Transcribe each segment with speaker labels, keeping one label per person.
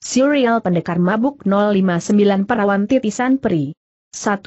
Speaker 1: Serial Pendekar Mabuk 059 Perawan Titisan Peri 1.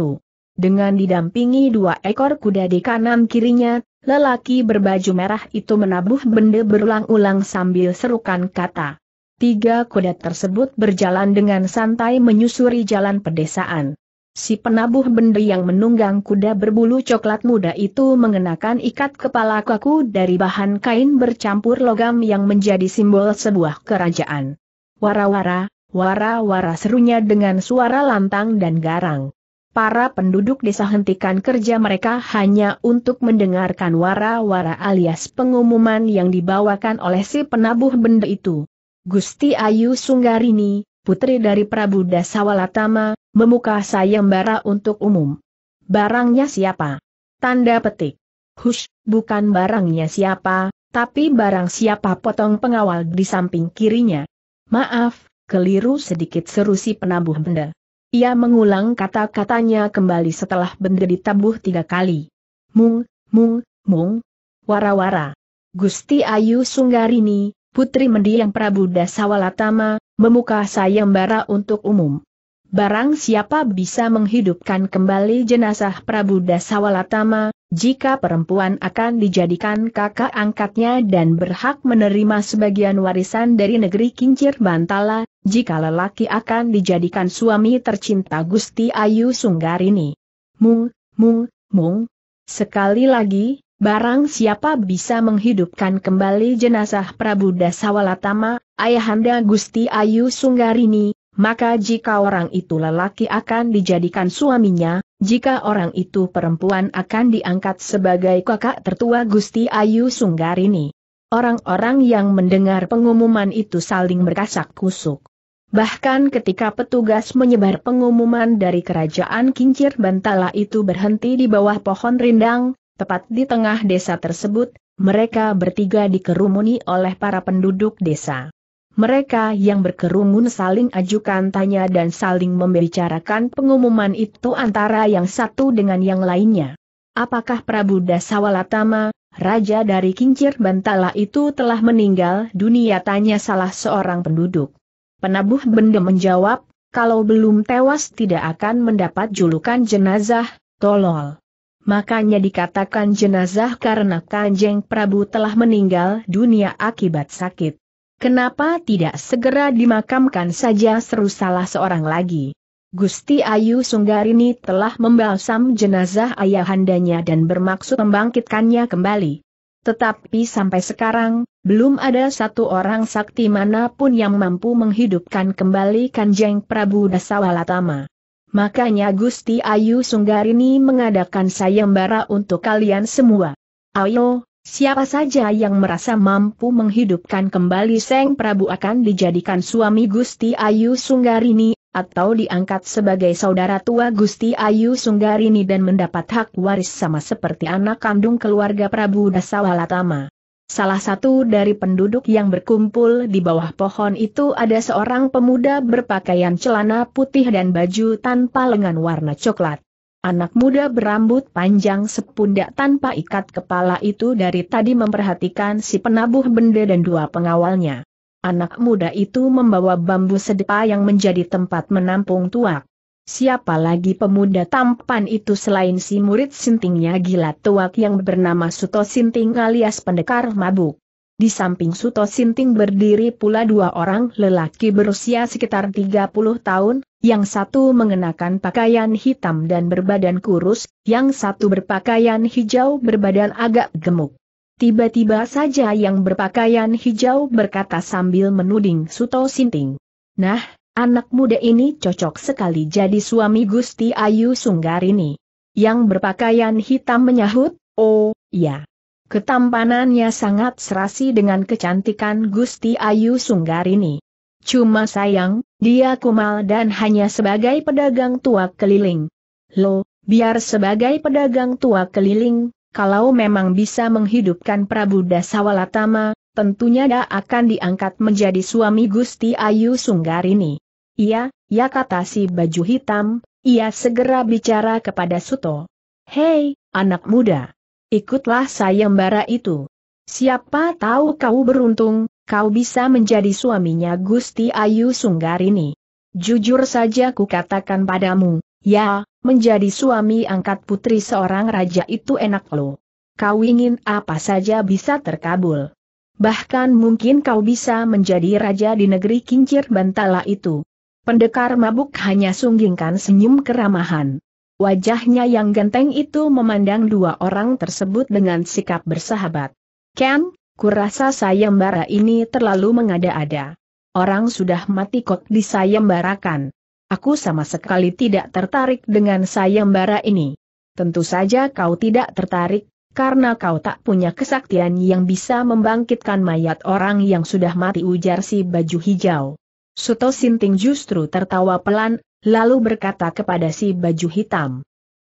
Speaker 1: Dengan didampingi dua ekor kuda di kanan kirinya, lelaki berbaju merah itu menabuh benda berulang-ulang sambil serukan kata. Tiga kuda tersebut berjalan dengan santai menyusuri jalan pedesaan. Si penabuh benda yang menunggang kuda berbulu coklat muda itu mengenakan ikat kepala kaku dari bahan kain bercampur logam yang menjadi simbol sebuah kerajaan. Wara-wara, wara-wara serunya dengan suara lantang dan garang. Para penduduk desa hentikan kerja mereka hanya untuk mendengarkan wara-wara alias pengumuman yang dibawakan oleh si penabuh benda itu. Gusti Ayu Sunggarini, putri dari Prabu Dasawalatama, memuka sayembara untuk umum. Barangnya siapa? Tanda petik. Hush, bukan barangnya siapa, tapi barang siapa potong pengawal di samping kirinya. Maaf, keliru sedikit seru si penabuh benda. Ia mengulang kata-katanya kembali setelah benda ditabuh tiga kali. Mung, mung, mung, wara-wara. Gusti Ayu Sunggarini, putri mendiang Prabu Dasawalatama, memuka sayembara untuk umum. Barang siapa bisa menghidupkan kembali jenazah Prabu Dasawalatama, jika perempuan akan dijadikan kakak angkatnya dan berhak menerima sebagian warisan dari negeri Kincir Bantala, jika lelaki akan dijadikan suami tercinta Gusti Ayu Sunggar ini. Mung, mung, mung. Sekali lagi, barang siapa bisa menghidupkan kembali jenazah Prabu Dasawalatama, ayahanda Gusti Ayu Sunggarini, maka jika orang itu lelaki akan dijadikan suaminya, jika orang itu perempuan akan diangkat sebagai kakak tertua Gusti Ayu Sunggar ini. Orang-orang yang mendengar pengumuman itu saling berkasak kusuk. Bahkan ketika petugas menyebar pengumuman dari kerajaan kincir bantala itu berhenti di bawah pohon rindang, tepat di tengah desa tersebut, mereka bertiga dikerumuni oleh para penduduk desa. Mereka yang berkerumun saling ajukan tanya dan saling membicarakan pengumuman itu antara yang satu dengan yang lainnya. Apakah Prabu Dasawalatama, raja dari Kincir Bantala itu telah meninggal dunia tanya salah seorang penduduk. Penabuh benda menjawab, kalau belum tewas tidak akan mendapat julukan jenazah, tolol. Makanya dikatakan jenazah karena Kanjeng Prabu telah meninggal dunia akibat sakit. Kenapa tidak segera dimakamkan saja seru salah seorang lagi? Gusti Ayu Sunggarini telah membalsam jenazah ayahandanya dan bermaksud membangkitkannya kembali. Tetapi sampai sekarang, belum ada satu orang sakti manapun yang mampu menghidupkan kembali Kanjeng Prabu Dasawalatama. Makanya Gusti Ayu Sunggarini mengadakan sayembara untuk kalian semua. Ayo, Siapa saja yang merasa mampu menghidupkan kembali Seng Prabu akan dijadikan suami Gusti Ayu Sunggarini, atau diangkat sebagai saudara tua Gusti Ayu Sunggarini dan mendapat hak waris sama seperti anak kandung keluarga Prabu Dasawalatama. Salah satu dari penduduk yang berkumpul di bawah pohon itu ada seorang pemuda berpakaian celana putih dan baju tanpa lengan warna coklat. Anak muda berambut panjang sepundak tanpa ikat kepala itu dari tadi memperhatikan si penabuh benda dan dua pengawalnya. Anak muda itu membawa bambu sedepa yang menjadi tempat menampung tuak. Siapa lagi pemuda tampan itu selain si murid sintingnya gila tuak yang bernama Suto Sinting alias pendekar mabuk. Di samping Suto Sinting berdiri pula dua orang lelaki berusia sekitar 30 tahun, yang satu mengenakan pakaian hitam dan berbadan kurus, yang satu berpakaian hijau berbadan agak gemuk. Tiba-tiba saja yang berpakaian hijau berkata sambil menuding Suto Sinting. Nah, anak muda ini cocok sekali jadi suami Gusti Ayu Sunggar ini. Yang berpakaian hitam menyahut, oh, ya. Ketampanannya sangat serasi dengan kecantikan Gusti Ayu Sunggar ini. Cuma sayang, dia kumal dan hanya sebagai pedagang tua keliling. Lo, biar sebagai pedagang tua keliling, kalau memang bisa menghidupkan Prabu Dasawalatama, tentunya dia akan diangkat menjadi suami Gusti Ayu Sunggar ini. Iya, ya kata si baju hitam, ia segera bicara kepada Suto. Hei, anak muda, ikutlah sayembara itu. Siapa tahu kau beruntung, kau bisa menjadi suaminya Gusti Ayu Sunggar ini. Jujur saja ku katakan padamu, ya, menjadi suami angkat putri seorang raja itu enak loh. Kau ingin apa saja bisa terkabul. Bahkan mungkin kau bisa menjadi raja di negeri kincir bantala itu. Pendekar mabuk hanya sunggingkan senyum keramahan. Wajahnya yang genteng itu memandang dua orang tersebut dengan sikap bersahabat. Ken, Kurasa sayembara ini terlalu mengada-ada. Orang sudah mati kok disayembarakan. Aku sama sekali tidak tertarik dengan sayembara ini. Tentu saja kau tidak tertarik, karena kau tak punya kesaktian yang bisa membangkitkan mayat orang yang sudah mati ujar si baju hijau. Suto Sinting justru tertawa pelan, lalu berkata kepada si baju hitam.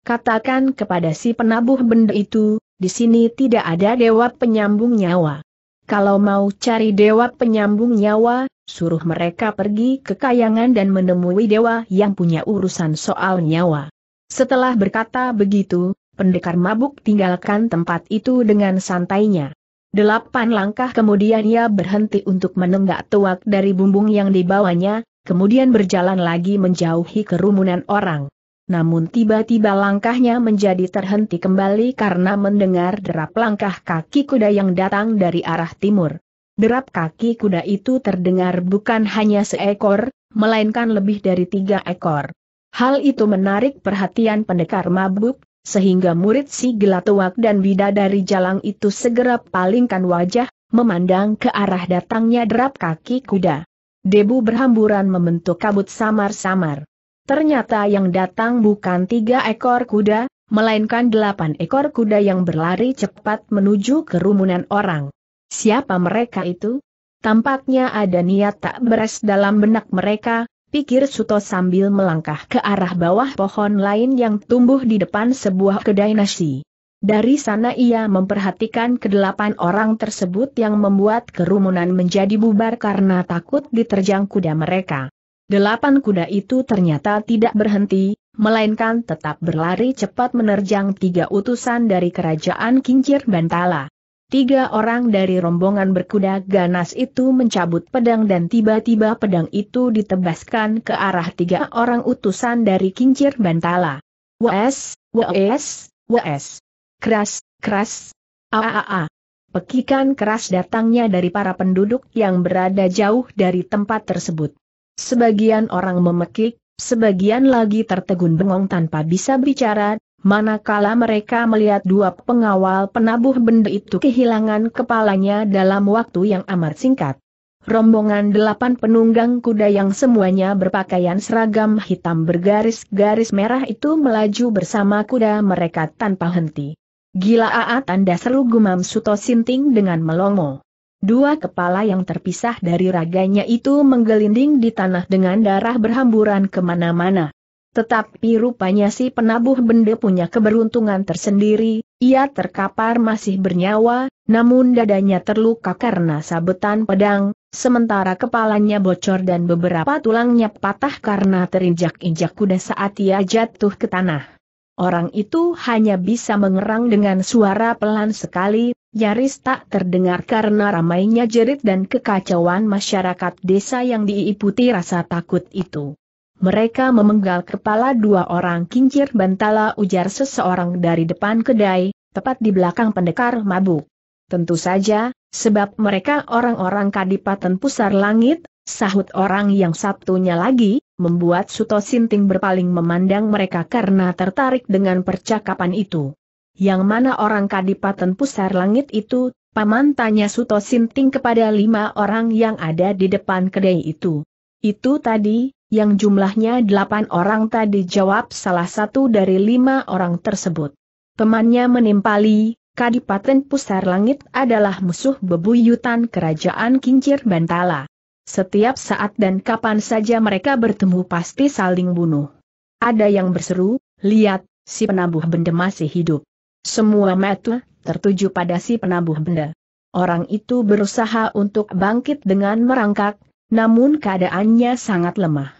Speaker 1: Katakan kepada si penabuh benda itu, di sini tidak ada dewa penyambung nyawa. Kalau mau cari dewa penyambung nyawa, suruh mereka pergi ke kayangan dan menemui dewa yang punya urusan soal nyawa. Setelah berkata begitu, pendekar mabuk tinggalkan tempat itu dengan santainya. Delapan langkah kemudian ia berhenti untuk menenggak tuak dari bumbung yang dibawanya, kemudian berjalan lagi menjauhi kerumunan orang. Namun tiba-tiba langkahnya menjadi terhenti kembali karena mendengar derap langkah kaki kuda yang datang dari arah timur. Derap kaki kuda itu terdengar bukan hanya seekor, melainkan lebih dari tiga ekor. Hal itu menarik perhatian pendekar mabuk, sehingga murid si gelatuak dan bidadari jalang itu segera palingkan wajah, memandang ke arah datangnya derap kaki kuda. Debu berhamburan membentuk kabut samar-samar. Ternyata yang datang bukan tiga ekor kuda, melainkan delapan ekor kuda yang berlari cepat menuju kerumunan orang. Siapa mereka itu? Tampaknya ada niat tak beres dalam benak mereka, pikir Suto sambil melangkah ke arah bawah pohon lain yang tumbuh di depan sebuah kedai nasi. Dari sana ia memperhatikan kedelapan orang tersebut yang membuat kerumunan menjadi bubar karena takut diterjang kuda mereka. Delapan kuda itu ternyata tidak berhenti, melainkan tetap berlari cepat menerjang tiga utusan dari kerajaan Kincir Bantala. Tiga orang dari rombongan berkuda ganas itu mencabut pedang dan tiba-tiba pedang itu ditebaskan ke arah tiga orang utusan dari Kincir Bantala. Wes, wes, wes. Keras, keras. Aaa. Pekikan keras datangnya dari para penduduk yang berada jauh dari tempat tersebut. Sebagian orang memekik, sebagian lagi tertegun bengong tanpa bisa bicara, manakala mereka melihat dua pengawal penabuh benda itu kehilangan kepalanya dalam waktu yang amat singkat. Rombongan delapan penunggang kuda yang semuanya berpakaian seragam hitam bergaris-garis merah itu melaju bersama kuda mereka tanpa henti. Gila aat tanda seru gumam Suto Sinting dengan melongo. Dua kepala yang terpisah dari raganya itu menggelinding di tanah dengan darah berhamburan kemana-mana. Tetapi rupanya si penabuh benda punya keberuntungan tersendiri, ia terkapar masih bernyawa, namun dadanya terluka karena sabetan pedang, sementara kepalanya bocor dan beberapa tulangnya patah karena terinjak-injak kuda saat ia jatuh ke tanah. Orang itu hanya bisa mengerang dengan suara pelan sekali, Nyaris tak terdengar karena ramainya jerit dan kekacauan masyarakat desa yang diiputi rasa takut itu. Mereka memenggal kepala dua orang kincir bantala ujar seseorang dari depan kedai, tepat di belakang pendekar mabuk. Tentu saja, sebab mereka orang-orang kadipaten pusar langit, sahut orang yang Sabtunya lagi, membuat Suto Sinting berpaling memandang mereka karena tertarik dengan percakapan itu yang mana orang Kadipaten Pusar Langit itu, Paman tanya Suto Sinting kepada lima orang yang ada di depan kedai itu. Itu tadi, yang jumlahnya delapan orang tadi jawab salah satu dari lima orang tersebut. Temannya menimpali, Kadipaten Pusar Langit adalah musuh bebuyutan kerajaan Kincir Bantala. Setiap saat dan kapan saja mereka bertemu pasti saling bunuh. Ada yang berseru, lihat, si penabuh benda masih hidup. Semua metu tertuju pada si penabuh benda. Orang itu berusaha untuk bangkit dengan merangkak, namun keadaannya sangat lemah.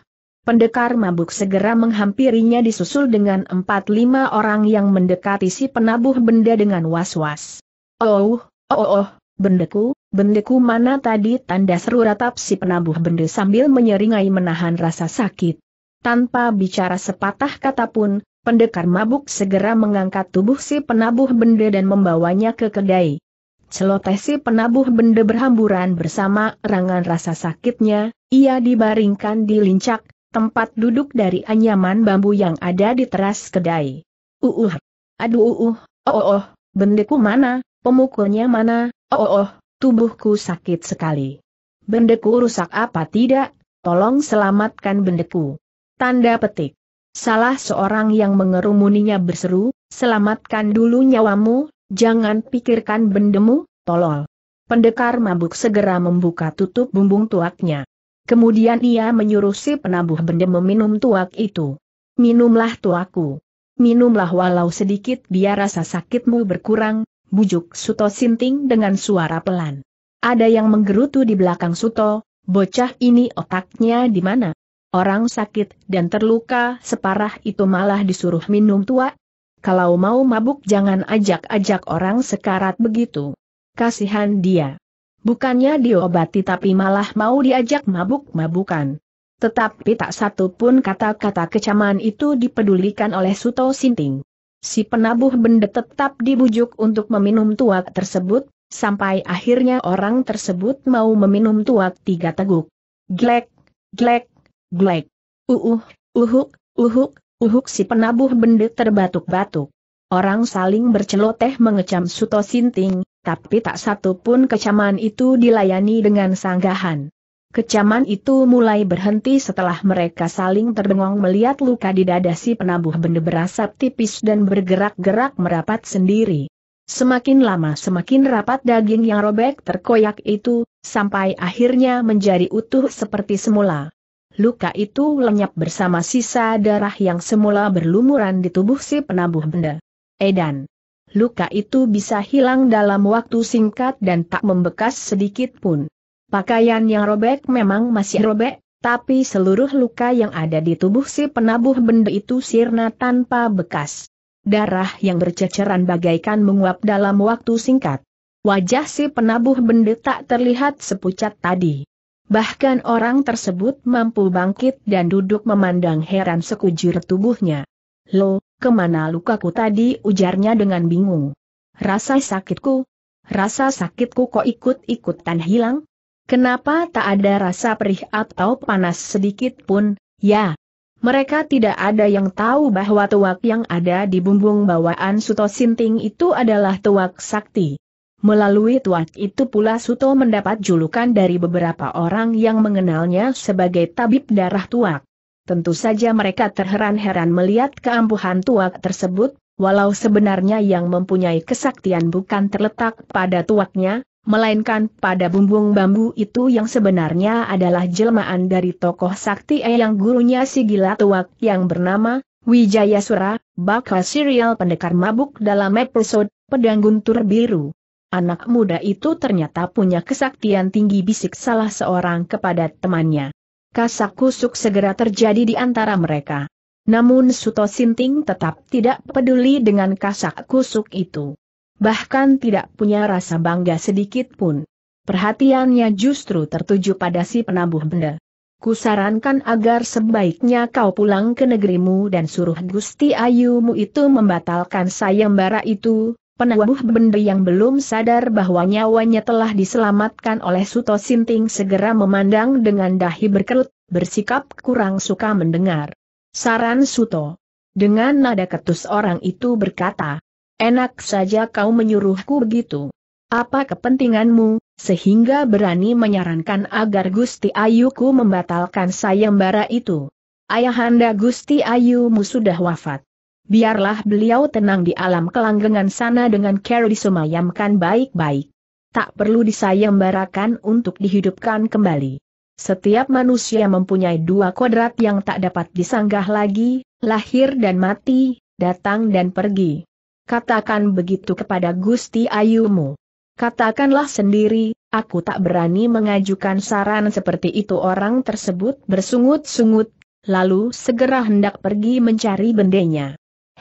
Speaker 1: Pendekar mabuk segera menghampirinya disusul dengan empat lima orang yang mendekati si penabuh benda dengan was-was. Oh, oh, oh, oh bendeku, bendeku mana tadi tanda seru ratap si penabuh benda sambil menyeringai menahan rasa sakit. Tanpa bicara sepatah kata pun, pendekar mabuk segera mengangkat tubuh si penabuh benda dan membawanya ke kedai. Celoteh si penabuh benda berhamburan bersama rangan rasa sakitnya, ia dibaringkan di lincak, tempat duduk dari anyaman bambu yang ada di teras kedai. Uh, uh. aduh uh, uh, oh, oh, bendeku mana, pemukulnya mana, oh, oh, oh, tubuhku sakit sekali. Bendeku rusak apa tidak, tolong selamatkan bendeku. Tanda petik. Salah seorang yang mengerumuninya berseru, selamatkan dulu nyawamu, jangan pikirkan bendemu, tolol. Pendekar mabuk segera membuka tutup bumbung tuaknya. Kemudian ia menyuruh si penabuh benda meminum tuak itu. Minumlah tuaku. Minumlah walau sedikit biar rasa sakitmu berkurang, bujuk Suto Sinting dengan suara pelan. Ada yang menggerutu di belakang Suto, bocah ini otaknya di mana? Orang sakit dan terluka separah itu malah disuruh minum tua. Kalau mau mabuk jangan ajak-ajak orang sekarat begitu. Kasihan dia. Bukannya diobati tapi malah mau diajak mabuk-mabukan. Tetapi tak satu pun kata-kata kecaman itu dipedulikan oleh Suto Sinting. Si penabuh benda tetap dibujuk untuk meminum tuak tersebut, sampai akhirnya orang tersebut mau meminum tuak tiga teguk. Glek, glek, Glek. Uuh, uhuk, uhuk, uhuk si penabuh bende terbatuk-batuk. Orang saling berceloteh mengecam Suto Sinting, tapi tak satu pun kecaman itu dilayani dengan sanggahan. Kecaman itu mulai berhenti setelah mereka saling terbengong melihat luka di dada si penabuh benda berasap tipis dan bergerak-gerak merapat sendiri. Semakin lama semakin rapat daging yang robek terkoyak itu, sampai akhirnya menjadi utuh seperti semula luka itu lenyap bersama sisa darah yang semula berlumuran di tubuh si penabuh benda. Edan. Luka itu bisa hilang dalam waktu singkat dan tak membekas sedikit pun. Pakaian yang robek memang masih robek, tapi seluruh luka yang ada di tubuh si penabuh benda itu sirna tanpa bekas. Darah yang berceceran bagaikan menguap dalam waktu singkat. Wajah si penabuh benda tak terlihat sepucat tadi. Bahkan orang tersebut mampu bangkit dan duduk memandang heran sekujur tubuhnya. Lo, kemana lukaku tadi ujarnya dengan bingung. Rasa sakitku? Rasa sakitku kok ikut-ikutan hilang? Kenapa tak ada rasa perih atau panas sedikit pun, ya? Mereka tidak ada yang tahu bahwa tuak yang ada di bumbung bawaan Suto Sinting itu adalah tuak sakti. Melalui tuak itu pula Suto mendapat julukan dari beberapa orang yang mengenalnya sebagai tabib darah tuak. Tentu saja mereka terheran-heran melihat keampuhan tuak tersebut, walau sebenarnya yang mempunyai kesaktian bukan terletak pada tuaknya, melainkan pada bumbung bambu itu yang sebenarnya adalah jelmaan dari tokoh sakti yang gurunya si gila tuak yang bernama Wijayasura, bakal serial pendekar mabuk dalam episode Pedang Guntur Biru. Anak muda itu ternyata punya kesaktian tinggi bisik salah seorang kepada temannya. Kasak kusuk segera terjadi di antara mereka. Namun Suto Sinting tetap tidak peduli dengan kasak kusuk itu. Bahkan tidak punya rasa bangga sedikit pun. Perhatiannya justru tertuju pada si penabuh benda. Kusarankan agar sebaiknya kau pulang ke negerimu dan suruh Gusti Ayumu itu membatalkan sayembara itu, Penangguh bendri yang belum sadar bahwa nyawanya telah diselamatkan oleh Suto Sinting segera memandang dengan dahi berkerut, bersikap kurang suka mendengar. Saran Suto. Dengan nada ketus orang itu berkata, enak saja kau menyuruhku begitu. Apa kepentinganmu, sehingga berani menyarankan agar Gusti Ayuku membatalkan sayembara itu? Ayahanda Gusti Ayumu sudah wafat biarlah beliau tenang di alam kelanggengan sana dengan cara disemayamkan baik-baik. Tak perlu disayembarakan untuk dihidupkan kembali. Setiap manusia mempunyai dua kodrat yang tak dapat disanggah lagi, lahir dan mati, datang dan pergi. Katakan begitu kepada Gusti Ayumu. Katakanlah sendiri, aku tak berani mengajukan saran seperti itu orang tersebut bersungut-sungut, lalu segera hendak pergi mencari bendenya.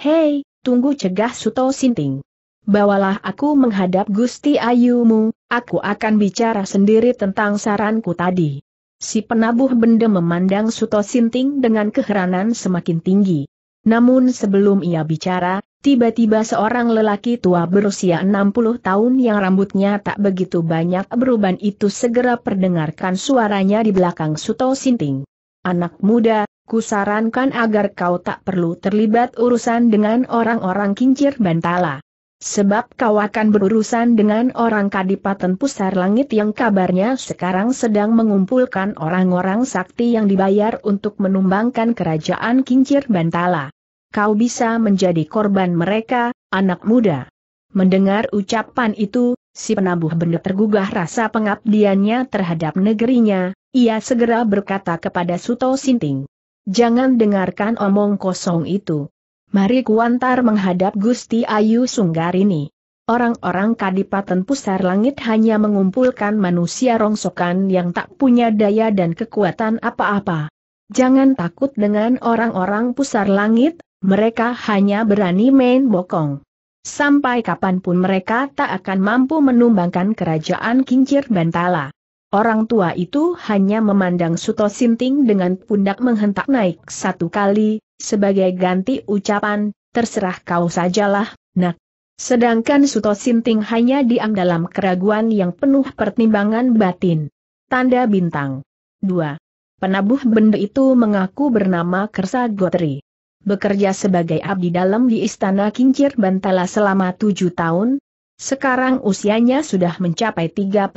Speaker 1: Hei, tunggu cegah Suto Sinting. Bawalah aku menghadap Gusti Ayumu, aku akan bicara sendiri tentang saranku tadi. Si penabuh benda memandang Suto Sinting dengan keheranan semakin tinggi. Namun sebelum ia bicara, tiba-tiba seorang lelaki tua berusia 60 tahun yang rambutnya tak begitu banyak berubah itu segera perdengarkan suaranya di belakang Suto Sinting. Anak muda, Kusarankan agar kau tak perlu terlibat urusan dengan orang-orang kincir bantala. Sebab kau akan berurusan dengan orang Kadipaten Pusar Langit yang kabarnya sekarang sedang mengumpulkan orang-orang sakti yang dibayar untuk menumbangkan kerajaan Kincir Bantala. Kau bisa menjadi korban mereka, anak muda. Mendengar ucapan itu, si penabuh benda tergugah rasa pengabdiannya terhadap negerinya, ia segera berkata kepada Suto Sinting. Jangan dengarkan omong kosong itu. Mari kuantar menghadap Gusti Ayu Sunggar ini. Orang-orang Kadipaten Pusar Langit hanya mengumpulkan manusia rongsokan yang tak punya daya dan kekuatan apa-apa. Jangan takut dengan orang-orang Pusar Langit, mereka hanya berani main bokong. Sampai kapanpun mereka tak akan mampu menumbangkan kerajaan kincir bantala. Orang tua itu hanya memandang Suto Sinting dengan pundak menghentak naik satu kali, sebagai ganti ucapan, terserah kau sajalah, nak. Sedangkan Suto Sinting hanya diam dalam keraguan yang penuh pertimbangan batin. Tanda bintang. 2. Penabuh benda itu mengaku bernama Kersa Gotri. Bekerja sebagai abdi dalam di Istana Kincir Bantala selama tujuh tahun, sekarang usianya sudah mencapai 35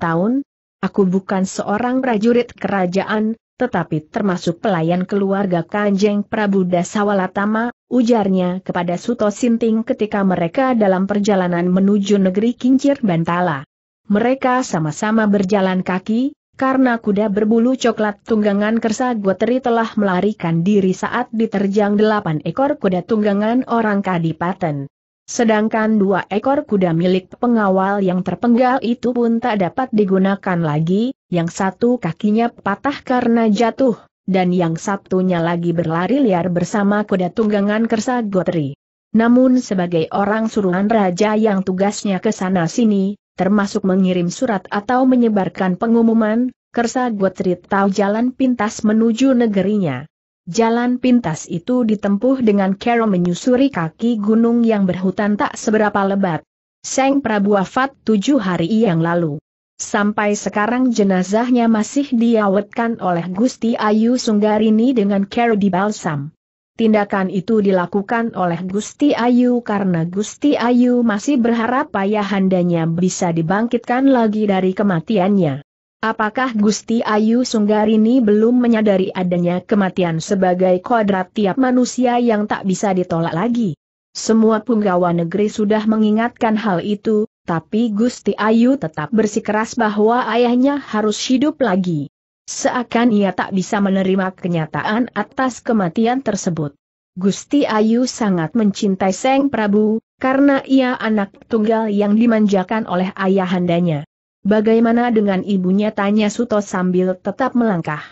Speaker 1: tahun, Aku bukan seorang prajurit kerajaan, tetapi termasuk pelayan keluarga Kanjeng Prabu Dasawalatama, ujarnya kepada Suto Sinting ketika mereka dalam perjalanan menuju negeri Kincir Bantala. Mereka sama-sama berjalan kaki, karena kuda berbulu coklat tunggangan Kersa Guateri telah melarikan diri saat diterjang delapan ekor kuda tunggangan orang Kadipaten. Sedangkan dua ekor kuda milik pengawal yang terpenggal itu pun tak dapat digunakan lagi, yang satu kakinya patah karena jatuh, dan yang satunya lagi berlari liar bersama kuda tunggangan Kersa Gotri. Namun sebagai orang suruhan raja yang tugasnya ke sana-sini, termasuk mengirim surat atau menyebarkan pengumuman, Kersa Gotri tahu jalan pintas menuju negerinya. Jalan pintas itu ditempuh dengan Kero menyusuri kaki gunung yang berhutan tak seberapa lebat. Seng Prabu wafat tujuh hari yang lalu. Sampai sekarang jenazahnya masih diawetkan oleh Gusti Ayu Sunggarini dengan Kero di balsam. Tindakan itu dilakukan oleh Gusti Ayu karena Gusti Ayu masih berharap ayahandanya bisa dibangkitkan lagi dari kematiannya. Apakah Gusti Ayu Sunggar ini belum menyadari adanya kematian sebagai kodrat tiap manusia yang tak bisa ditolak lagi? Semua punggawa negeri sudah mengingatkan hal itu, tapi Gusti Ayu tetap bersikeras bahwa ayahnya harus hidup lagi. Seakan ia tak bisa menerima kenyataan atas kematian tersebut. Gusti Ayu sangat mencintai Seng Prabu, karena ia anak tunggal yang dimanjakan oleh ayahandanya. Bagaimana dengan ibunya tanya Suto sambil tetap melangkah.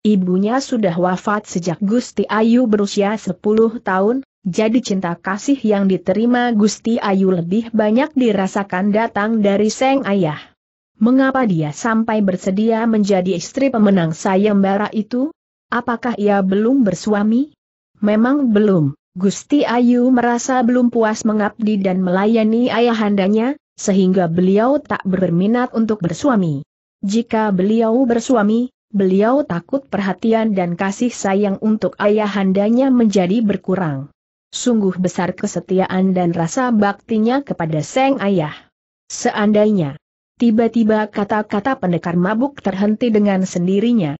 Speaker 1: Ibunya sudah wafat sejak Gusti Ayu berusia 10 tahun, jadi cinta kasih yang diterima Gusti Ayu lebih banyak dirasakan datang dari Seng ayah. Mengapa dia sampai bersedia menjadi istri pemenang sayembara itu? Apakah ia belum bersuami? Memang belum, Gusti Ayu merasa belum puas mengabdi dan melayani ayahandanya, sehingga beliau tak berminat untuk bersuami. Jika beliau bersuami, beliau takut perhatian dan kasih sayang untuk ayahandanya menjadi berkurang. Sungguh besar kesetiaan dan rasa baktinya kepada sang ayah. Seandainya, tiba-tiba kata-kata pendekar mabuk terhenti dengan sendirinya.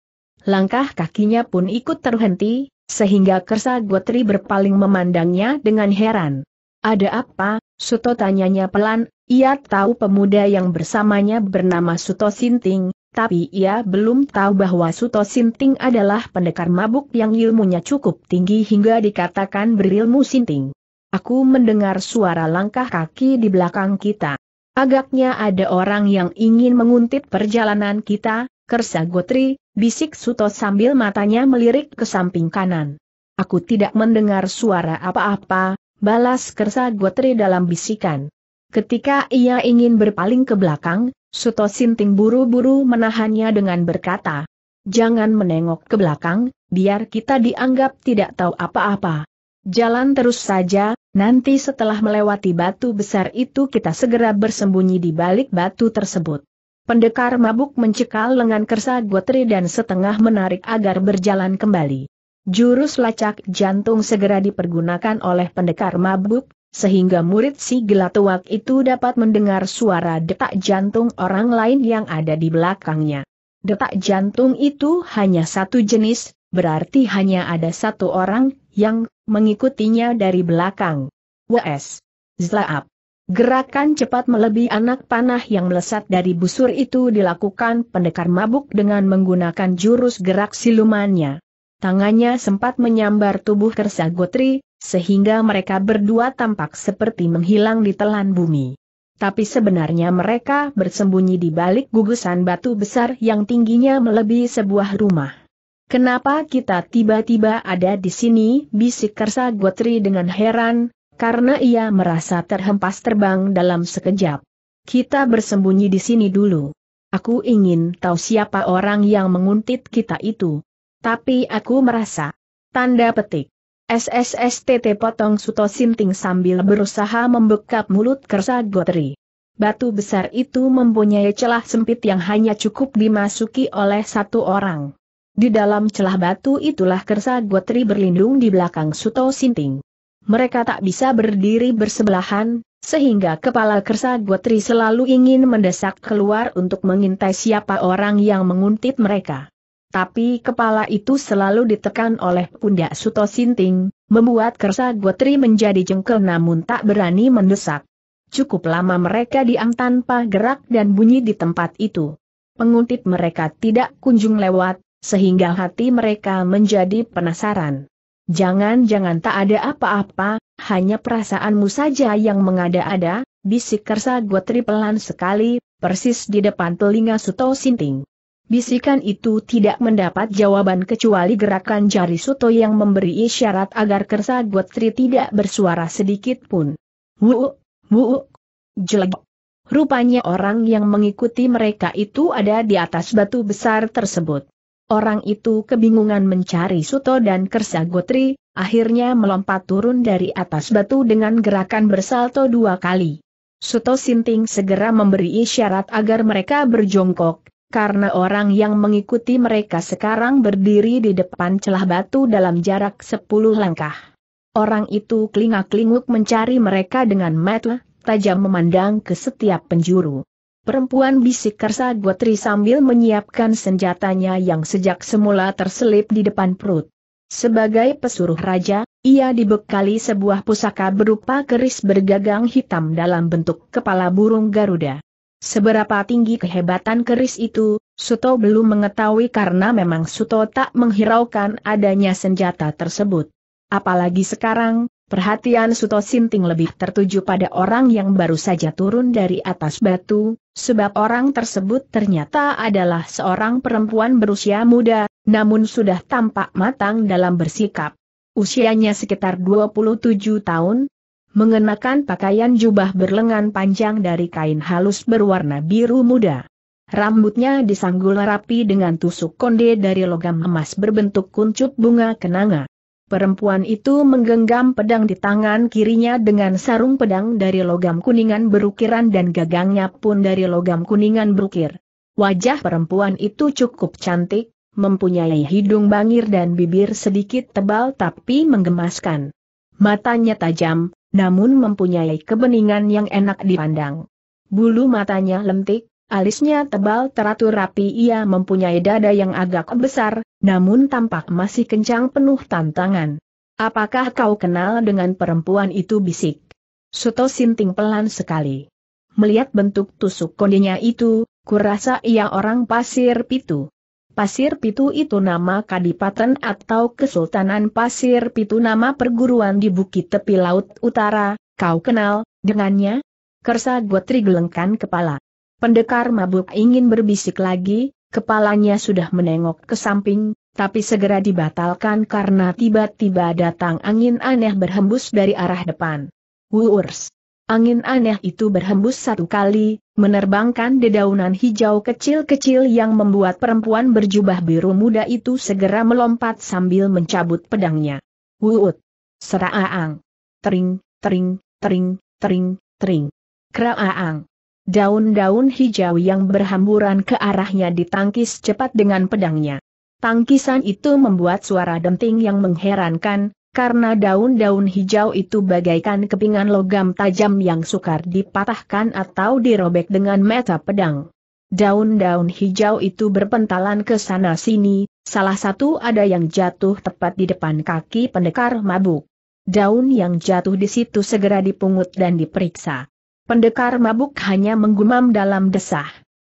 Speaker 1: Langkah kakinya pun ikut terhenti, sehingga Kersa Gotri berpaling memandangnya dengan heran. Ada apa, Suto tanyanya pelan, ia tahu pemuda yang bersamanya bernama Suto Sinting, tapi ia belum tahu bahwa Suto Sinting adalah pendekar mabuk yang ilmunya cukup tinggi hingga dikatakan berilmu Sinting. Aku mendengar suara langkah kaki di belakang kita. Agaknya ada orang yang ingin menguntit perjalanan kita, Kersa Gotri, bisik Suto sambil matanya melirik ke samping kanan. Aku tidak mendengar suara apa-apa, Balas kersa Gotri dalam bisikan. Ketika ia ingin berpaling ke belakang, Suto Sinting buru-buru menahannya dengan berkata, Jangan menengok ke belakang, biar kita dianggap tidak tahu apa-apa. Jalan terus saja, nanti setelah melewati batu besar itu kita segera bersembunyi di balik batu tersebut. Pendekar mabuk mencekal lengan kersa Gotri dan setengah menarik agar berjalan kembali. Jurus lacak jantung segera dipergunakan oleh pendekar mabuk, sehingga murid si gelatuak itu dapat mendengar suara detak jantung orang lain yang ada di belakangnya. Detak jantung itu hanya satu jenis, berarti hanya ada satu orang yang mengikutinya dari belakang. WS. Zlaap. Gerakan cepat melebihi anak panah yang melesat dari busur itu dilakukan pendekar mabuk dengan menggunakan jurus gerak silumannya tangannya sempat menyambar tubuh Kersa Gotri, sehingga mereka berdua tampak seperti menghilang di telan bumi. Tapi sebenarnya mereka bersembunyi di balik gugusan batu besar yang tingginya melebihi sebuah rumah. Kenapa kita tiba-tiba ada di sini? bisik Kersa Gotri dengan heran, karena ia merasa terhempas terbang dalam sekejap. Kita bersembunyi di sini dulu. Aku ingin tahu siapa orang yang menguntit kita itu. Tapi aku merasa. Tanda petik. SSSTT potong Suto Sinting sambil berusaha membekap mulut kersa Gotri. Batu besar itu mempunyai celah sempit yang hanya cukup dimasuki oleh satu orang. Di dalam celah batu itulah kersa Gotri berlindung di belakang Suto Sinting. Mereka tak bisa berdiri bersebelahan, sehingga kepala kersa Gotri selalu ingin mendesak keluar untuk mengintai siapa orang yang menguntit mereka. Tapi kepala itu selalu ditekan oleh pundak Suto Sinting, membuat Kersa Gotri menjadi jengkel namun tak berani mendesak. Cukup lama mereka diam tanpa gerak dan bunyi di tempat itu. Penguntit mereka tidak kunjung lewat, sehingga hati mereka menjadi penasaran. Jangan-jangan tak ada apa-apa, hanya perasaanmu saja yang mengada-ada, bisik Kersa Gotri pelan sekali, persis di depan telinga Suto Sinting. Bisikan itu tidak mendapat jawaban kecuali gerakan jari Suto yang memberi isyarat agar Kersa Gotri tidak bersuara sedikit pun. Wuuk, wuuk, jelek. Rupanya orang yang mengikuti mereka itu ada di atas batu besar tersebut. Orang itu kebingungan mencari Suto dan Kersa Gotri, akhirnya melompat turun dari atas batu dengan gerakan bersalto dua kali. Suto Sinting segera memberi isyarat agar mereka berjongkok, karena orang yang mengikuti mereka sekarang berdiri di depan celah batu dalam jarak sepuluh langkah. Orang itu kelingak-kelinguk mencari mereka dengan mata tajam memandang ke setiap penjuru. Perempuan bisik kersa Guatri sambil menyiapkan senjatanya yang sejak semula terselip di depan perut. Sebagai pesuruh raja, ia dibekali sebuah pusaka berupa keris bergagang hitam dalam bentuk kepala burung Garuda. Seberapa tinggi kehebatan keris itu, Suto belum mengetahui karena memang Suto tak menghiraukan adanya senjata tersebut. Apalagi sekarang, perhatian Suto Sinting lebih tertuju pada orang yang baru saja turun dari atas batu, sebab orang tersebut ternyata adalah seorang perempuan berusia muda, namun sudah tampak matang dalam bersikap. Usianya sekitar 27 tahun, mengenakan pakaian jubah berlengan panjang dari kain halus berwarna biru muda. Rambutnya disanggul rapi dengan tusuk konde dari logam emas berbentuk kuncup bunga kenanga. Perempuan itu menggenggam pedang di tangan kirinya dengan sarung pedang dari logam kuningan berukiran dan gagangnya pun dari logam kuningan berukir. Wajah perempuan itu cukup cantik, mempunyai hidung bangir dan bibir sedikit tebal tapi menggemaskan. Matanya tajam, namun mempunyai kebeningan yang enak dipandang. Bulu matanya lentik, alisnya tebal teratur rapi ia mempunyai dada yang agak besar, namun tampak masih kencang penuh tantangan. Apakah kau kenal dengan perempuan itu bisik? Suto Sinting pelan sekali. Melihat bentuk tusuk kondinya itu, kurasa ia orang pasir pitu. Pasir Pitu itu nama Kadipaten atau Kesultanan Pasir Pitu nama perguruan di bukit tepi laut utara, kau kenal, dengannya? Kersa Gotri gelengkan kepala. Pendekar mabuk ingin berbisik lagi, kepalanya sudah menengok ke samping, tapi segera dibatalkan karena tiba-tiba datang angin aneh berhembus dari arah depan. Wurs. Angin aneh itu berhembus satu kali, menerbangkan dedaunan hijau kecil-kecil yang membuat perempuan berjubah biru muda itu segera melompat sambil mencabut pedangnya. Wuut! Seraaang! Tering, tering, tering, tering, tering. Kraaang! Daun-daun hijau yang berhamburan ke arahnya ditangkis cepat dengan pedangnya. Tangkisan itu membuat suara denting yang mengherankan, karena daun-daun hijau itu bagaikan kepingan logam tajam yang sukar dipatahkan atau dirobek dengan mata pedang. Daun-daun hijau itu berpentalan ke sana-sini, salah satu ada yang jatuh tepat di depan kaki pendekar mabuk. Daun yang jatuh di situ segera dipungut dan diperiksa. Pendekar mabuk hanya menggumam dalam desah.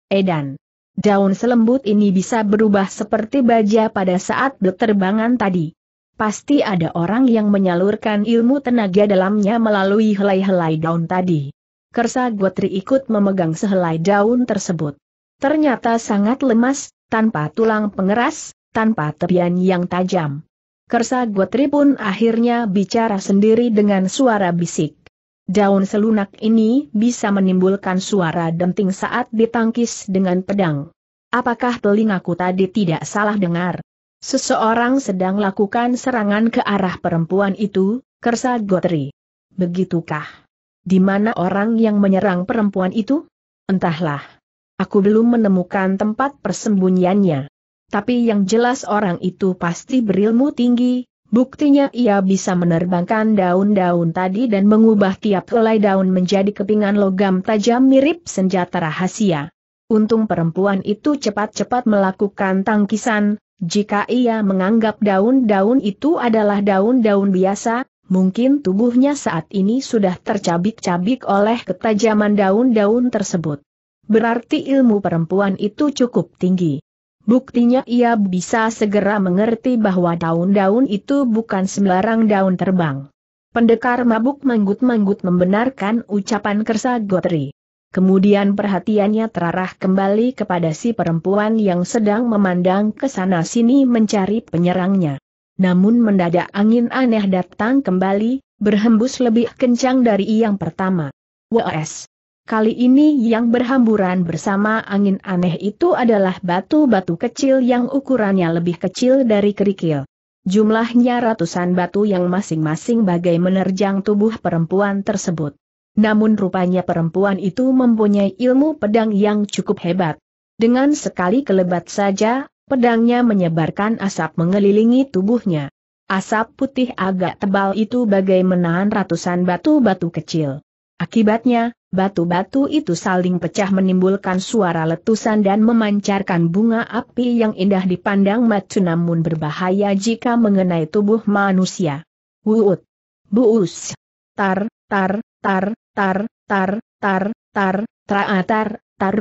Speaker 1: Edan. Daun selembut ini bisa berubah seperti baja pada saat berterbangan tadi. Pasti ada orang yang menyalurkan ilmu tenaga dalamnya melalui helai-helai daun tadi. Kersa Guatri ikut memegang sehelai daun tersebut. Ternyata sangat lemas, tanpa tulang pengeras, tanpa tepian yang tajam. Kersa Guatri pun akhirnya bicara sendiri dengan suara bisik. Daun selunak ini bisa menimbulkan suara denting saat ditangkis dengan pedang. Apakah telingaku tadi tidak salah dengar? Seseorang sedang lakukan serangan ke arah perempuan itu, Kersa Gotri. Begitukah? Di mana orang yang menyerang perempuan itu? Entahlah. Aku belum menemukan tempat persembunyiannya. Tapi yang jelas orang itu pasti berilmu tinggi, buktinya ia bisa menerbangkan daun-daun tadi dan mengubah tiap helai daun menjadi kepingan logam tajam mirip senjata rahasia. Untung perempuan itu cepat-cepat melakukan tangkisan, jika ia menganggap daun-daun itu adalah daun-daun biasa, mungkin tubuhnya saat ini sudah tercabik-cabik oleh ketajaman daun-daun tersebut. Berarti ilmu perempuan itu cukup tinggi. Buktinya ia bisa segera mengerti bahwa daun-daun itu bukan sembarang daun terbang. Pendekar mabuk menggut-menggut membenarkan ucapan Kersa Gotri. Kemudian perhatiannya terarah kembali kepada si perempuan yang sedang memandang ke sana-sini mencari penyerangnya. Namun mendadak angin aneh datang kembali, berhembus lebih kencang dari yang pertama. WS. Kali ini yang berhamburan bersama angin aneh itu adalah batu-batu kecil yang ukurannya lebih kecil dari kerikil. Jumlahnya ratusan batu yang masing-masing bagai menerjang tubuh perempuan tersebut. Namun rupanya perempuan itu mempunyai ilmu pedang yang cukup hebat. Dengan sekali kelebat saja, pedangnya menyebarkan asap mengelilingi tubuhnya. Asap putih agak tebal itu bagai menahan ratusan batu-batu kecil. Akibatnya, batu-batu itu saling pecah menimbulkan suara letusan dan memancarkan bunga api yang indah dipandang macu namun berbahaya jika mengenai tubuh manusia. Wuut. Buus. Tar, tar, tar, Tar, tar, tar, tar, traatar, ah, tar.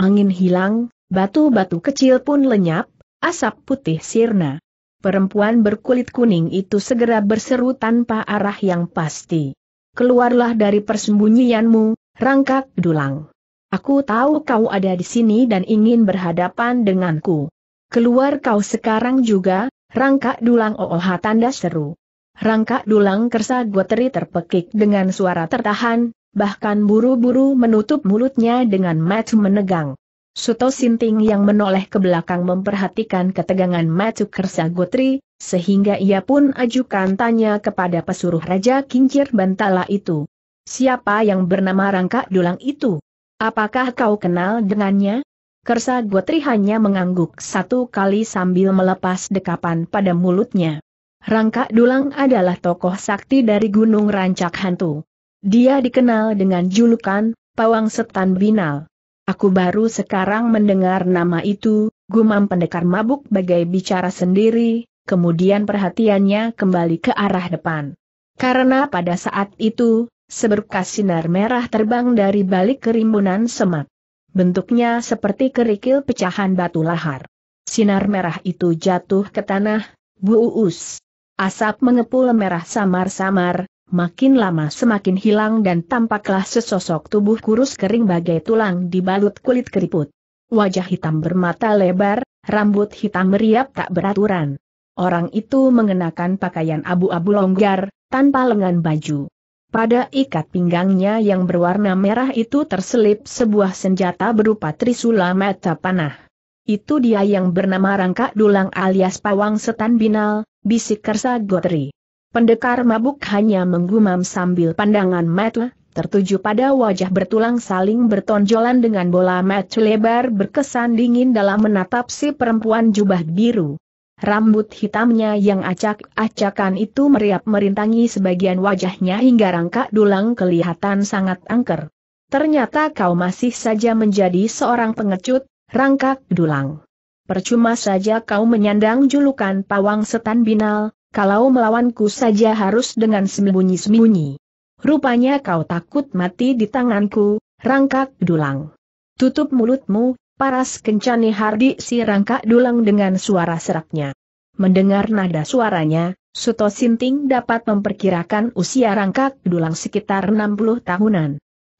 Speaker 1: Angin hilang, batu-batu kecil pun lenyap, asap putih sirna. Perempuan berkulit kuning itu segera berseru tanpa arah yang pasti. Keluarlah dari persembunyianmu, rangkak dulang. Aku tahu kau ada di sini dan ingin berhadapan denganku. Keluar kau sekarang juga, rangkak dulang ooha oh, oh, tanda seru. Rangka dulang kersa Guateri terpekik dengan suara tertahan, bahkan buru-buru menutup mulutnya dengan matu menegang. Suto Sinting yang menoleh ke belakang memperhatikan ketegangan matu kersa Guateri, sehingga ia pun ajukan tanya kepada pesuruh Raja Kincir Bantala itu. Siapa yang bernama Rangka Dulang itu? Apakah kau kenal dengannya? Kersa Guatri hanya mengangguk satu kali sambil melepas dekapan pada mulutnya. Rangka Dulang adalah tokoh sakti dari Gunung Rancak Hantu. Dia dikenal dengan julukan, Pawang Setan Binal. Aku baru sekarang mendengar nama itu, gumam pendekar mabuk bagai bicara sendiri, kemudian perhatiannya kembali ke arah depan. Karena pada saat itu, seberkas sinar merah terbang dari balik kerimbunan semak. Bentuknya seperti kerikil pecahan batu lahar. Sinar merah itu jatuh ke tanah, buus. Asap mengepul merah samar-samar, makin lama semakin hilang dan tampaklah sesosok tubuh kurus kering bagai tulang dibalut kulit keriput. Wajah hitam bermata lebar, rambut hitam meriap tak beraturan. Orang itu mengenakan pakaian abu-abu longgar, tanpa lengan baju. Pada ikat pinggangnya yang berwarna merah itu terselip sebuah senjata berupa trisula mata panah. Itu dia yang bernama Rangka Dulang alias Pawang Setan Binal, bisik Kersa Gotri. Pendekar mabuk hanya menggumam sambil pandangan mata tertuju pada wajah bertulang saling bertonjolan dengan bola mata lebar berkesan dingin dalam menatap si perempuan jubah biru. Rambut hitamnya yang acak-acakan itu meriap merintangi sebagian wajahnya hingga rangka dulang kelihatan sangat angker. Ternyata kau masih saja menjadi seorang pengecut, rangkak dulang. Percuma saja kau menyandang julukan pawang setan binal, kalau melawanku saja harus dengan sembunyi-sembunyi. Rupanya kau takut mati di tanganku, rangkak dulang. Tutup mulutmu, paras kencani hardi si rangkak dulang dengan suara seraknya. Mendengar nada suaranya, Suto Sinting dapat memperkirakan usia rangkak dulang sekitar 60 tahunan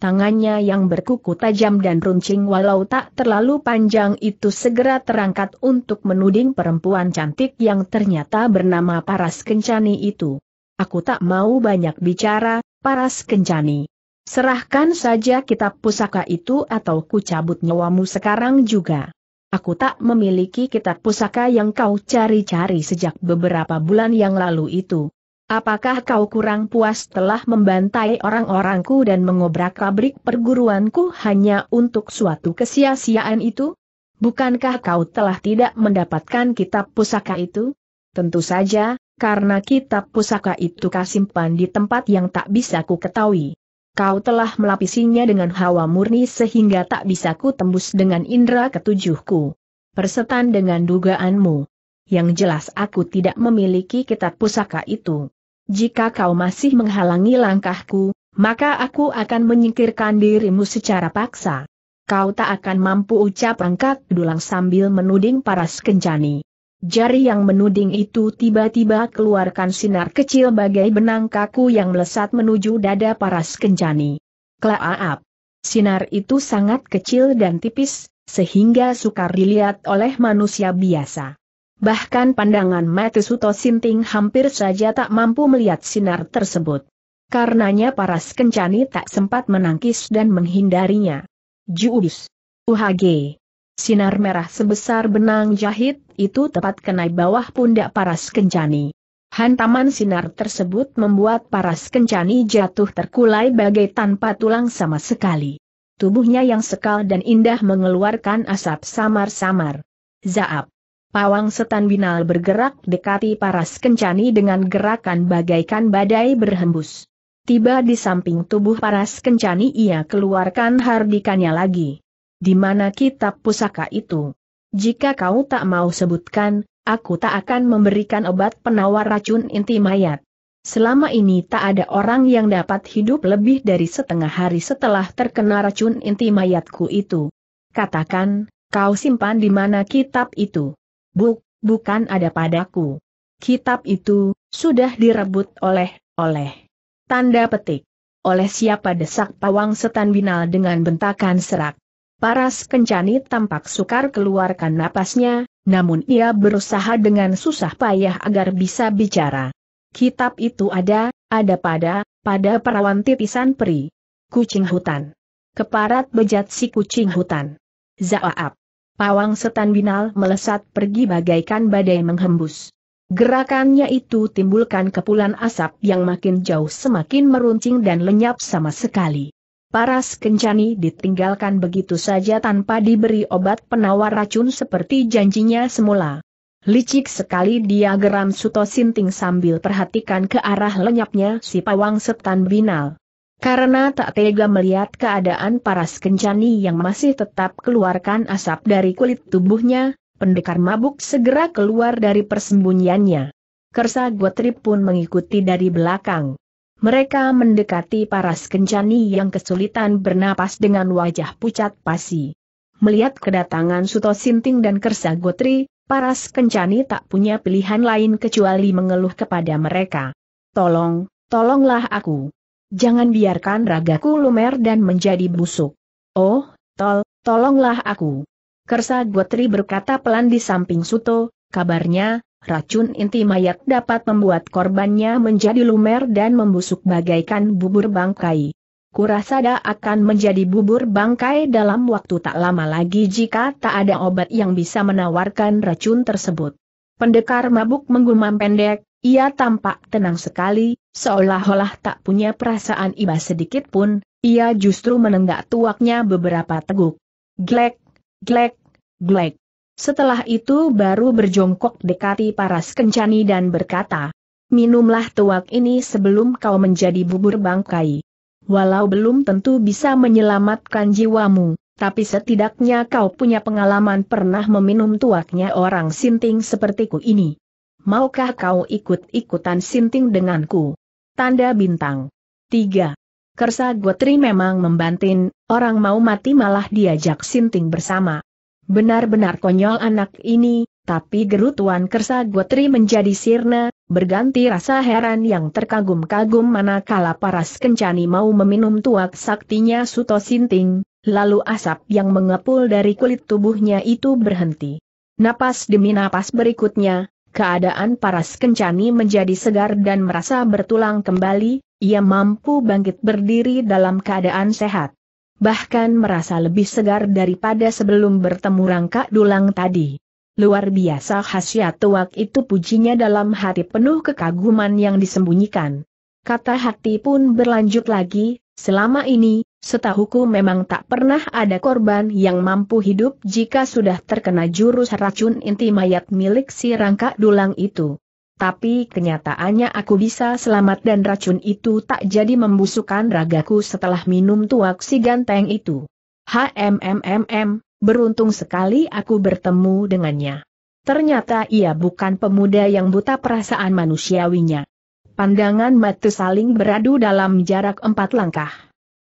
Speaker 1: tangannya yang berkuku tajam dan runcing walau tak terlalu panjang itu segera terangkat untuk menuding perempuan cantik yang ternyata bernama Paras Kencani itu. Aku tak mau banyak bicara, Paras Kencani. Serahkan saja kitab pusaka itu atau ku cabut nyawamu sekarang juga. Aku tak memiliki kitab pusaka yang kau cari-cari sejak beberapa bulan yang lalu itu. Apakah kau kurang puas telah membantai orang-orangku dan mengobrak-abrik perguruanku hanya untuk suatu kesia-siaan itu? Bukankah kau telah tidak mendapatkan kitab pusaka itu? Tentu saja, karena kitab pusaka itu kasimpan di tempat yang tak bisa ku ketahui. Kau telah melapisinya dengan hawa murni sehingga tak bisa ku tembus dengan indera ketujuhku. Persetan dengan dugaanmu yang jelas aku tidak memiliki kitab pusaka itu. Jika kau masih menghalangi langkahku, maka aku akan menyingkirkan dirimu secara paksa. Kau tak akan mampu ucap angkat dulang sambil menuding paras kencani. Jari yang menuding itu tiba-tiba keluarkan sinar kecil bagai benang kaku yang melesat menuju dada paras kencani. Klaaap. Sinar itu sangat kecil dan tipis, sehingga sukar dilihat oleh manusia biasa bahkan pandangan Suto Sinting hampir saja tak mampu melihat sinar tersebut. Karenanya para kencani tak sempat menangkis dan menghindarinya. Juus, UHG. Sinar merah sebesar benang jahit itu tepat kena bawah pundak para kencani. Hantaman sinar tersebut membuat para kencani jatuh terkulai bagai tanpa tulang sama sekali. Tubuhnya yang sekal dan indah mengeluarkan asap samar-samar. Zaap. Pawang setan binal bergerak dekati paras kencani dengan gerakan bagaikan badai berhembus. Tiba di samping tubuh paras kencani ia keluarkan hardikannya lagi. Di mana kitab pusaka itu? Jika kau tak mau sebutkan, aku tak akan memberikan obat penawar racun inti mayat. Selama ini tak ada orang yang dapat hidup lebih dari setengah hari setelah terkena racun inti mayatku itu. Katakan, kau simpan di mana kitab itu. Buk, bukan ada padaku. Kitab itu, sudah direbut oleh, oleh. Tanda petik. Oleh siapa desak pawang setan binal dengan bentakan serak. Paras kencani tampak sukar keluarkan napasnya, namun ia berusaha dengan susah payah agar bisa bicara. Kitab itu ada, ada pada, pada perawan titisan peri. Kucing hutan. Keparat bejat si kucing hutan. Zaaap. Pawang setan binal melesat pergi bagaikan badai menghembus. Gerakannya itu timbulkan kepulan asap yang makin jauh semakin meruncing dan lenyap sama sekali. Paras Kencani ditinggalkan begitu saja tanpa diberi obat penawar racun seperti janjinya semula. Licik sekali dia geram Suto Sinting sambil perhatikan ke arah lenyapnya si pawang setan binal. Karena tak tega melihat keadaan paras kencani yang masih tetap keluarkan asap dari kulit tubuhnya, pendekar mabuk segera keluar dari persembunyiannya. Kersa Gotri pun mengikuti dari belakang. Mereka mendekati paras kencani yang kesulitan bernapas dengan wajah pucat pasi. Melihat kedatangan Suto Sinting dan Kersa Gotri, Paras Kencani tak punya pilihan lain kecuali mengeluh kepada mereka. Tolong, tolonglah aku jangan biarkan ragaku lumer dan menjadi busuk. Oh, tol, tolonglah aku. Kersa Gotri berkata pelan di samping Suto, kabarnya, racun inti mayat dapat membuat korbannya menjadi lumer dan membusuk bagaikan bubur bangkai. Kurasada akan menjadi bubur bangkai dalam waktu tak lama lagi jika tak ada obat yang bisa menawarkan racun tersebut. Pendekar mabuk menggumam pendek, ia tampak tenang sekali, seolah-olah tak punya perasaan iba sedikit pun, ia justru menenggak tuaknya beberapa teguk. Glek, glek, glek. Setelah itu baru berjongkok dekati paras kencani dan berkata, Minumlah tuak ini sebelum kau menjadi bubur bangkai. Walau belum tentu bisa menyelamatkan jiwamu, tapi setidaknya kau punya pengalaman pernah meminum tuaknya orang sinting sepertiku ini maukah kau ikut-ikutan sinting denganku? Tanda bintang. 3. Kersa Gotri memang membantin, orang mau mati malah diajak sinting bersama. Benar-benar konyol anak ini, tapi gerutuan Kersa Gotri menjadi sirna, berganti rasa heran yang terkagum-kagum manakala paras kencani mau meminum tuak saktinya Suto Sinting, lalu asap yang mengepul dari kulit tubuhnya itu berhenti. Napas demi napas berikutnya, keadaan paras kencani menjadi segar dan merasa bertulang kembali, ia mampu bangkit berdiri dalam keadaan sehat. Bahkan merasa lebih segar daripada sebelum bertemu rangka dulang tadi. Luar biasa khasiat tuak itu pujinya dalam hati penuh kekaguman yang disembunyikan. Kata hati pun berlanjut lagi, selama ini, Setahuku memang tak pernah ada korban yang mampu hidup jika sudah terkena jurus racun inti mayat milik si rangka dulang itu. Tapi kenyataannya aku bisa selamat dan racun itu tak jadi membusukkan ragaku setelah minum tuak si ganteng itu. HMMMM, beruntung sekali aku bertemu dengannya. Ternyata ia bukan pemuda yang buta perasaan manusiawinya. Pandangan mata saling beradu dalam jarak empat langkah.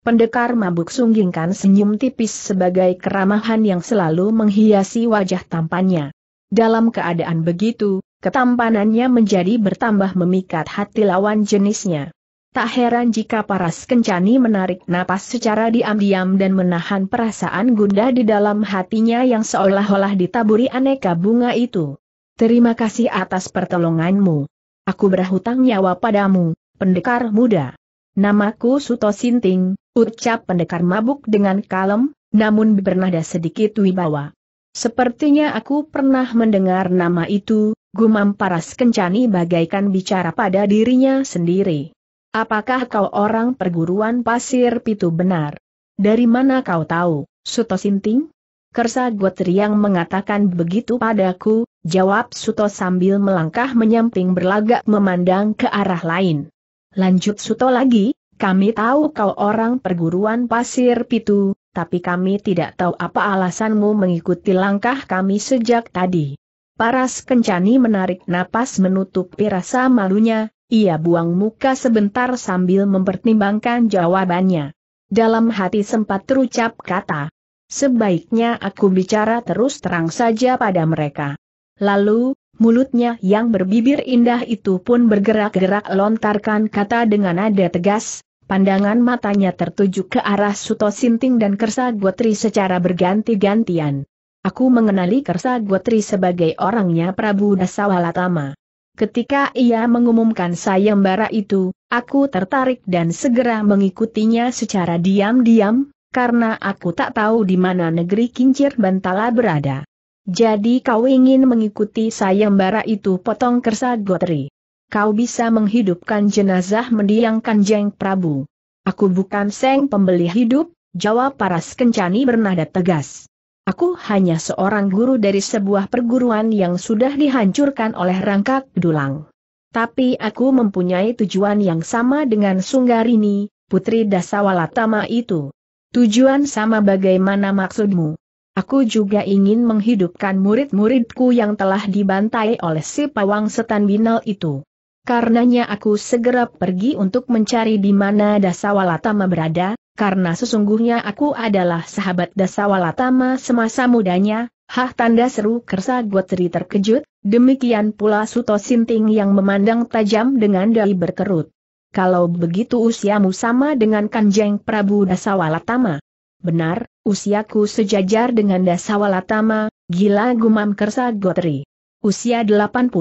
Speaker 1: Pendekar mabuk sunggingkan senyum tipis sebagai keramahan yang selalu menghiasi wajah tampannya. Dalam keadaan begitu, ketampanannya menjadi bertambah memikat hati lawan jenisnya. Tak heran jika paras kencani menarik napas secara diam-diam dan menahan perasaan gundah di dalam hatinya yang seolah-olah ditaburi aneka bunga itu. Terima kasih atas pertolonganmu. Aku berhutang nyawa padamu, pendekar muda. Namaku Suto Sinting, Ucap pendekar mabuk dengan kalem, namun bernada sedikit wibawa. Sepertinya aku pernah mendengar nama itu, gumam paras kencani bagaikan bicara pada dirinya sendiri. Apakah kau orang perguruan pasir pitu benar? Dari mana kau tahu, Suto Sinting? Kersa yang mengatakan begitu padaku, jawab Suto sambil melangkah menyamping berlagak memandang ke arah lain. Lanjut Suto lagi, kami tahu kau orang perguruan pasir pitu, tapi kami tidak tahu apa alasanmu mengikuti langkah kami sejak tadi. Paras Kencani menarik napas menutupi rasa malunya, ia buang muka sebentar sambil mempertimbangkan jawabannya. Dalam hati sempat terucap kata, sebaiknya aku bicara terus terang saja pada mereka. Lalu, Mulutnya yang berbibir indah itu pun bergerak-gerak lontarkan kata dengan nada tegas, pandangan matanya tertuju ke arah Suto Sinting dan Kersa Gotri secara berganti-gantian. Aku mengenali Kersa Gotri sebagai orangnya Prabu Dasawalatama. Ketika ia mengumumkan sayembara itu, aku tertarik dan segera mengikutinya secara diam-diam, karena aku tak tahu di mana negeri Kincir Bantala berada. Jadi kau ingin mengikuti sayembara itu potong kersa Gotri. Kau bisa menghidupkan jenazah mendiang Kanjeng Prabu. Aku bukan seng pembeli hidup, jawab Paras Kencani bernada tegas. Aku hanya seorang guru dari sebuah perguruan yang sudah dihancurkan oleh rangkak dulang. Tapi aku mempunyai tujuan yang sama dengan Sunggarini, putri Dasawalatama itu. Tujuan sama bagaimana maksudmu? Aku juga ingin menghidupkan murid-muridku yang telah dibantai oleh si pawang setan binal itu. Karenanya aku segera pergi untuk mencari di mana Dasawalatama berada, karena sesungguhnya aku adalah sahabat Dasawalatama semasa mudanya, hah tanda seru kersa Gotri terkejut, demikian pula Suto Sinting yang memandang tajam dengan dai berkerut. Kalau begitu usiamu sama dengan Kanjeng Prabu Dasawalatama. Benar, usiaku sejajar dengan Dasawalatama, gila gumam Kersa Gotri. Usia 80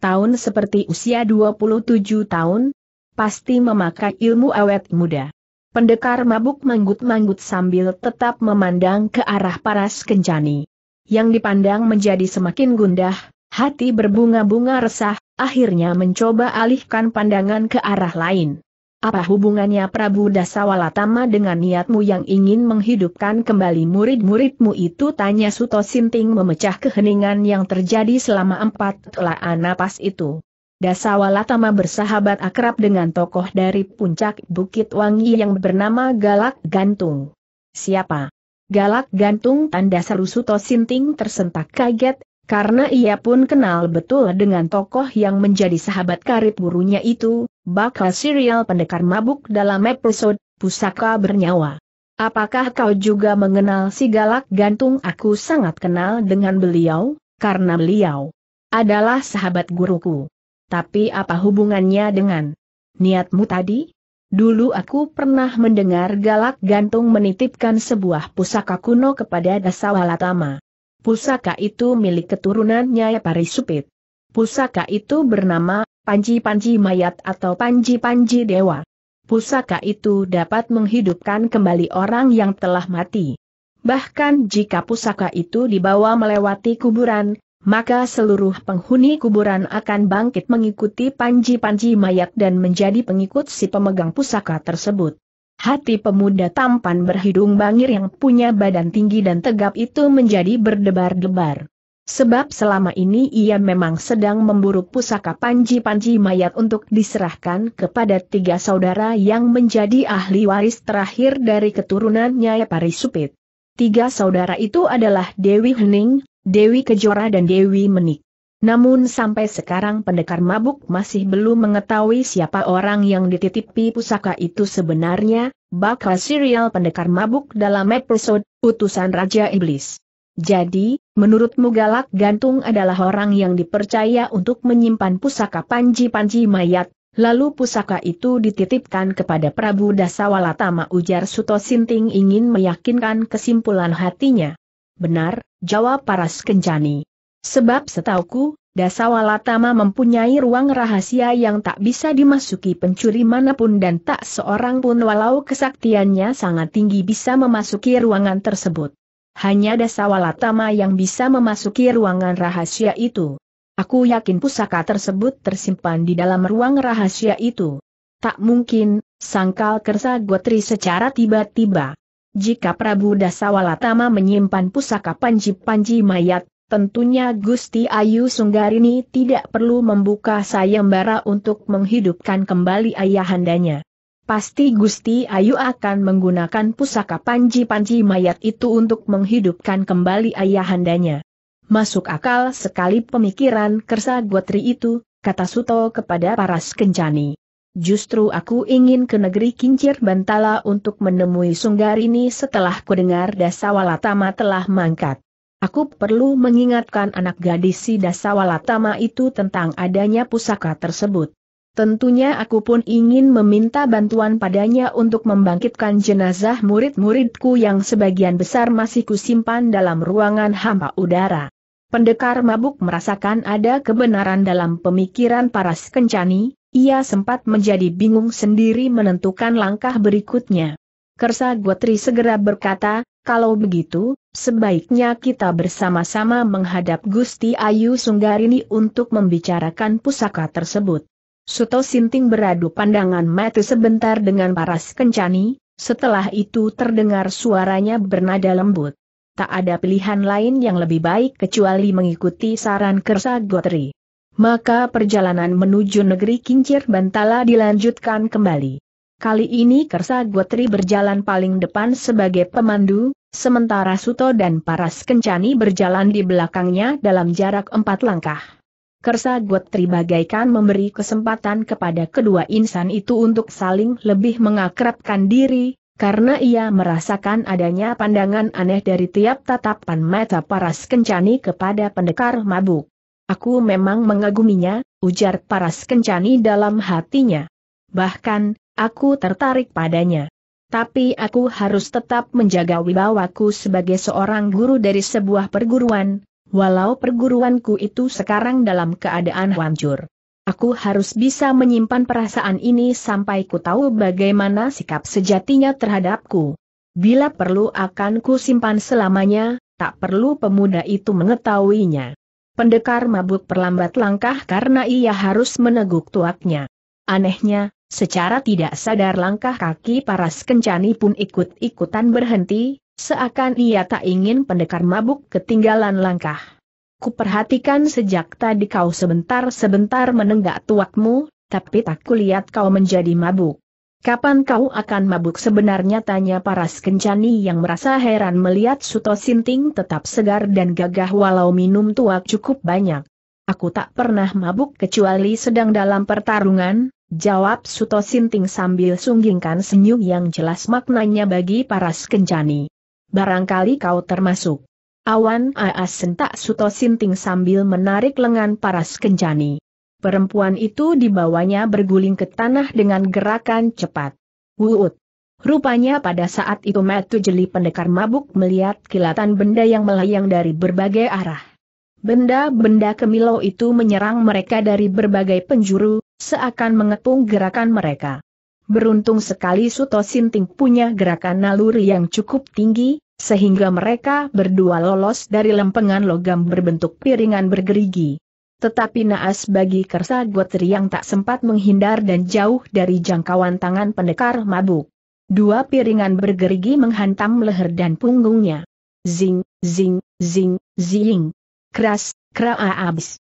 Speaker 1: tahun seperti usia 27 tahun, pasti memakai ilmu awet muda. Pendekar mabuk manggut-manggut sambil tetap memandang ke arah paras kencani. Yang dipandang menjadi semakin gundah, hati berbunga-bunga resah, akhirnya mencoba alihkan pandangan ke arah lain. Apa hubungannya Prabu Dasawalatama dengan niatmu yang ingin menghidupkan kembali murid-muridmu itu? Tanya Suto Sinting memecah keheningan yang terjadi selama empat telaan napas itu. Dasawalatama bersahabat akrab dengan tokoh dari puncak Bukit Wangi yang bernama Galak Gantung. Siapa? Galak Gantung tanda seru Suto Sinting tersentak kaget, karena ia pun kenal betul dengan tokoh yang menjadi sahabat karib gurunya itu, bakal serial pendekar mabuk dalam episode Pusaka Bernyawa. Apakah kau juga mengenal si galak gantung? Aku sangat kenal dengan beliau, karena beliau adalah sahabat guruku. Tapi apa hubungannya dengan niatmu tadi? Dulu aku pernah mendengar galak gantung menitipkan sebuah pusaka kuno kepada Dasawala Tama. Pusaka itu milik keturunan Nyai Parisupit. Pusaka itu bernama Panji-Panji Mayat atau Panji-Panji Dewa. Pusaka itu dapat menghidupkan kembali orang yang telah mati. Bahkan jika pusaka itu dibawa melewati kuburan, maka seluruh penghuni kuburan akan bangkit mengikuti panji-panji mayat dan menjadi pengikut si pemegang pusaka tersebut. Hati pemuda tampan berhidung bangir yang punya badan tinggi dan tegap itu menjadi berdebar-debar. Sebab selama ini ia memang sedang memburu pusaka panji-panji mayat untuk diserahkan kepada tiga saudara yang menjadi ahli waris terakhir dari keturunan Nyai Parisupit. Tiga saudara itu adalah Dewi Hening, Dewi Kejora dan Dewi Menik. Namun sampai sekarang pendekar mabuk masih belum mengetahui siapa orang yang dititipi pusaka itu sebenarnya, bakal serial pendekar mabuk dalam episode Utusan Raja Iblis. Jadi, menurut Galak Gantung adalah orang yang dipercaya untuk menyimpan pusaka panji-panji mayat, lalu pusaka itu dititipkan kepada Prabu Dasawalatama ujar Suto Sinting ingin meyakinkan kesimpulan hatinya. Benar, jawab Paras Kencani. Sebab setauku, Dasawalatama mempunyai ruang rahasia yang tak bisa dimasuki pencuri manapun dan tak seorang pun walau kesaktiannya sangat tinggi bisa memasuki ruangan tersebut. Hanya Dasawalatama yang bisa memasuki ruangan rahasia itu. Aku yakin pusaka tersebut tersimpan di dalam ruang rahasia itu. Tak mungkin, sangkal kersa Gotri secara tiba-tiba. Jika Prabu Dasawalatama menyimpan pusaka panji-panji mayat, Tentunya Gusti Ayu Sunggarini tidak perlu membuka sayembara untuk menghidupkan kembali ayahandanya. Pasti Gusti Ayu akan menggunakan pusaka panji-panji mayat itu untuk menghidupkan kembali ayahandanya. Masuk akal sekali pemikiran Kersa Guatri itu, kata Suto kepada Paras Kencani. Justru aku ingin ke negeri Kincir Bantala untuk menemui Sunggarini setelah kudengar Dasawalatama telah mangkat. Aku perlu mengingatkan anak gadis si Dasawalatama itu tentang adanya pusaka tersebut. Tentunya aku pun ingin meminta bantuan padanya untuk membangkitkan jenazah murid-muridku yang sebagian besar masih kusimpan dalam ruangan hampa udara. Pendekar mabuk merasakan ada kebenaran dalam pemikiran para skencani, ia sempat menjadi bingung sendiri menentukan langkah berikutnya. Kersa Gotri segera berkata, kalau begitu, Sebaiknya kita bersama-sama menghadap Gusti Ayu Sunggarini untuk membicarakan pusaka tersebut. Suto Sinting beradu pandangan mata sebentar dengan Paras Kencani, setelah itu terdengar suaranya bernada lembut. Tak ada pilihan lain yang lebih baik kecuali mengikuti saran Kersa Gotri. Maka perjalanan menuju negeri Kincir Bantala dilanjutkan kembali. Kali ini Kersa Gotri berjalan paling depan sebagai pemandu, sementara Suto dan Paras Kencani berjalan di belakangnya dalam jarak empat langkah. Kersa Gotri bagaikan memberi kesempatan kepada kedua insan itu untuk saling lebih mengakrabkan diri, karena ia merasakan adanya pandangan aneh dari tiap tatapan mata Paras Kencani kepada pendekar mabuk. Aku memang mengaguminya, ujar Paras Kencani dalam hatinya. Bahkan, aku tertarik padanya tapi aku harus tetap menjaga wibawaku sebagai seorang guru dari sebuah perguruan, walau perguruanku itu sekarang dalam keadaan hancur. Aku harus bisa menyimpan perasaan ini sampai ku tahu bagaimana sikap sejatinya terhadapku. Bila perlu akan ku simpan selamanya, tak perlu pemuda itu mengetahuinya. Pendekar mabuk perlambat langkah karena ia harus meneguk tuaknya. Anehnya, Secara tidak sadar langkah kaki paras kencani pun ikut-ikutan berhenti, seakan ia tak ingin pendekar mabuk ketinggalan langkah. Kuperhatikan sejak tadi kau sebentar-sebentar menenggak tuakmu, tapi tak kulihat kau menjadi mabuk. Kapan kau akan mabuk sebenarnya tanya Paras Kencani yang merasa heran melihat Suto Sinting tetap segar dan gagah walau minum tuak cukup banyak. Aku tak pernah mabuk kecuali sedang dalam pertarungan, Jawab Suto Sinting sambil sunggingkan senyum yang jelas maknanya bagi para kencani. Barangkali kau termasuk. Awan Aas sentak Suto Sinting sambil menarik lengan para kencani. Perempuan itu dibawanya berguling ke tanah dengan gerakan cepat. Wuut. Rupanya pada saat itu Metu Jeli pendekar mabuk melihat kilatan benda yang melayang dari berbagai arah. Benda-benda kemilau itu menyerang mereka dari berbagai penjuru, seakan mengepung gerakan mereka. Beruntung sekali Suto Sinting punya gerakan naluri yang cukup tinggi, sehingga mereka berdua lolos dari lempengan logam berbentuk piringan bergerigi. Tetapi naas bagi Kersa Gotri yang tak sempat menghindar dan jauh dari jangkauan tangan pendekar mabuk. Dua piringan bergerigi menghantam leher dan punggungnya. Zing, zing, zing, zing. Keras, kraa abis.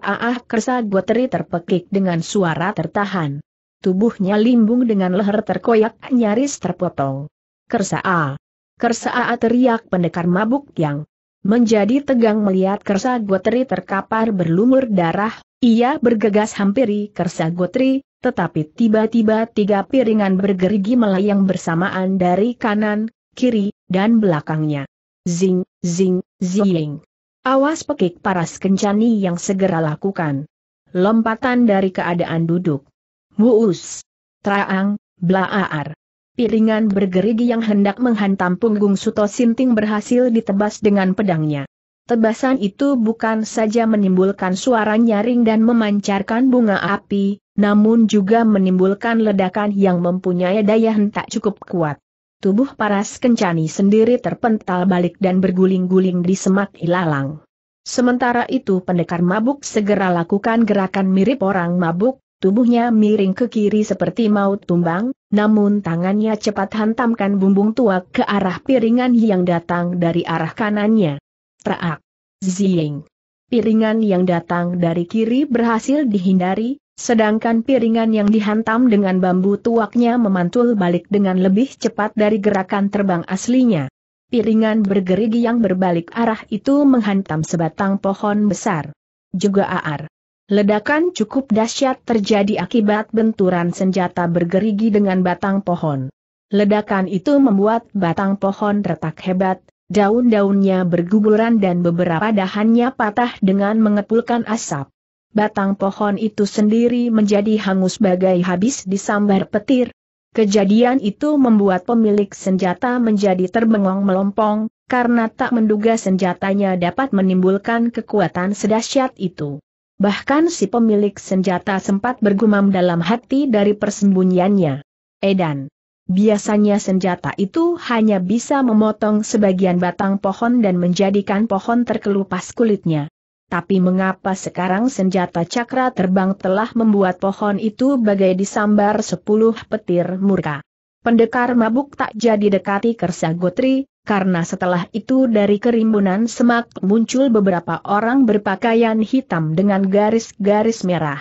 Speaker 1: Ah kersa Guateri terpekik dengan suara tertahan. Tubuhnya limbung dengan leher terkoyak nyaris terpotong. Kersa A, Kersa A teriak pendekar mabuk yang menjadi tegang melihat Kersa Guateri terkapar berlumur darah, ia bergegas hampiri Kersa Guateri, tetapi tiba-tiba tiga piringan bergerigi melayang bersamaan dari kanan, kiri, dan belakangnya. Zing, zing, zing. Awas pekik paras kencani yang segera lakukan. Lompatan dari keadaan duduk. Muus. Traang, blaaar. Piringan bergerigi yang hendak menghantam punggung Suto Sinting berhasil ditebas dengan pedangnya. Tebasan itu bukan saja menimbulkan suara nyaring dan memancarkan bunga api, namun juga menimbulkan ledakan yang mempunyai daya hentak cukup kuat tubuh paras kencani sendiri terpental balik dan berguling-guling di semak ilalang. Sementara itu pendekar mabuk segera lakukan gerakan mirip orang mabuk, tubuhnya miring ke kiri seperti mau tumbang, namun tangannya cepat hantamkan bumbung tua ke arah piringan yang datang dari arah kanannya. Traak! Ziying! Piringan yang datang dari kiri berhasil dihindari, Sedangkan piringan yang dihantam dengan bambu tuaknya memantul balik dengan lebih cepat dari gerakan terbang aslinya. Piringan bergerigi yang berbalik arah itu menghantam sebatang pohon besar. Juga AR. Ledakan cukup dahsyat terjadi akibat benturan senjata bergerigi dengan batang pohon. Ledakan itu membuat batang pohon retak hebat, daun-daunnya berguguran dan beberapa dahannya patah dengan mengepulkan asap batang pohon itu sendiri menjadi hangus bagai habis disambar petir. Kejadian itu membuat pemilik senjata menjadi terbengong melompong, karena tak menduga senjatanya dapat menimbulkan kekuatan sedahsyat itu. Bahkan si pemilik senjata sempat bergumam dalam hati dari persembunyiannya. Edan. Biasanya senjata itu hanya bisa memotong sebagian batang pohon dan menjadikan pohon terkelupas kulitnya. Tapi mengapa sekarang senjata cakra terbang telah membuat pohon itu bagai disambar sepuluh petir murka? Pendekar mabuk tak jadi dekati Kersa Gotri, karena setelah itu dari kerimbunan semak muncul beberapa orang berpakaian hitam dengan garis-garis merah.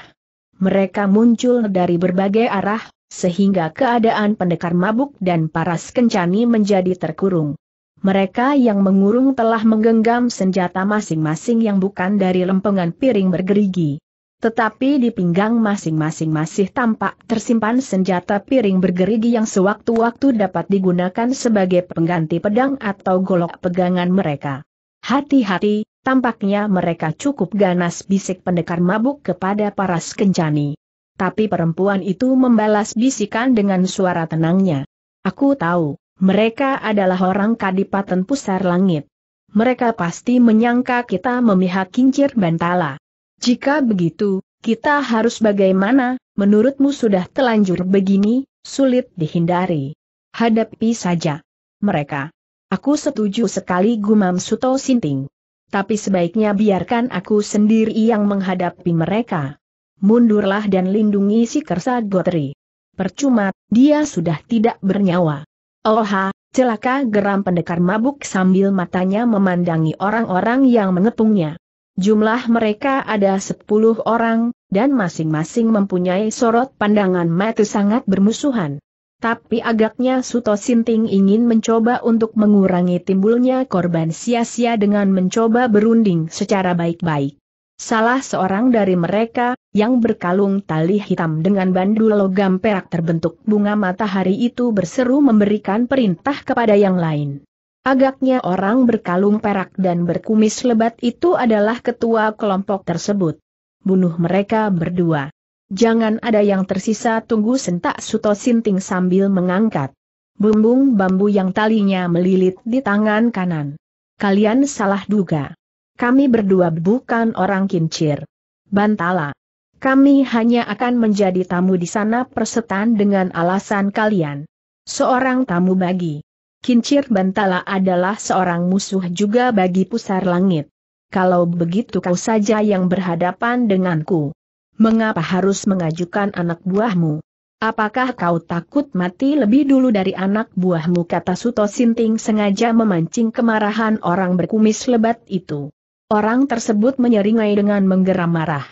Speaker 1: Mereka muncul dari berbagai arah, sehingga keadaan pendekar mabuk dan paras kencani menjadi terkurung. Mereka yang mengurung telah menggenggam senjata masing-masing yang bukan dari lempengan piring bergerigi. Tetapi di pinggang masing-masing masih tampak tersimpan senjata piring bergerigi yang sewaktu-waktu dapat digunakan sebagai pengganti pedang atau golok pegangan mereka. Hati-hati, tampaknya mereka cukup ganas bisik pendekar mabuk kepada para sekencani. Tapi perempuan itu membalas bisikan dengan suara tenangnya. Aku tahu. Mereka adalah orang kadipaten pusar langit. Mereka pasti menyangka kita memihak kincir bantala. Jika begitu, kita harus bagaimana, menurutmu sudah telanjur begini, sulit dihindari. Hadapi saja. Mereka. Aku setuju sekali gumam Suto Sinting. Tapi sebaiknya biarkan aku sendiri yang menghadapi mereka. Mundurlah dan lindungi si Kersa Gotri. Percuma, dia sudah tidak bernyawa. Oha, oh celaka geram pendekar mabuk sambil matanya memandangi orang-orang yang mengepungnya. Jumlah mereka ada sepuluh orang, dan masing-masing mempunyai sorot pandangan mata sangat bermusuhan. Tapi agaknya Suto Sinting ingin mencoba untuk mengurangi timbulnya korban sia-sia dengan mencoba berunding secara baik-baik. Salah seorang dari mereka, yang berkalung tali hitam dengan bandul logam perak terbentuk bunga matahari itu berseru memberikan perintah kepada yang lain. Agaknya orang berkalung perak dan berkumis lebat itu adalah ketua kelompok tersebut. Bunuh mereka berdua. Jangan ada yang tersisa tunggu sentak Suto Sinting sambil mengangkat. Bumbung bambu yang talinya melilit di tangan kanan. Kalian salah duga. Kami berdua bukan orang kincir. Bantala. Kami hanya akan menjadi tamu di sana persetan dengan alasan kalian. Seorang tamu bagi. Kincir Bantala adalah seorang musuh juga bagi pusar langit. Kalau begitu kau saja yang berhadapan denganku. Mengapa harus mengajukan anak buahmu? Apakah kau takut mati lebih dulu dari anak buahmu kata Suto Sinting sengaja memancing kemarahan orang berkumis lebat itu. Orang tersebut menyeringai dengan menggeram marah.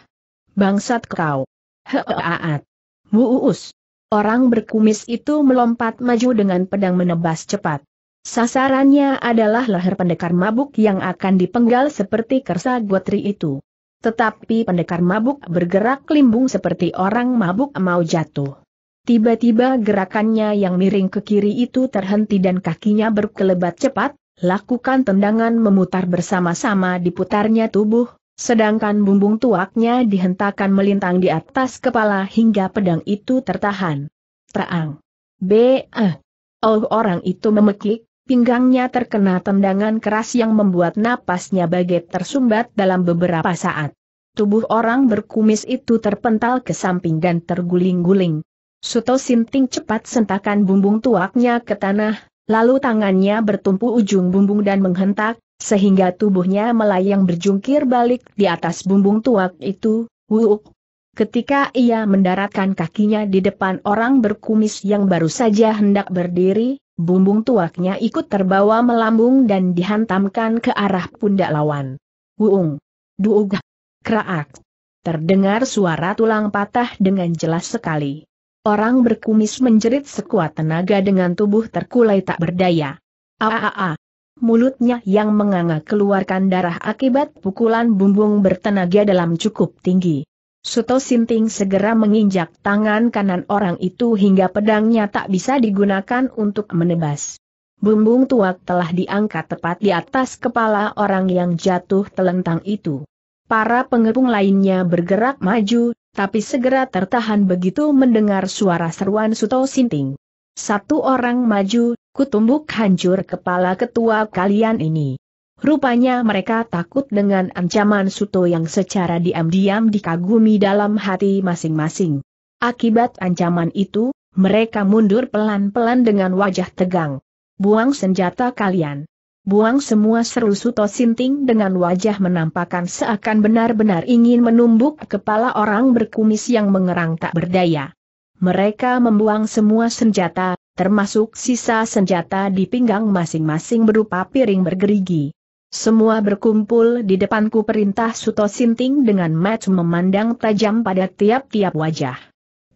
Speaker 1: Bangsat kau. Heaat. Muus. Orang berkumis itu melompat maju dengan pedang menebas cepat. Sasarannya adalah leher pendekar mabuk yang akan dipenggal seperti kersa gotri itu. Tetapi pendekar mabuk bergerak limbung seperti orang mabuk mau jatuh. Tiba-tiba gerakannya yang miring ke kiri itu terhenti dan kakinya berkelebat cepat, Lakukan tendangan memutar bersama-sama diputarnya tubuh, sedangkan bumbung tuaknya dihentakkan melintang di atas kepala hingga pedang itu tertahan. Terang. B. -eh. Oh orang itu memekik, pinggangnya terkena tendangan keras yang membuat napasnya bagai tersumbat dalam beberapa saat. Tubuh orang berkumis itu terpental ke samping dan terguling-guling. Suto Sinting cepat sentakan bumbung tuaknya ke tanah, Lalu tangannya bertumpu ujung bumbung dan menghentak, sehingga tubuhnya melayang berjungkir balik di atas bumbung tuak itu, wuuk. Ketika ia mendaratkan kakinya di depan orang berkumis yang baru saja hendak berdiri, bumbung tuaknya ikut terbawa melambung dan dihantamkan ke arah pundak lawan. Wuung! Duugah! Kraak! Terdengar suara tulang patah dengan jelas sekali. Orang berkumis menjerit sekuat tenaga dengan tubuh terkulai tak berdaya. Aaaa. Mulutnya yang menganga keluarkan darah akibat pukulan bumbung bertenaga dalam cukup tinggi. Suto Sinting segera menginjak tangan kanan orang itu hingga pedangnya tak bisa digunakan untuk menebas. Bumbung tuak telah diangkat tepat di atas kepala orang yang jatuh telentang itu. Para pengepung lainnya bergerak maju, tapi segera tertahan begitu mendengar suara seruan Suto Sinting. Satu orang maju, kutumbuk hancur kepala ketua kalian ini. Rupanya mereka takut dengan ancaman Suto yang secara diam-diam dikagumi dalam hati masing-masing. Akibat ancaman itu, mereka mundur pelan-pelan dengan wajah tegang. Buang senjata kalian buang semua seru Suto Sinting dengan wajah menampakkan seakan benar-benar ingin menumbuk kepala orang berkumis yang mengerang tak berdaya. Mereka membuang semua senjata, termasuk sisa senjata di pinggang masing-masing berupa piring bergerigi. Semua berkumpul di depanku perintah Suto Sinting dengan match memandang tajam pada tiap-tiap wajah.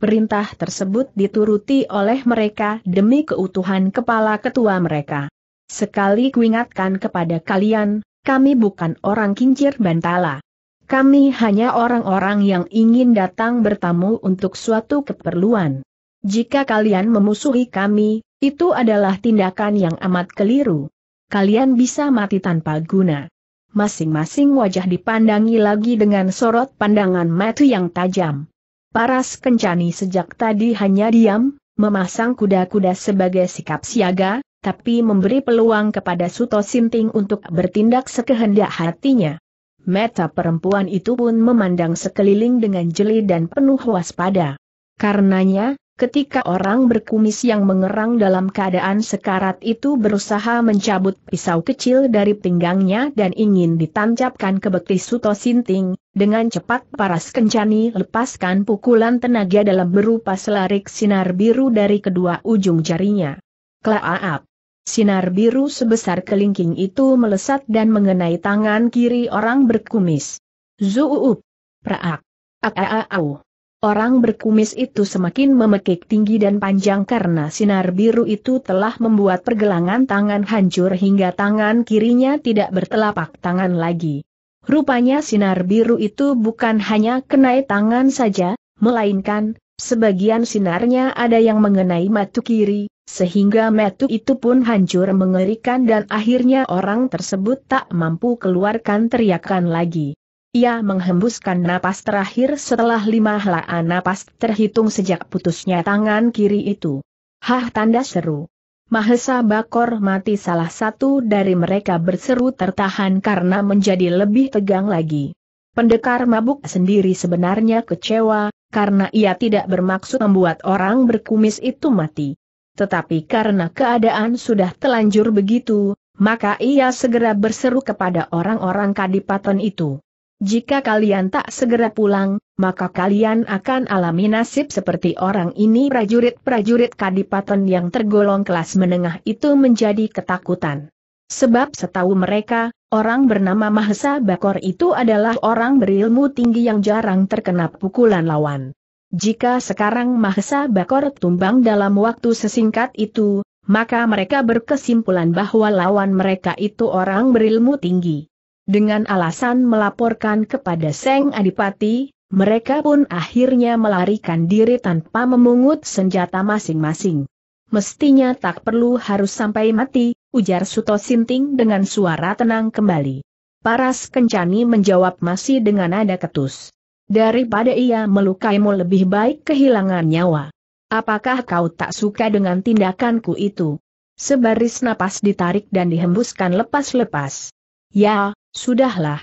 Speaker 1: Perintah tersebut dituruti oleh mereka demi keutuhan kepala ketua mereka. Sekali kuingatkan kepada kalian, kami bukan orang kincir bantala. Kami hanya orang-orang yang ingin datang bertamu untuk suatu keperluan. Jika kalian memusuhi kami, itu adalah tindakan yang amat keliru. Kalian bisa mati tanpa guna. Masing-masing wajah dipandangi lagi dengan sorot pandangan mata yang tajam. Paras Kencani sejak tadi hanya diam, memasang kuda-kuda sebagai sikap siaga, tapi memberi peluang kepada Suto Sinting untuk bertindak sekehendak hatinya. Meta perempuan itu pun memandang sekeliling dengan jeli dan penuh waspada. Karenanya, ketika orang berkumis yang mengerang dalam keadaan sekarat itu berusaha mencabut pisau kecil dari pinggangnya dan ingin ditancapkan ke betis Suto Sinting, dengan cepat paras kencani lepaskan pukulan tenaga dalam berupa selarik sinar biru dari kedua ujung jarinya. Klaaap. Sinar biru sebesar kelingking itu melesat dan mengenai tangan kiri orang berkumis. Zuup! Praak! Aaau! Orang berkumis itu semakin memekik tinggi dan panjang karena sinar biru itu telah membuat pergelangan tangan hancur hingga tangan kirinya tidak bertelapak tangan lagi. Rupanya sinar biru itu bukan hanya kenai tangan saja, melainkan, sebagian sinarnya ada yang mengenai matu kiri, sehingga metu itu pun hancur mengerikan dan akhirnya orang tersebut tak mampu keluarkan teriakan lagi. Ia menghembuskan napas terakhir setelah lima helaan napas terhitung sejak putusnya tangan kiri itu. Hah tanda seru. Mahesa Bakor mati salah satu dari mereka berseru tertahan karena menjadi lebih tegang lagi. Pendekar mabuk sendiri sebenarnya kecewa, karena ia tidak bermaksud membuat orang berkumis itu mati tetapi karena keadaan sudah telanjur begitu, maka ia segera berseru kepada orang-orang kadipaten itu. Jika kalian tak segera pulang, maka kalian akan alami nasib seperti orang ini prajurit-prajurit kadipaten yang tergolong kelas menengah itu menjadi ketakutan. Sebab setahu mereka, orang bernama Mahesa Bakor itu adalah orang berilmu tinggi yang jarang terkena pukulan lawan. Jika sekarang Mahesa Bakor tumbang dalam waktu sesingkat itu, maka mereka berkesimpulan bahwa lawan mereka itu orang berilmu tinggi. Dengan alasan melaporkan kepada Seng Adipati, mereka pun akhirnya melarikan diri tanpa memungut senjata masing-masing. Mestinya tak perlu harus sampai mati, ujar Suto Sinting dengan suara tenang kembali. Paras Kencani menjawab masih dengan nada ketus. Daripada ia melukaimu lebih baik kehilangan nyawa. Apakah kau tak suka dengan tindakanku itu? Sebaris napas ditarik dan dihembuskan lepas-lepas. Ya, sudahlah.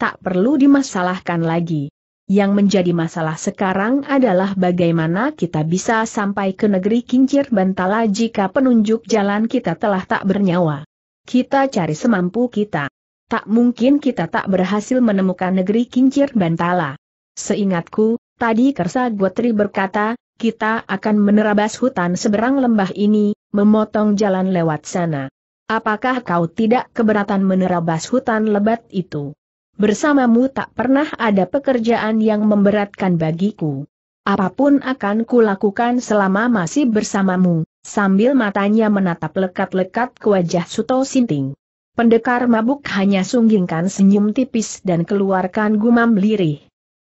Speaker 1: Tak perlu dimasalahkan lagi. Yang menjadi masalah sekarang adalah bagaimana kita bisa sampai ke negeri kincir bantala jika penunjuk jalan kita telah tak bernyawa. Kita cari semampu kita. Tak mungkin kita tak berhasil menemukan negeri kincir bantala. Seingatku, tadi Kersa Guatri berkata, kita akan menerabas hutan seberang lembah ini, memotong jalan lewat sana. Apakah kau tidak keberatan menerabas hutan lebat itu? Bersamamu tak pernah ada pekerjaan yang memberatkan bagiku. Apapun akan kulakukan selama masih bersamamu, sambil matanya menatap lekat-lekat ke wajah Suto Sinting. Pendekar mabuk hanya sunggingkan senyum tipis dan keluarkan gumam lirih.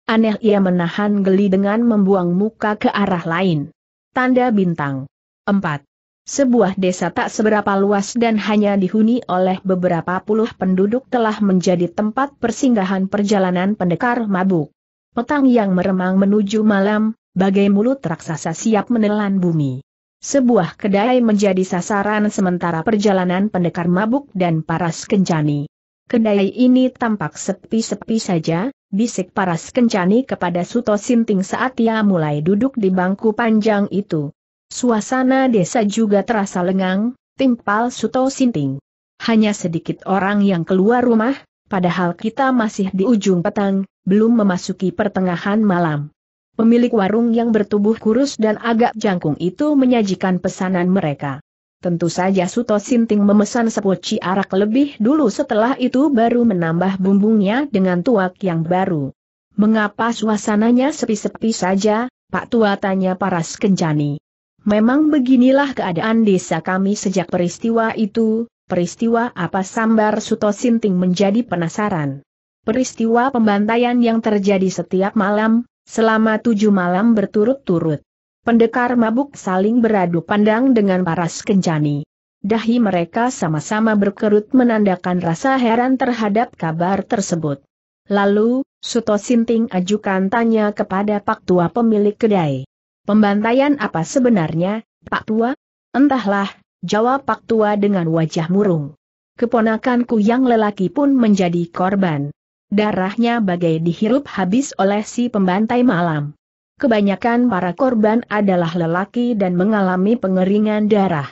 Speaker 1: Aneh ia menahan geli dengan membuang muka ke arah lain. Tanda bintang. 4. Sebuah desa tak seberapa luas dan hanya dihuni oleh beberapa puluh penduduk telah menjadi tempat persinggahan perjalanan pendekar mabuk. Petang yang meremang menuju malam, bagai mulut raksasa siap menelan bumi. Sebuah kedai menjadi sasaran sementara perjalanan pendekar mabuk dan paras kencani. Kedai ini tampak sepi-sepi saja, bisik paras kencani kepada Suto Sinting saat ia mulai duduk di bangku panjang itu. Suasana desa juga terasa lengang, timpal Suto Sinting. Hanya sedikit orang yang keluar rumah, padahal kita masih di ujung petang, belum memasuki pertengahan malam. Pemilik warung yang bertubuh kurus dan agak jangkung itu menyajikan pesanan mereka. Tentu saja Suto Sinting memesan sepoci arak lebih dulu setelah itu baru menambah bumbungnya dengan tuak yang baru. Mengapa suasananya sepi-sepi saja, Pak Tua tanya Paras kencani. Memang beginilah keadaan desa kami sejak peristiwa itu, peristiwa apa sambar Suto Sinting menjadi penasaran. Peristiwa pembantaian yang terjadi setiap malam, selama tujuh malam berturut-turut. Pendekar mabuk saling beradu pandang dengan paras kencani. Dahi mereka sama-sama berkerut menandakan rasa heran terhadap kabar tersebut. Lalu, Suto Sinting ajukan tanya kepada Pak Tua pemilik kedai. Pembantaian apa sebenarnya, Pak Tua? Entahlah, jawab Pak Tua dengan wajah murung. Keponakanku yang lelaki pun menjadi korban. Darahnya bagai dihirup habis oleh si pembantai malam kebanyakan para korban adalah lelaki dan mengalami pengeringan darah.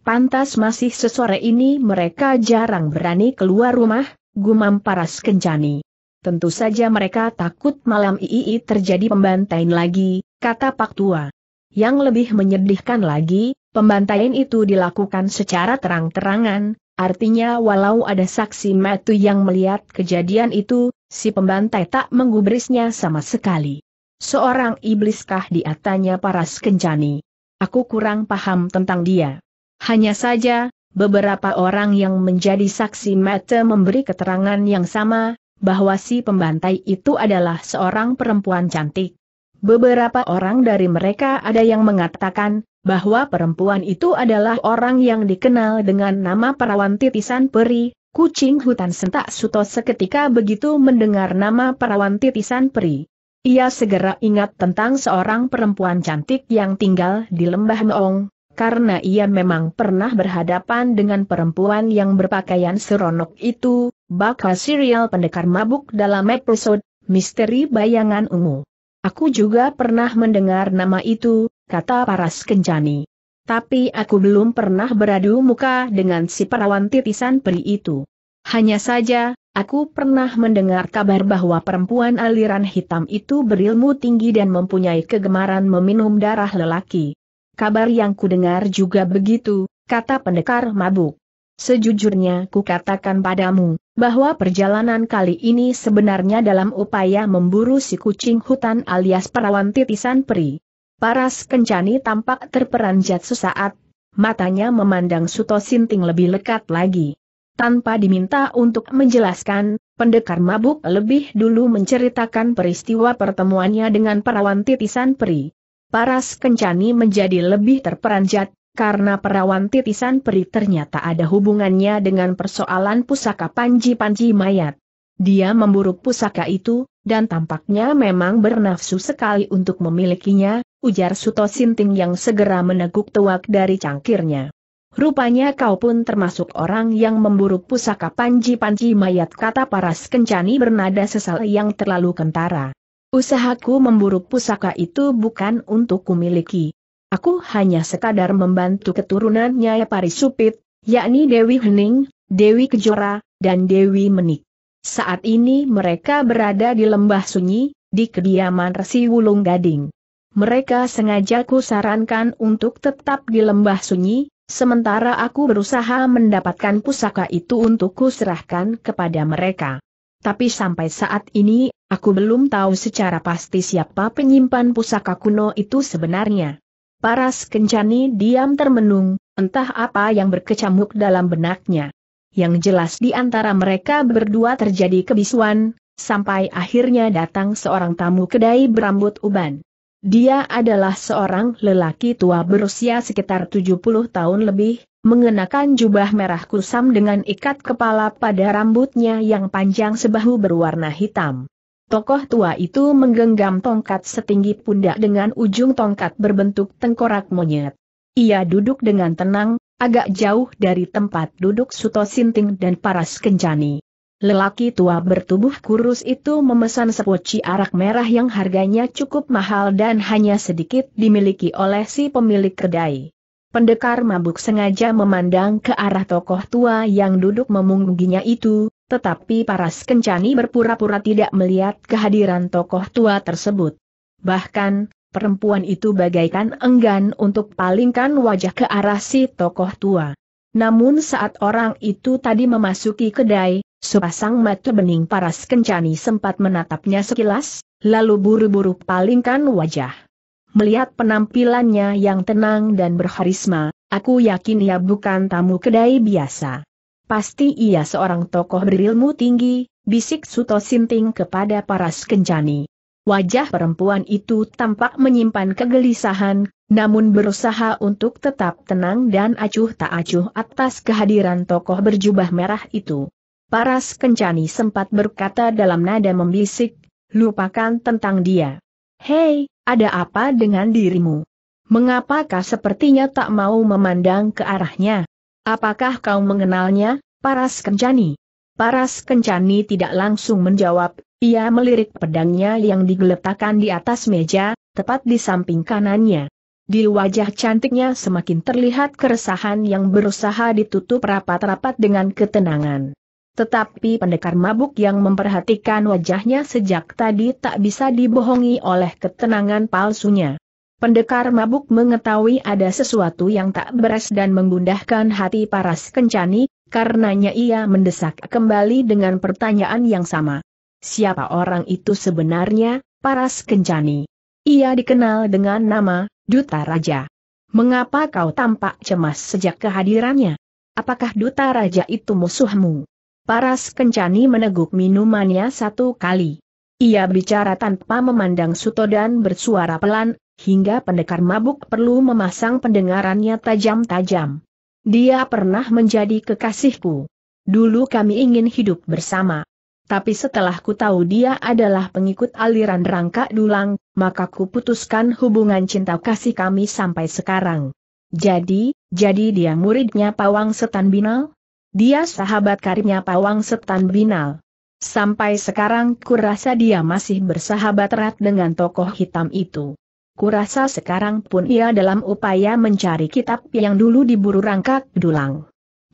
Speaker 1: Pantas masih sesore ini mereka jarang berani keluar rumah, gumam paras kencani. Tentu saja mereka takut malam II terjadi pembantaian lagi, kata Pak Tua. Yang lebih menyedihkan lagi, pembantaian itu dilakukan secara terang-terangan, Artinya walau ada saksi metu yang melihat kejadian itu, si pembantai tak menggubrisnya sama sekali. Seorang ibliskah di atanya Paras Kencani. Aku kurang paham tentang dia. Hanya saja, beberapa orang yang menjadi saksi mata memberi keterangan yang sama, bahwa si pembantai itu adalah seorang perempuan cantik. Beberapa orang dari mereka ada yang mengatakan, bahwa perempuan itu adalah orang yang dikenal dengan nama perawan titisan peri, kucing hutan sentak suto seketika begitu mendengar nama perawan titisan peri. Ia segera ingat tentang seorang perempuan cantik yang tinggal di lembah Noong, karena ia memang pernah berhadapan dengan perempuan yang berpakaian seronok itu, bakal serial pendekar mabuk dalam episode Misteri Bayangan Ungu. Aku juga pernah mendengar nama itu, kata Paras Kencani. Tapi aku belum pernah beradu muka dengan si perawan titisan peri itu. Hanya saja, Aku pernah mendengar kabar bahwa perempuan aliran hitam itu berilmu tinggi dan mempunyai kegemaran meminum darah lelaki. Kabar yang kudengar juga begitu, kata pendekar mabuk. Sejujurnya kukatakan padamu, bahwa perjalanan kali ini sebenarnya dalam upaya memburu si kucing hutan alias perawan titisan peri. Paras Kencani tampak terperanjat sesaat, matanya memandang Suto Sinting lebih lekat lagi. Tanpa diminta untuk menjelaskan, pendekar mabuk lebih dulu menceritakan peristiwa pertemuannya dengan perawan titisan peri. Paras Kencani menjadi lebih terperanjat, karena perawan titisan peri ternyata ada hubungannya dengan persoalan pusaka panji-panji mayat. Dia memburu pusaka itu, dan tampaknya memang bernafsu sekali untuk memilikinya, ujar Suto Sinting yang segera meneguk tuak dari cangkirnya. Rupanya kau pun termasuk orang yang memburuk pusaka panji-panji mayat kata paras kencani bernada sesal yang terlalu kentara. Usahaku memburuk pusaka itu bukan untuk kumiliki. Aku hanya sekadar membantu keturunan Nyai Parisupit, yakni Dewi Hening, Dewi Kejora, dan Dewi Menik. Saat ini mereka berada di lembah sunyi, di kediaman Resi Wulung Gading. Mereka sengaja kusarankan untuk tetap di lembah sunyi, Sementara aku berusaha mendapatkan pusaka itu untuk kuserahkan kepada mereka. Tapi sampai saat ini, aku belum tahu secara pasti siapa penyimpan pusaka kuno itu sebenarnya. Paras Kencani diam termenung, entah apa yang berkecamuk dalam benaknya. Yang jelas di antara mereka berdua terjadi kebisuan, sampai akhirnya datang seorang tamu kedai berambut uban. Dia adalah seorang lelaki tua berusia sekitar 70 tahun lebih, mengenakan jubah merah kusam dengan ikat kepala pada rambutnya yang panjang sebahu berwarna hitam. Tokoh tua itu menggenggam tongkat setinggi pundak dengan ujung tongkat berbentuk tengkorak monyet. Ia duduk dengan tenang, agak jauh dari tempat duduk Suto Sinting dan Paras Kencani. Lelaki tua bertubuh kurus itu memesan sepoci arak merah yang harganya cukup mahal dan hanya sedikit dimiliki oleh si pemilik kedai. Pendekar mabuk sengaja memandang ke arah tokoh tua yang duduk memungginya itu, tetapi paras kencani berpura-pura tidak melihat kehadiran tokoh tua tersebut. Bahkan, perempuan itu bagaikan enggan untuk palingkan wajah ke arah si tokoh tua. Namun saat orang itu tadi memasuki kedai, sepasang mata bening paras kencani sempat menatapnya sekilas, lalu buru-buru palingkan wajah. Melihat penampilannya yang tenang dan berharisma, aku yakin ia bukan tamu kedai biasa. Pasti ia seorang tokoh berilmu tinggi, bisik Suto Sinting kepada paras kencani. Wajah perempuan itu tampak menyimpan kegelisahan, namun berusaha untuk tetap tenang dan acuh tak acuh atas kehadiran tokoh berjubah merah itu. Paras Kencani sempat berkata dalam nada membisik, lupakan tentang dia. Hei, ada apa dengan dirimu? Mengapakah sepertinya tak mau memandang ke arahnya? Apakah kau mengenalnya, Paras Kencani? Paras Kencani tidak langsung menjawab, ia melirik pedangnya yang digeletakkan di atas meja, tepat di samping kanannya. Di wajah cantiknya semakin terlihat keresahan yang berusaha ditutup rapat-rapat dengan ketenangan. Tetapi pendekar mabuk yang memperhatikan wajahnya sejak tadi tak bisa dibohongi oleh ketenangan palsunya. Pendekar mabuk mengetahui ada sesuatu yang tak beres dan menggundahkan hati paras kencani, karenanya ia mendesak kembali dengan pertanyaan yang sama. Siapa orang itu sebenarnya, Paras Kencani? Ia dikenal dengan nama, Duta Raja. Mengapa kau tampak cemas sejak kehadirannya? Apakah Duta Raja itu musuhmu? Paras Kencani meneguk minumannya satu kali. Ia bicara tanpa memandang Suto dan bersuara pelan, hingga pendekar mabuk perlu memasang pendengarannya tajam-tajam. Dia pernah menjadi kekasihku. Dulu kami ingin hidup bersama tapi setelah ku tahu dia adalah pengikut aliran rangka dulang, maka ku putuskan hubungan cinta kasih kami sampai sekarang. Jadi, jadi dia muridnya Pawang Setan Binal? Dia sahabat karibnya Pawang Setan Binal. Sampai sekarang kurasa dia masih bersahabat erat dengan tokoh hitam itu. Kurasa sekarang pun ia dalam upaya mencari kitab yang dulu diburu rangka dulang.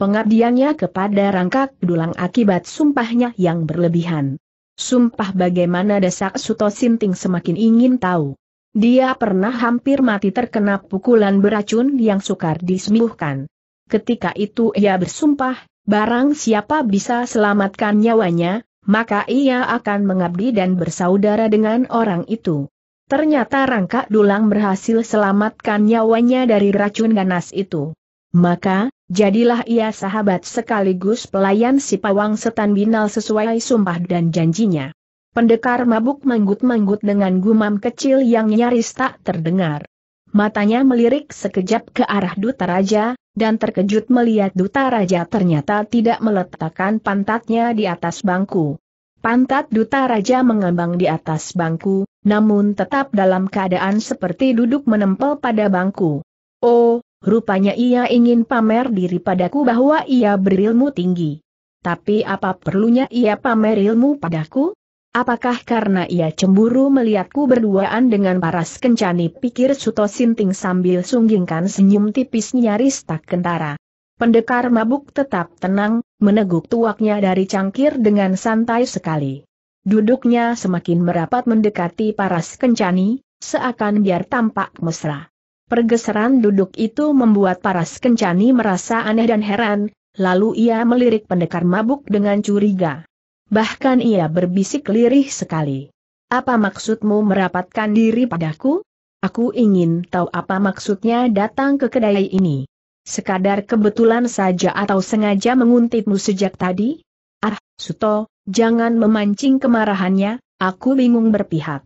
Speaker 1: Pengabdiannya kepada rangka dulang akibat sumpahnya yang berlebihan. Sumpah bagaimana desak Suto Sinting semakin ingin tahu. Dia pernah hampir mati terkena pukulan beracun yang sukar disembuhkan. Ketika itu ia bersumpah, barang siapa bisa selamatkan nyawanya, maka ia akan mengabdi dan bersaudara dengan orang itu. Ternyata rangka dulang berhasil selamatkan nyawanya dari racun ganas itu. Maka, jadilah ia sahabat sekaligus pelayan si pawang setan binal sesuai sumpah dan janjinya. Pendekar mabuk manggut-manggut dengan gumam kecil yang nyaris tak terdengar. Matanya melirik sekejap ke arah Duta Raja, dan terkejut melihat Duta Raja ternyata tidak meletakkan pantatnya di atas bangku. Pantat Duta Raja mengambang di atas bangku, namun tetap dalam keadaan seperti duduk menempel pada bangku. Oh, Rupanya ia ingin pamer diri padaku bahwa ia berilmu tinggi. Tapi apa perlunya ia pamer ilmu padaku? Apakah karena ia cemburu melihatku berduaan dengan paras kencani pikir Suto Sinting sambil sunggingkan senyum tipis nyaris tak kentara. Pendekar mabuk tetap tenang, meneguk tuaknya dari cangkir dengan santai sekali. Duduknya semakin merapat mendekati paras kencani, seakan biar tampak mesra. Pergeseran duduk itu membuat Paras Kencani merasa aneh dan heran, lalu ia melirik pendekar mabuk dengan curiga. Bahkan ia berbisik lirih sekali. Apa maksudmu merapatkan diri padaku? Aku ingin tahu apa maksudnya datang ke kedai ini. Sekadar kebetulan saja atau sengaja menguntitmu sejak tadi? Ah, Suto, jangan memancing kemarahannya, aku bingung berpihak.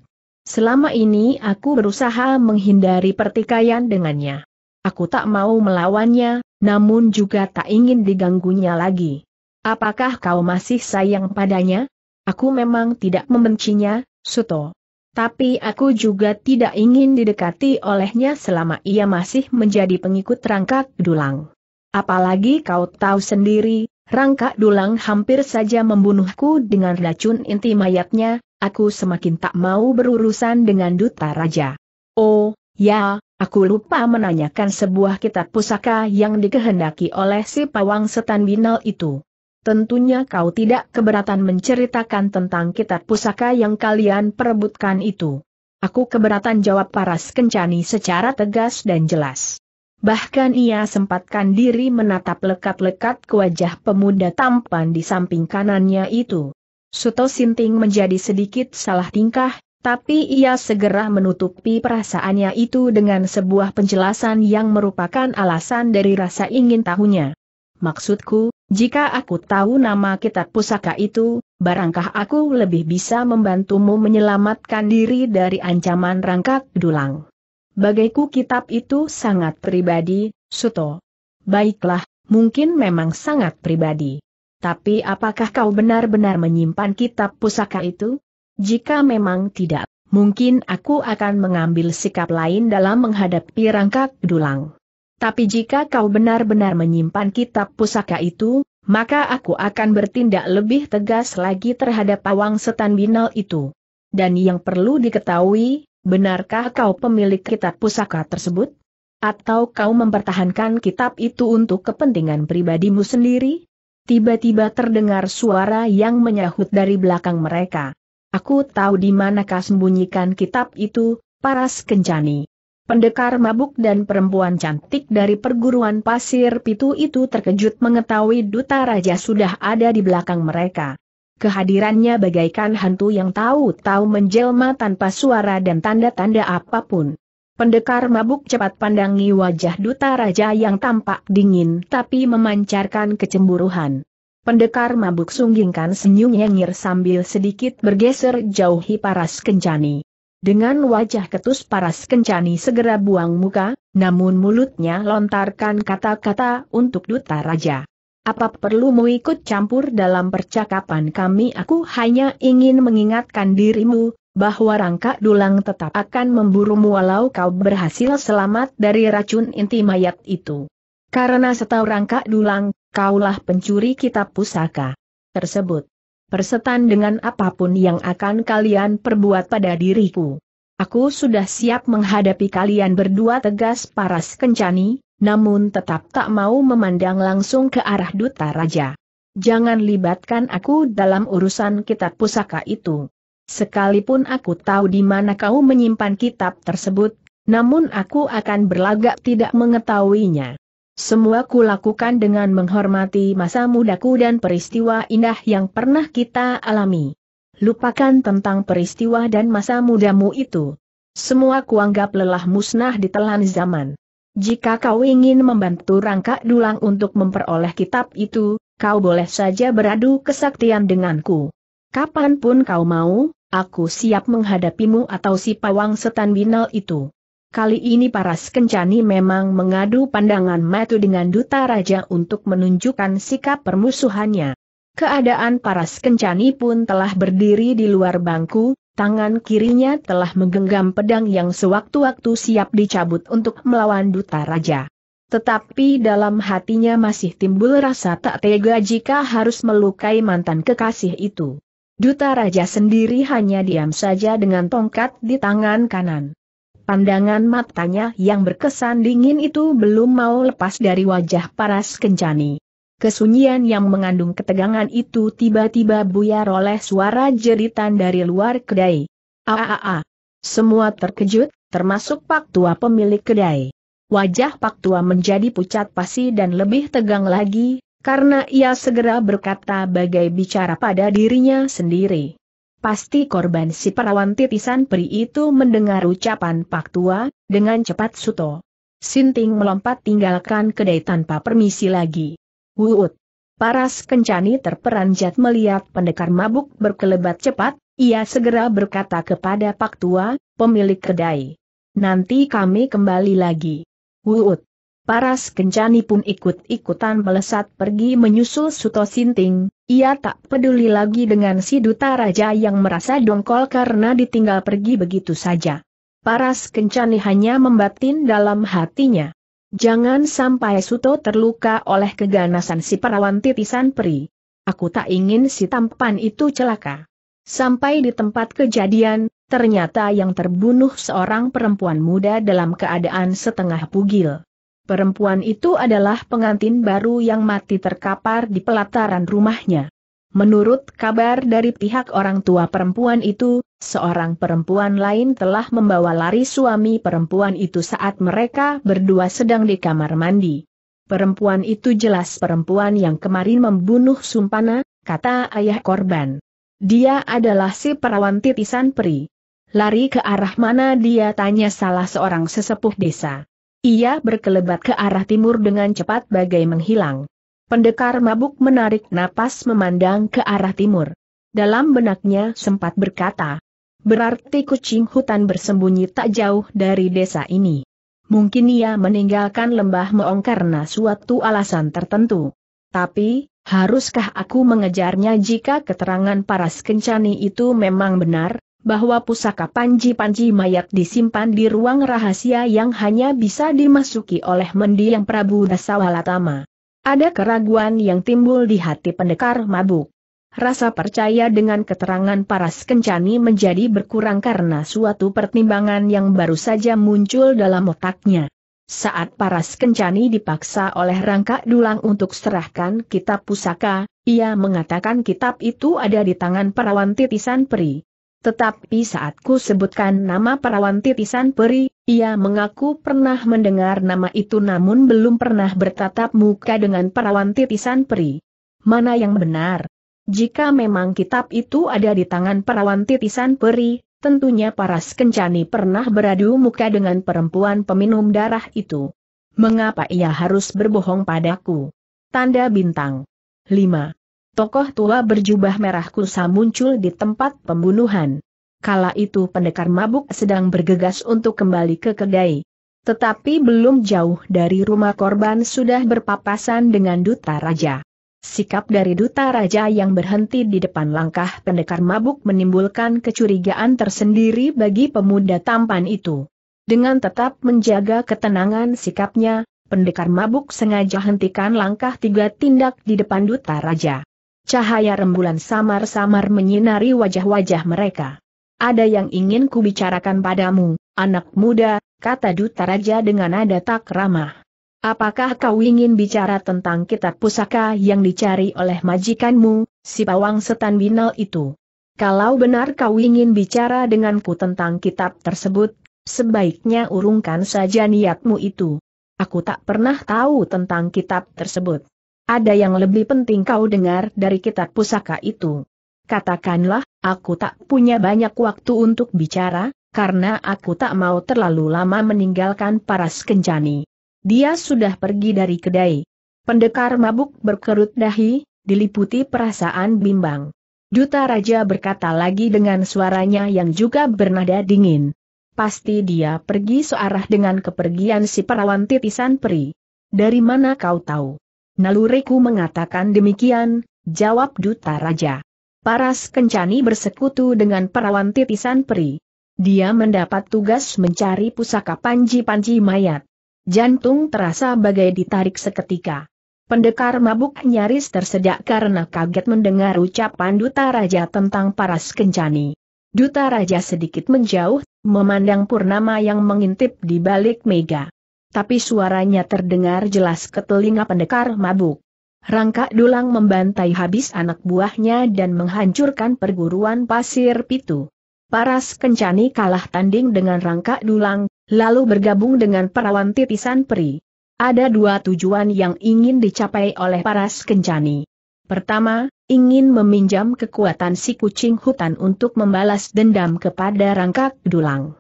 Speaker 1: Selama ini aku berusaha menghindari pertikaian dengannya. Aku tak mau melawannya, namun juga tak ingin diganggunya lagi. Apakah kau masih sayang padanya? Aku memang tidak membencinya, Suto. Tapi aku juga tidak ingin didekati olehnya selama ia masih menjadi pengikut Rangka dulang. Apalagi kau tahu sendiri, Rangka dulang hampir saja membunuhku dengan racun inti mayatnya, aku semakin tak mau berurusan dengan duta raja. Oh, ya, aku lupa menanyakan sebuah kitab pusaka yang dikehendaki oleh si pawang setan binal itu. Tentunya kau tidak keberatan menceritakan tentang kitab pusaka yang kalian perebutkan itu. Aku keberatan jawab Paras Kencani secara tegas dan jelas. Bahkan ia sempatkan diri menatap lekat-lekat ke wajah pemuda tampan di samping kanannya itu. Suto Sinting menjadi sedikit salah tingkah, tapi ia segera menutupi perasaannya itu dengan sebuah penjelasan yang merupakan alasan dari rasa ingin tahunya. Maksudku, jika aku tahu nama kitab pusaka itu, barangkah aku lebih bisa membantumu menyelamatkan diri dari ancaman rangkak dulang. Bagaiku kitab itu sangat pribadi, Suto. Baiklah, mungkin memang sangat pribadi tapi apakah kau benar-benar menyimpan kitab pusaka itu? Jika memang tidak, mungkin aku akan mengambil sikap lain dalam menghadapi rangka dulang. Tapi jika kau benar-benar menyimpan kitab pusaka itu, maka aku akan bertindak lebih tegas lagi terhadap pawang setan binal itu. Dan yang perlu diketahui, benarkah kau pemilik kitab pusaka tersebut? Atau kau mempertahankan kitab itu untuk kepentingan pribadimu sendiri? Tiba-tiba terdengar suara yang menyahut dari belakang mereka. Aku tahu di manakah sembunyikan kitab itu, Paras Kencani. Pendekar mabuk dan perempuan cantik dari perguruan pasir pitu itu terkejut mengetahui duta raja sudah ada di belakang mereka. Kehadirannya bagaikan hantu yang tahu-tahu menjelma tanpa suara dan tanda-tanda apapun. Pendekar mabuk cepat pandangi wajah duta raja yang tampak dingin tapi memancarkan kecemburuan. Pendekar mabuk sunggingkan senyum nyengir sambil sedikit bergeser jauhi paras kencani. Dengan wajah ketus paras kencani segera buang muka, namun mulutnya lontarkan kata-kata untuk duta raja. Apa perlu perlumu ikut campur dalam percakapan kami? Aku hanya ingin mengingatkan dirimu, bahwa rangka dulang tetap akan memburumu walau kau berhasil selamat dari racun inti mayat itu. Karena setau rangka dulang, kaulah pencuri kitab pusaka tersebut. Persetan dengan apapun yang akan kalian perbuat pada diriku. Aku sudah siap menghadapi kalian berdua tegas paras kencani, namun tetap tak mau memandang langsung ke arah duta raja. Jangan libatkan aku dalam urusan kitab pusaka itu. Sekalipun aku tahu di mana kau menyimpan kitab tersebut, namun aku akan berlagak tidak mengetahuinya. Semua kulakukan dengan menghormati masa mudaku dan peristiwa indah yang pernah kita alami. Lupakan tentang peristiwa dan masa mudamu itu. Semua kuanggap lelah musnah di telan zaman. Jika kau ingin membantu rangka dulang untuk memperoleh kitab itu, kau boleh saja beradu kesaktian denganku. Kapanpun kau mau, aku siap menghadapimu atau si pawang setan binal itu. Kali ini Paras Kencani memang mengadu pandangan matu dengan Duta Raja untuk menunjukkan sikap permusuhannya. Keadaan Paras Kencani pun telah berdiri di luar bangku, tangan kirinya telah menggenggam pedang yang sewaktu-waktu siap dicabut untuk melawan Duta Raja. Tetapi dalam hatinya masih timbul rasa tak tega jika harus melukai mantan kekasih itu. Duta Raja sendiri hanya diam saja dengan tongkat di tangan kanan. Pandangan matanya yang berkesan dingin itu belum mau lepas dari wajah paras kencani. Kesunyian yang mengandung ketegangan itu tiba-tiba buyar oleh suara jeritan dari luar kedai. Aaaa. Semua terkejut, termasuk Pak Tua pemilik kedai. Wajah Pak Tua menjadi pucat pasi dan lebih tegang lagi, karena ia segera berkata bagai bicara pada dirinya sendiri. Pasti korban si perawan titisan peri itu mendengar ucapan Pak Tua, dengan cepat Suto. Sinting melompat tinggalkan kedai tanpa permisi lagi. Wuut. Paras Kencani terperanjat melihat pendekar mabuk berkelebat cepat, ia segera berkata kepada Pak Tua, pemilik kedai. Nanti kami kembali lagi. Wuut. Paras Kencani pun ikut-ikutan melesat pergi menyusul Suto Sinting, ia tak peduli lagi dengan si Duta Raja yang merasa dongkol karena ditinggal pergi begitu saja. Paras Kencani hanya membatin dalam hatinya. Jangan sampai Suto terluka oleh keganasan si perawan titisan peri. Aku tak ingin si tampan itu celaka. Sampai di tempat kejadian, ternyata yang terbunuh seorang perempuan muda dalam keadaan setengah pugil. Perempuan itu adalah pengantin baru yang mati terkapar di pelataran rumahnya. Menurut kabar dari pihak orang tua perempuan itu, seorang perempuan lain telah membawa lari suami perempuan itu saat mereka berdua sedang di kamar mandi. Perempuan itu jelas perempuan yang kemarin membunuh Sumpana, kata ayah korban. Dia adalah si perawan titisan peri. Lari ke arah mana dia tanya salah seorang sesepuh desa. Ia berkelebat ke arah timur dengan cepat bagai menghilang. Pendekar mabuk menarik napas memandang ke arah timur. Dalam benaknya sempat berkata, berarti kucing hutan bersembunyi tak jauh dari desa ini. Mungkin ia meninggalkan lembah meong karena suatu alasan tertentu. Tapi, haruskah aku mengejarnya jika keterangan paras kencani itu memang benar? bahwa pusaka Panji-Panji mayat disimpan di ruang rahasia yang hanya bisa dimasuki oleh mendiang Prabu Dasawalatama. Ada keraguan yang timbul di hati pendekar mabuk. Rasa percaya dengan keterangan para kencani menjadi berkurang karena suatu pertimbangan yang baru saja muncul dalam otaknya. Saat para kencani dipaksa oleh rangka dulang untuk serahkan kitab pusaka, ia mengatakan kitab itu ada di tangan perawan titisan peri. Tetapi saat ku sebutkan nama perawan titisan peri, ia mengaku pernah mendengar nama itu namun belum pernah bertatap muka dengan perawan titisan peri. Mana yang benar? Jika memang kitab itu ada di tangan perawan titisan peri, tentunya Paras Kencani pernah beradu muka dengan perempuan peminum darah itu. Mengapa ia harus berbohong padaku? Tanda bintang. 5 tokoh tua berjubah merah kusa muncul di tempat pembunuhan. Kala itu pendekar mabuk sedang bergegas untuk kembali ke kedai. Tetapi belum jauh dari rumah korban sudah berpapasan dengan duta raja. Sikap dari duta raja yang berhenti di depan langkah pendekar mabuk menimbulkan kecurigaan tersendiri bagi pemuda tampan itu. Dengan tetap menjaga ketenangan sikapnya, pendekar mabuk sengaja hentikan langkah tiga tindak di depan duta raja. Cahaya rembulan samar-samar menyinari wajah-wajah mereka. Ada yang ingin kubicarakan padamu, anak muda, kata duta raja dengan nada tak ramah. Apakah kau ingin bicara tentang kitab pusaka yang dicari oleh majikanmu, si pawang setan binal itu? Kalau benar kau ingin bicara denganku tentang kitab tersebut, sebaiknya urungkan saja niatmu itu. Aku tak pernah tahu tentang kitab tersebut. Ada yang lebih penting kau dengar dari kitab pusaka itu. Katakanlah, aku tak punya banyak waktu untuk bicara, karena aku tak mau terlalu lama meninggalkan Paras Kencani. Dia sudah pergi dari kedai. Pendekar mabuk berkerut dahi, diliputi perasaan bimbang. Duta Raja berkata lagi dengan suaranya yang juga bernada dingin. Pasti dia pergi searah dengan kepergian si perawan titisan peri. Dari mana kau tahu? Naluriku mengatakan demikian, jawab Duta Raja. Paras Kencani bersekutu dengan perawan titisan peri. Dia mendapat tugas mencari pusaka panji-panji mayat. Jantung terasa bagai ditarik seketika. Pendekar mabuk nyaris tersedak karena kaget mendengar ucapan Duta Raja tentang Paras Kencani. Duta Raja sedikit menjauh, memandang Purnama yang mengintip di balik mega tapi suaranya terdengar jelas ke telinga pendekar mabuk. Rangka Dulang membantai habis anak buahnya dan menghancurkan perguruan pasir pitu. Paras Kencani kalah tanding dengan Rangka Dulang, lalu bergabung dengan perawan titisan peri. Ada dua tujuan yang ingin dicapai oleh Paras Kencani. Pertama, ingin meminjam kekuatan si kucing hutan untuk membalas dendam kepada Rangka Dulang.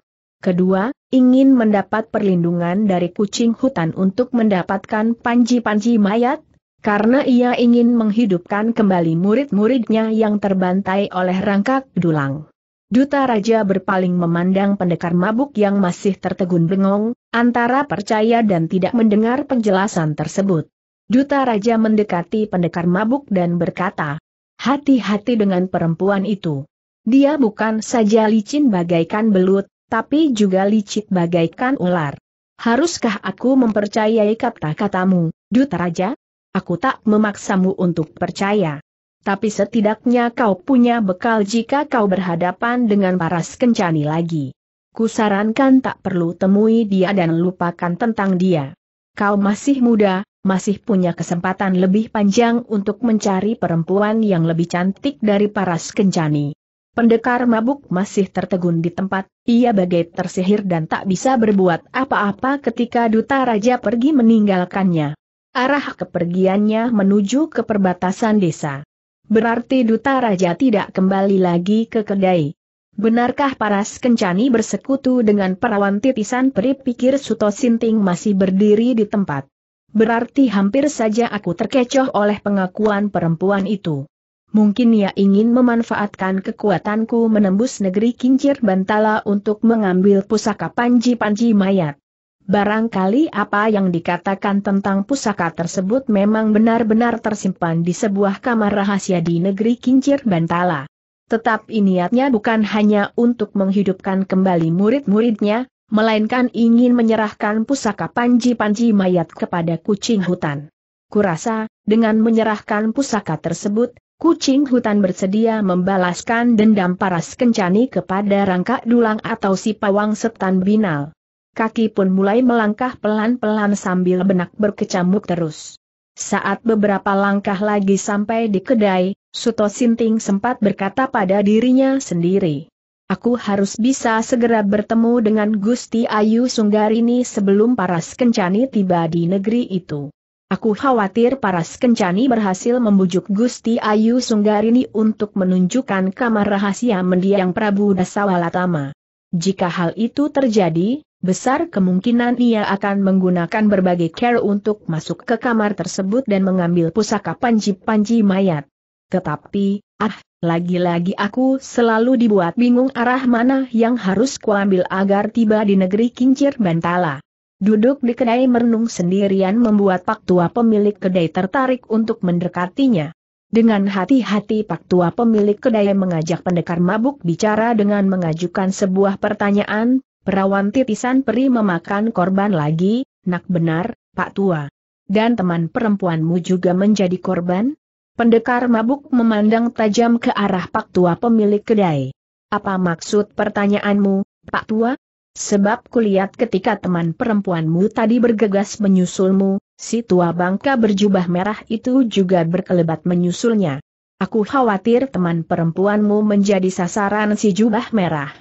Speaker 1: Kedua, ingin mendapat perlindungan dari kucing hutan untuk mendapatkan panji-panji mayat, karena ia ingin menghidupkan kembali murid-muridnya yang terbantai oleh rangkak dulang. Duta Raja berpaling memandang pendekar mabuk yang masih tertegun bengong, antara percaya dan tidak mendengar penjelasan tersebut. Duta Raja mendekati pendekar mabuk dan berkata, Hati-hati dengan perempuan itu. Dia bukan saja licin bagaikan belut, tapi juga licik bagaikan ular. Haruskah aku mempercayai kata-katamu, Duta Raja? Aku tak memaksamu untuk percaya. Tapi setidaknya kau punya bekal jika kau berhadapan dengan paras kencani lagi. Kusarankan tak perlu temui dia dan lupakan tentang dia. Kau masih muda, masih punya kesempatan lebih panjang untuk mencari perempuan yang lebih cantik dari paras kencani. Pendekar mabuk masih tertegun di tempat, ia bagai tersihir dan tak bisa berbuat apa-apa ketika duta raja pergi meninggalkannya. Arah kepergiannya menuju ke perbatasan desa. Berarti duta raja tidak kembali lagi ke kedai. Benarkah Paras Kencani bersekutu dengan perawan titisan peri pikir Suto Sinting masih berdiri di tempat? Berarti hampir saja aku terkecoh oleh pengakuan perempuan itu. Mungkin ia ingin memanfaatkan kekuatanku menembus negeri kincir bantala untuk mengambil pusaka panji-panji mayat. Barangkali apa yang dikatakan tentang pusaka tersebut memang benar-benar tersimpan di sebuah kamar rahasia di negeri Kincir Bantala. Tetap niatnya bukan hanya untuk menghidupkan kembali murid-muridnya, melainkan ingin menyerahkan pusaka panji-panji mayat kepada kucing hutan. Kurasa, dengan menyerahkan pusaka tersebut, Kucing hutan bersedia membalaskan dendam paras kencani kepada rangka dulang atau si pawang setan binal. Kaki pun mulai melangkah pelan-pelan sambil benak berkecamuk terus. Saat beberapa langkah lagi sampai di kedai, Suto Sinting sempat berkata pada dirinya sendiri. Aku harus bisa segera bertemu dengan Gusti Ayu Sunggarini sebelum paras kencani tiba di negeri itu. Aku khawatir para Kencani berhasil membujuk Gusti Ayu Sunggarini untuk menunjukkan kamar rahasia mendiang Prabu Dasawalatama. Jika hal itu terjadi, besar kemungkinan ia akan menggunakan berbagai care untuk masuk ke kamar tersebut dan mengambil pusaka panji-panji mayat. Tetapi, ah, lagi-lagi aku selalu dibuat bingung arah mana yang harus kuambil agar tiba di negeri kincir bantala. Duduk di kedai merenung sendirian membuat Pak Tua pemilik kedai tertarik untuk mendekatinya. Dengan hati-hati Pak Tua pemilik kedai mengajak pendekar mabuk bicara dengan mengajukan sebuah pertanyaan, perawan titisan peri memakan korban lagi, nak benar, Pak Tua. Dan teman perempuanmu juga menjadi korban? Pendekar mabuk memandang tajam ke arah Pak Tua pemilik kedai. Apa maksud pertanyaanmu, Pak Tua? Sebab kulihat ketika teman perempuanmu tadi bergegas menyusulmu, si tua bangka berjubah merah itu juga berkelebat menyusulnya. Aku khawatir teman perempuanmu menjadi sasaran si jubah merah.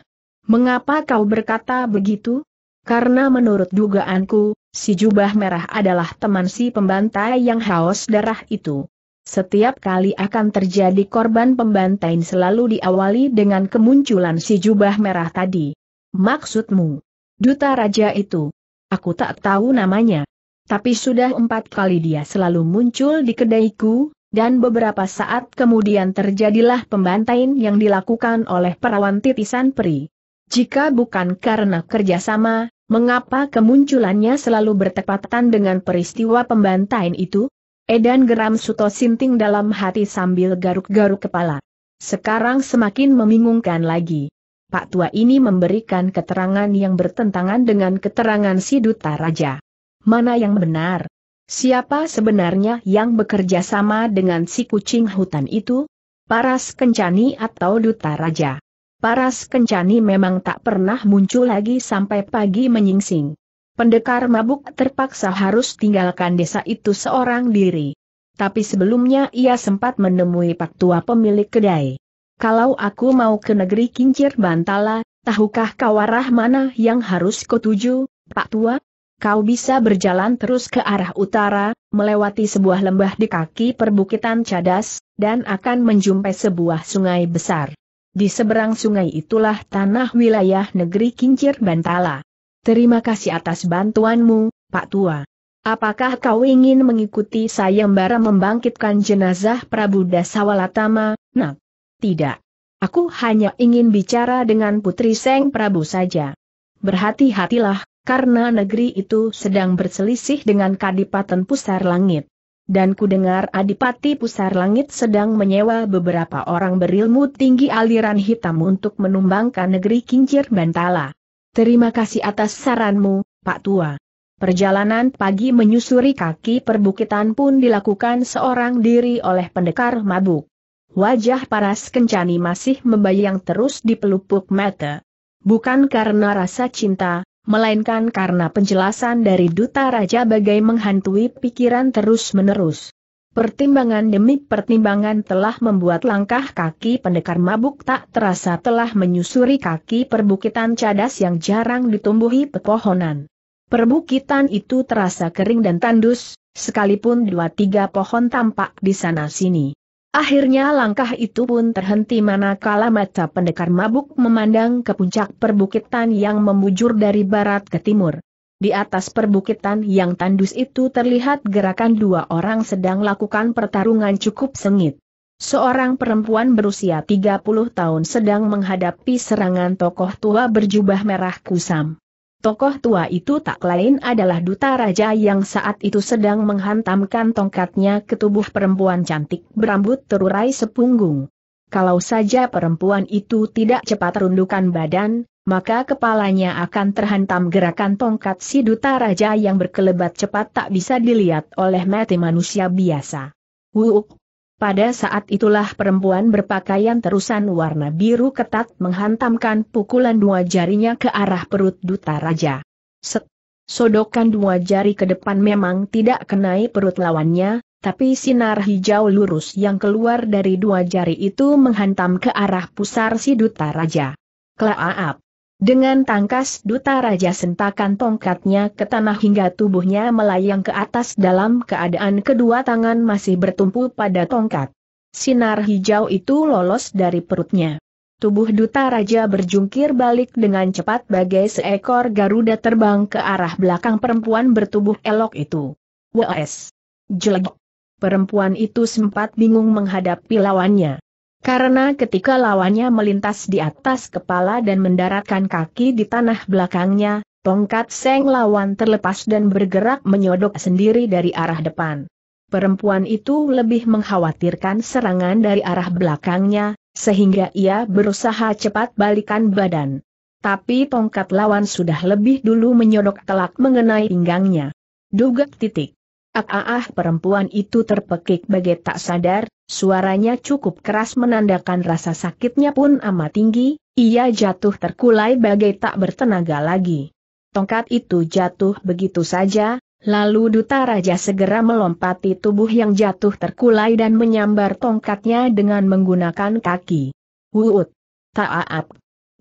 Speaker 1: Mengapa kau berkata begitu? Karena menurut dugaanku, si jubah merah adalah teman si pembantai yang haus darah itu. Setiap kali akan terjadi korban pembantaian selalu diawali dengan kemunculan si jubah merah tadi. Maksudmu? Duta Raja itu. Aku tak tahu namanya. Tapi sudah empat kali dia selalu muncul di kedaiku, dan beberapa saat kemudian terjadilah pembantaian yang dilakukan oleh perawan titisan peri. Jika bukan karena kerjasama, mengapa kemunculannya selalu bertepatan dengan peristiwa pembantaian itu? Edan geram Suto Sinting dalam hati sambil garuk-garuk kepala. Sekarang semakin membingungkan lagi. Pak Tua ini memberikan keterangan yang bertentangan dengan keterangan si Duta Raja. Mana yang benar? Siapa sebenarnya yang bekerja sama dengan si kucing hutan itu? Paras Kencani atau Duta Raja? Paras Kencani memang tak pernah muncul lagi sampai pagi menyingsing. Pendekar mabuk terpaksa harus tinggalkan desa itu seorang diri. Tapi sebelumnya ia sempat menemui Pak Tua pemilik kedai kalau aku mau ke negeri kincir bantala, tahukah kau arah mana yang harus kutuju, Pak Tua? Kau bisa berjalan terus ke arah utara, melewati sebuah lembah di kaki perbukitan cadas, dan akan menjumpai sebuah sungai besar. Di seberang sungai itulah tanah wilayah negeri Kincir Bantala. Terima kasih atas bantuanmu, Pak Tua. Apakah kau ingin mengikuti sayembara membangkitkan jenazah Prabu Dasawalatama, nak? Tidak. Aku hanya ingin bicara dengan Putri Seng Prabu saja. Berhati-hatilah, karena negeri itu sedang berselisih dengan Kadipaten Pusar Langit. Dan ku dengar Adipati Pusar Langit sedang menyewa beberapa orang berilmu tinggi aliran hitam untuk menumbangkan negeri Kincir Bantala. Terima kasih atas saranmu, Pak Tua. Perjalanan pagi menyusuri kaki perbukitan pun dilakukan seorang diri oleh pendekar mabuk. Wajah paras kencani masih membayang terus di pelupuk mata. Bukan karena rasa cinta, melainkan karena penjelasan dari Duta Raja bagai menghantui pikiran terus-menerus. Pertimbangan demi pertimbangan telah membuat langkah kaki pendekar mabuk tak terasa telah menyusuri kaki perbukitan cadas yang jarang ditumbuhi pepohonan. Perbukitan itu terasa kering dan tandus, sekalipun dua tiga pohon tampak di sana sini. Akhirnya langkah itu pun terhenti manakala mata pendekar mabuk memandang ke puncak perbukitan yang membujur dari barat ke timur. Di atas perbukitan yang tandus itu terlihat gerakan dua orang sedang lakukan pertarungan cukup sengit. Seorang perempuan berusia 30 tahun sedang menghadapi serangan tokoh tua berjubah merah kusam. Tokoh tua itu tak lain adalah duta raja yang saat itu sedang menghantamkan tongkatnya ke tubuh perempuan cantik berambut terurai sepunggung. Kalau saja perempuan itu tidak cepat rundukan badan, maka kepalanya akan terhantam gerakan tongkat si duta raja yang berkelebat cepat tak bisa dilihat oleh mati manusia biasa. Wuuk, pada saat itulah perempuan berpakaian terusan warna biru ketat menghantamkan pukulan dua jarinya ke arah perut duta raja. Set. Sodokan dua jari ke depan memang tidak kenai perut lawannya, tapi sinar hijau lurus yang keluar dari dua jari itu menghantam ke arah pusar si duta raja. Klaaap. Dengan tangkas duta raja sentakan tongkatnya ke tanah hingga tubuhnya melayang ke atas dalam keadaan kedua tangan masih bertumpu pada tongkat. Sinar hijau itu lolos dari perutnya. Tubuh duta raja berjungkir balik dengan cepat bagai seekor garuda terbang ke arah belakang perempuan bertubuh elok itu. Wes, Jelek. Perempuan itu sempat bingung menghadapi lawannya. Karena ketika lawannya melintas di atas kepala dan mendaratkan kaki di tanah belakangnya, tongkat seng lawan terlepas dan bergerak menyodok sendiri dari arah depan. Perempuan itu lebih mengkhawatirkan serangan dari arah belakangnya, sehingga ia berusaha cepat balikan badan. Tapi tongkat lawan sudah lebih dulu menyodok telak mengenai pinggangnya. Dugak titik. Ah, ah, ah perempuan itu terpekik bagai tak sadar, suaranya cukup keras menandakan rasa sakitnya pun amat tinggi, ia jatuh terkulai bagai tak bertenaga lagi. Tongkat itu jatuh begitu saja, Lalu duta raja segera melompati tubuh yang jatuh terkulai dan menyambar tongkatnya dengan menggunakan kaki. Wuut! Taat!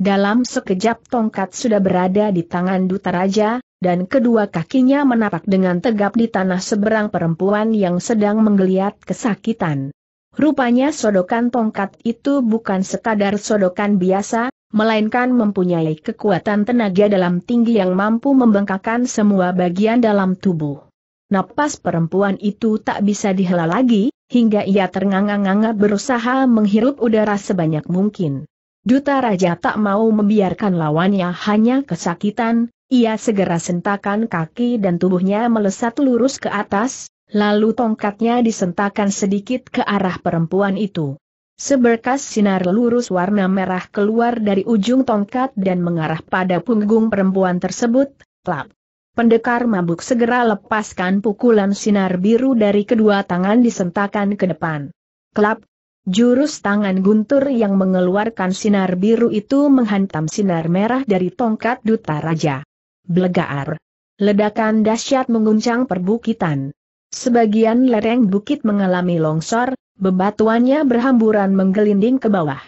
Speaker 1: Dalam sekejap tongkat sudah berada di tangan duta raja, dan kedua kakinya menapak dengan tegap di tanah seberang perempuan yang sedang menggeliat kesakitan. Rupanya sodokan tongkat itu bukan sekadar sodokan biasa, melainkan mempunyai kekuatan tenaga dalam tinggi yang mampu membengkakkan semua bagian dalam tubuh. Napas perempuan itu tak bisa dihela lagi, hingga ia ternganga-nganga berusaha menghirup udara sebanyak mungkin. Duta Raja tak mau membiarkan lawannya hanya kesakitan, ia segera sentakan kaki dan tubuhnya melesat lurus ke atas, lalu tongkatnya disentakan sedikit ke arah perempuan itu. Seberkas sinar lurus warna merah keluar dari ujung tongkat dan mengarah pada punggung perempuan tersebut, plap. Pendekar mabuk segera lepaskan pukulan sinar biru dari kedua tangan disentakan ke depan. Klap. Jurus tangan guntur yang mengeluarkan sinar biru itu menghantam sinar merah dari tongkat duta raja. Blegaar. Ledakan dahsyat mengguncang perbukitan. Sebagian lereng bukit mengalami longsor, bebatuannya berhamburan menggelinding ke bawah.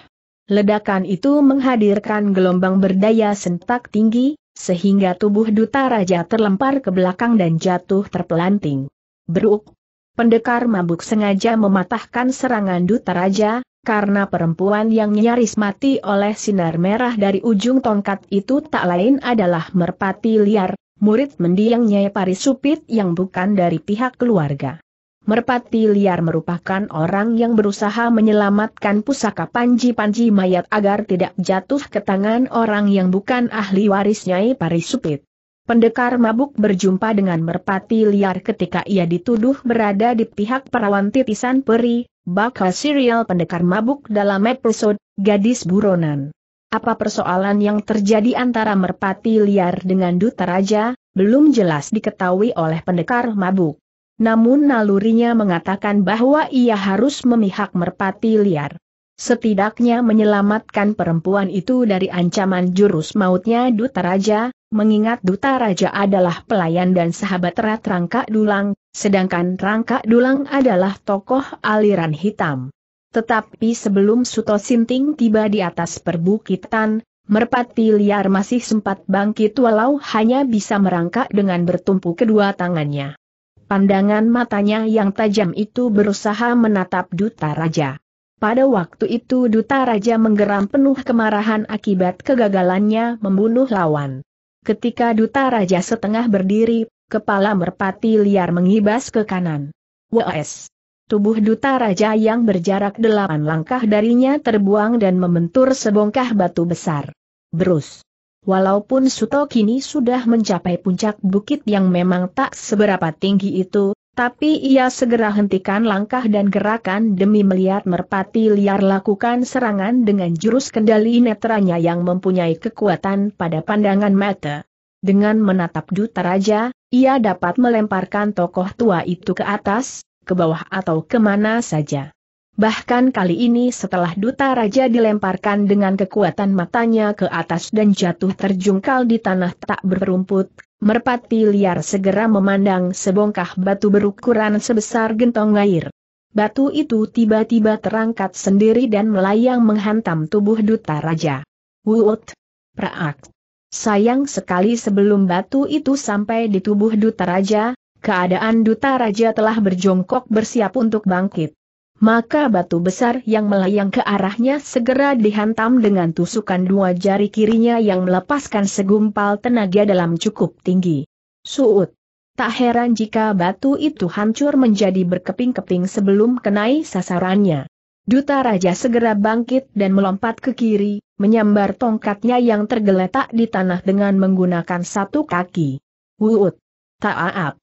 Speaker 1: Ledakan itu menghadirkan gelombang berdaya sentak tinggi, sehingga tubuh duta raja terlempar ke belakang dan jatuh terpelanting. Beruk! Pendekar mabuk sengaja mematahkan serangan duta raja, karena perempuan yang nyaris mati oleh sinar merah dari ujung tongkat itu tak lain adalah merpati liar, murid mendiang Nyai Parisupit yang bukan dari pihak keluarga. Merpati liar merupakan orang yang berusaha menyelamatkan pusaka panji-panji mayat agar tidak jatuh ke tangan orang yang bukan ahli waris Nyai Parisupit. Pendekar mabuk berjumpa dengan merpati liar ketika ia dituduh berada di pihak perawan titisan peri, bakal serial pendekar mabuk dalam episode Gadis Buronan. Apa persoalan yang terjadi antara merpati liar dengan duta raja, belum jelas diketahui oleh pendekar mabuk. Namun nalurinya mengatakan bahwa ia harus memihak merpati liar. Setidaknya menyelamatkan perempuan itu dari ancaman jurus mautnya duta raja, mengingat duta raja adalah pelayan dan sahabat erat Rangka Dulang, sedangkan Rangka Dulang adalah tokoh aliran hitam. Tetapi sebelum Suto Sinting tiba di atas perbukitan, Merpati liar masih sempat bangkit walau hanya bisa merangkak dengan bertumpu kedua tangannya. Pandangan matanya yang tajam itu berusaha menatap Duta Raja. Pada waktu itu Duta Raja menggeram penuh kemarahan akibat kegagalannya membunuh lawan. Ketika duta raja setengah berdiri, kepala merpati liar mengibas ke kanan. WS. Tubuh duta raja yang berjarak delapan langkah darinya terbuang dan membentur sebongkah batu besar. Berus. Walaupun Suto kini sudah mencapai puncak bukit yang memang tak seberapa tinggi itu, tapi ia segera hentikan langkah dan gerakan demi melihat merpati liar lakukan serangan dengan jurus kendali netranya yang mempunyai kekuatan pada pandangan mata. Dengan menatap duta raja, ia dapat melemparkan tokoh tua itu ke atas, ke bawah atau kemana saja. Bahkan kali ini setelah duta raja dilemparkan dengan kekuatan matanya ke atas dan jatuh terjungkal di tanah tak berumput, merpati liar segera memandang sebongkah batu berukuran sebesar gentong air. Batu itu tiba-tiba terangkat sendiri dan melayang menghantam tubuh duta raja. Wut! Praak! Sayang sekali sebelum batu itu sampai di tubuh duta raja, keadaan duta raja telah berjongkok bersiap untuk bangkit maka batu besar yang melayang ke arahnya segera dihantam dengan tusukan dua jari kirinya yang melepaskan segumpal tenaga dalam cukup tinggi. Suut. Tak heran jika batu itu hancur menjadi berkeping-keping sebelum kenai sasarannya. Duta Raja segera bangkit dan melompat ke kiri, menyambar tongkatnya yang tergeletak di tanah dengan menggunakan satu kaki. Wuut. tak aap.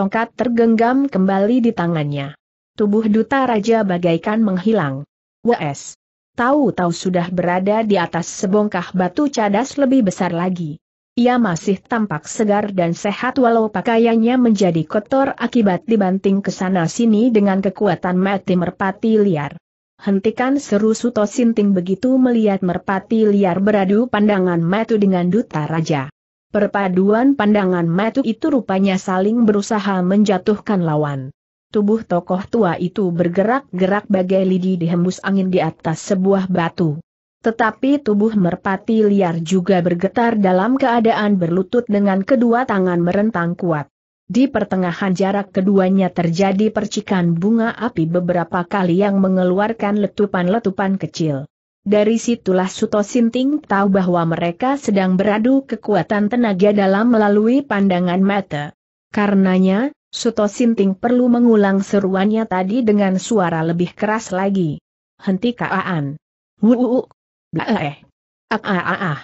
Speaker 1: Tongkat tergenggam kembali di tangannya. Tubuh duta raja bagaikan menghilang. Wes, Tahu-tahu sudah berada di atas sebongkah batu cadas lebih besar lagi. Ia masih tampak segar dan sehat walau pakaiannya menjadi kotor akibat dibanting ke sana-sini dengan kekuatan mati merpati liar. Hentikan seru Suto Sinting begitu melihat merpati liar beradu pandangan matu dengan duta raja. Perpaduan pandangan matu itu rupanya saling berusaha menjatuhkan lawan. Tubuh tokoh tua itu bergerak-gerak bagai lidi dihembus angin di atas sebuah batu. Tetapi tubuh merpati liar juga bergetar dalam keadaan berlutut dengan kedua tangan merentang kuat. Di pertengahan jarak keduanya terjadi percikan bunga api beberapa kali yang mengeluarkan letupan-letupan kecil. Dari situlah Suto Sinting tahu bahwa mereka sedang beradu kekuatan tenaga dalam melalui pandangan mata. Karenanya, Suto Sinting perlu mengulang seruannya tadi dengan suara lebih keras lagi. Henti kaan. Wuuu. Blaeh. Ah, ah, ah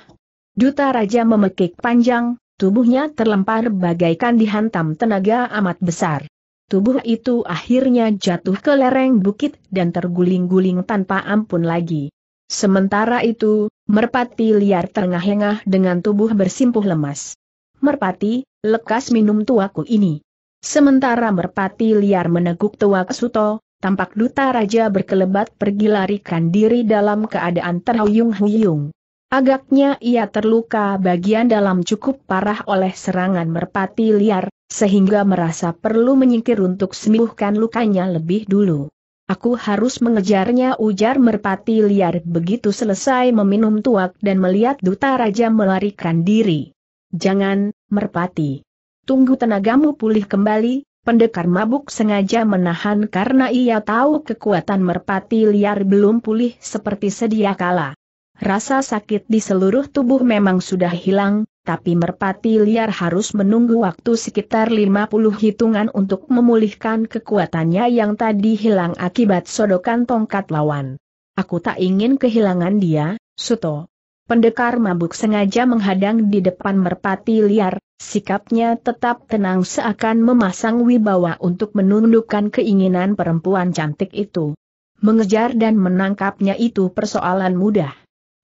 Speaker 1: Duta Raja memekik panjang, tubuhnya terlempar bagaikan dihantam tenaga amat besar. Tubuh itu akhirnya jatuh ke lereng bukit dan terguling-guling tanpa ampun lagi. Sementara itu, merpati liar terengah-engah dengan tubuh bersimpuh lemas. Merpati, lekas minum tuaku ini. Sementara merpati liar meneguk tuak suto, tampak duta raja berkelebat pergi larikan diri dalam keadaan terhuyung-huyung. Agaknya ia terluka bagian dalam cukup parah oleh serangan merpati liar, sehingga merasa perlu menyingkir untuk sembuhkan lukanya lebih dulu. Aku harus mengejarnya ujar merpati liar begitu selesai meminum tuak dan melihat duta raja melarikan diri. Jangan, merpati tunggu tenagamu pulih kembali, pendekar mabuk sengaja menahan karena ia tahu kekuatan merpati liar belum pulih seperti sedia kala. Rasa sakit di seluruh tubuh memang sudah hilang, tapi merpati liar harus menunggu waktu sekitar 50 hitungan untuk memulihkan kekuatannya yang tadi hilang akibat sodokan tongkat lawan. Aku tak ingin kehilangan dia, Suto, Pendekar mabuk sengaja menghadang di depan merpati liar, sikapnya tetap tenang seakan memasang wibawa untuk menundukkan keinginan perempuan cantik itu. Mengejar dan menangkapnya itu persoalan mudah.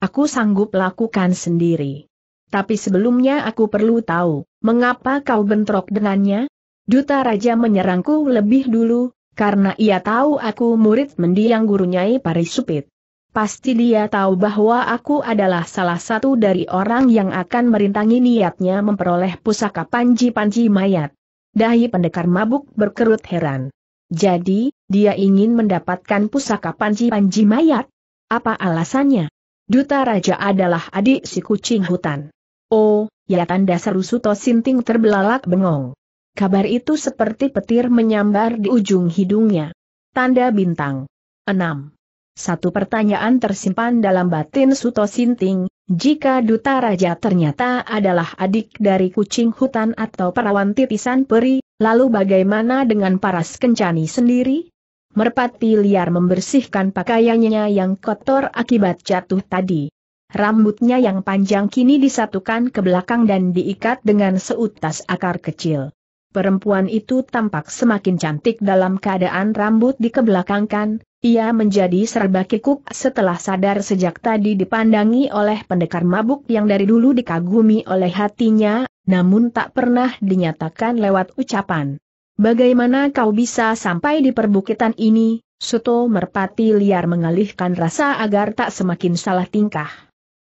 Speaker 1: Aku sanggup lakukan sendiri. Tapi sebelumnya aku perlu tahu, mengapa kau bentrok dengannya? Duta Raja menyerangku lebih dulu, karena ia tahu aku murid mendiang gurunya Parisupit. Pasti dia tahu bahwa aku adalah salah satu dari orang yang akan merintangi niatnya memperoleh pusaka panji-panji mayat. Dahi pendekar mabuk berkerut heran. Jadi, dia ingin mendapatkan pusaka panji-panji mayat? Apa alasannya? Duta Raja adalah adik si kucing hutan. Oh, ya tanda seru Suto Sinting terbelalak bengong. Kabar itu seperti petir menyambar di ujung hidungnya. Tanda bintang. 6. Satu pertanyaan tersimpan dalam batin Suto Sinting, jika Duta Raja ternyata adalah adik dari kucing hutan atau perawan titisan peri, lalu bagaimana dengan paras kencani sendiri? Merpati liar membersihkan pakaiannya yang kotor akibat jatuh tadi. Rambutnya yang panjang kini disatukan ke belakang dan diikat dengan seutas akar kecil. Perempuan itu tampak semakin cantik dalam keadaan rambut dikebelakangkan, ia menjadi serba kikuk setelah sadar sejak tadi dipandangi oleh pendekar mabuk yang dari dulu dikagumi oleh hatinya, namun tak pernah dinyatakan lewat ucapan. Bagaimana kau bisa sampai di perbukitan ini, Suto merpati liar mengalihkan rasa agar tak semakin salah tingkah.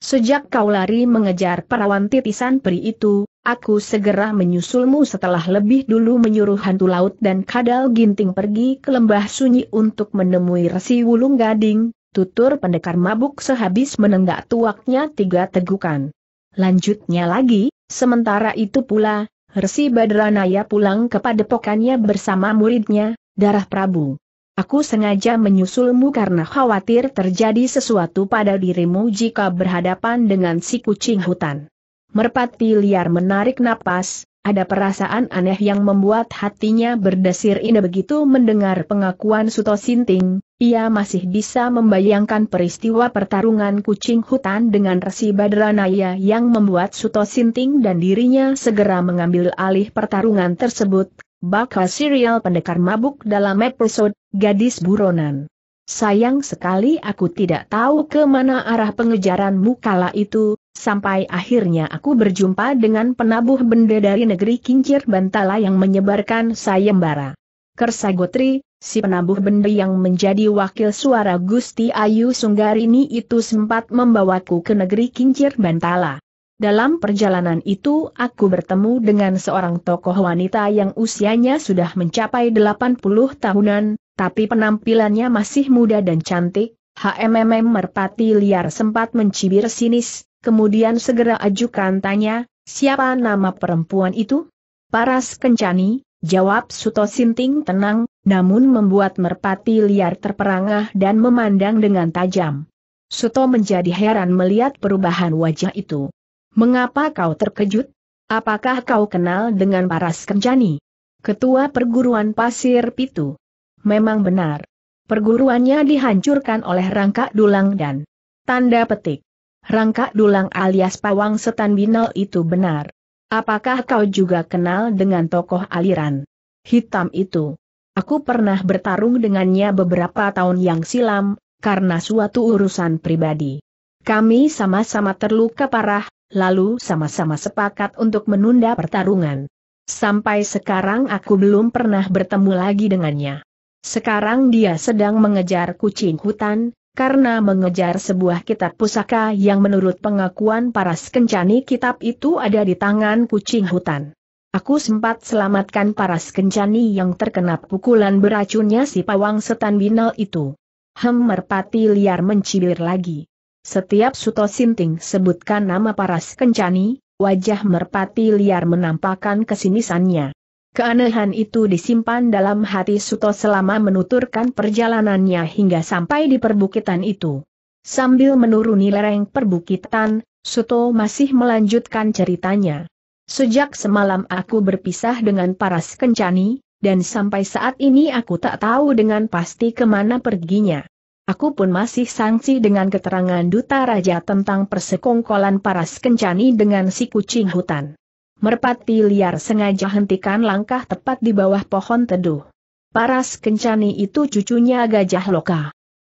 Speaker 1: Sejak kau lari mengejar perawan titisan peri itu, Aku segera menyusulmu setelah lebih dulu menyuruh hantu laut dan kadal ginting pergi ke lembah sunyi untuk menemui resi wulung gading, tutur pendekar mabuk sehabis menenggak tuaknya tiga tegukan. Lanjutnya lagi, sementara itu pula, Resi Badranaya pulang kepada pokannya bersama muridnya, Darah Prabu. Aku sengaja menyusulmu karena khawatir terjadi sesuatu pada dirimu jika berhadapan dengan si kucing hutan. Merpati liar menarik napas, ada perasaan aneh yang membuat hatinya berdesir ini begitu mendengar pengakuan Suto Sinting, ia masih bisa membayangkan peristiwa pertarungan kucing hutan dengan Resi Badranaya yang membuat Suto Sinting dan dirinya segera mengambil alih pertarungan tersebut, bakal serial pendekar mabuk dalam episode Gadis Buronan. Sayang sekali aku tidak tahu ke mana arah pengejaranmu kala itu, Sampai akhirnya aku berjumpa dengan penabuh benda dari negeri Kincir Bantala yang menyebarkan sayembara. Kersagotri, si penabuh benda yang menjadi wakil suara Gusti Ayu Sunggarini itu sempat membawaku ke negeri Kincir Bantala. Dalam perjalanan itu aku bertemu dengan seorang tokoh wanita yang usianya sudah mencapai 80 tahunan, tapi penampilannya masih muda dan cantik, HMMM Merpati Liar sempat mencibir sinis, kemudian segera ajukan tanya, siapa nama perempuan itu? Paras Kencani, jawab Suto Sinting tenang, namun membuat merpati liar terperangah dan memandang dengan tajam. Suto menjadi heran melihat perubahan wajah itu. Mengapa kau terkejut? Apakah kau kenal dengan Paras Kencani? Ketua Perguruan Pasir Pitu. Memang benar. Perguruannya dihancurkan oleh rangka dulang dan tanda petik rangka dulang alias pawang setan binal itu benar. Apakah kau juga kenal dengan tokoh aliran hitam itu? Aku pernah bertarung dengannya beberapa tahun yang silam, karena suatu urusan pribadi. Kami sama-sama terluka parah, lalu sama-sama sepakat untuk menunda pertarungan. Sampai sekarang aku belum pernah bertemu lagi dengannya. Sekarang dia sedang mengejar kucing hutan, karena mengejar sebuah kitab pusaka yang menurut pengakuan para skencani kitab itu ada di tangan kucing hutan. Aku sempat selamatkan para skencani yang terkena pukulan beracunnya si pawang setan binal itu. Hem merpati liar mencibir lagi. Setiap Suto Sinting sebutkan nama para skencani, wajah merpati liar menampakkan kesinisannya. Keanehan itu disimpan dalam hati Suto selama menuturkan perjalanannya hingga sampai di perbukitan itu. Sambil menuruni lereng perbukitan, Suto masih melanjutkan ceritanya. Sejak semalam aku berpisah dengan Paras Kencani, dan sampai saat ini aku tak tahu dengan pasti kemana perginya. Aku pun masih sangsi dengan keterangan Duta Raja tentang persekongkolan Paras Kencani dengan si kucing hutan. Merpati liar sengaja hentikan langkah tepat di bawah pohon teduh. Paras Kencani itu cucunya Gajah Loka.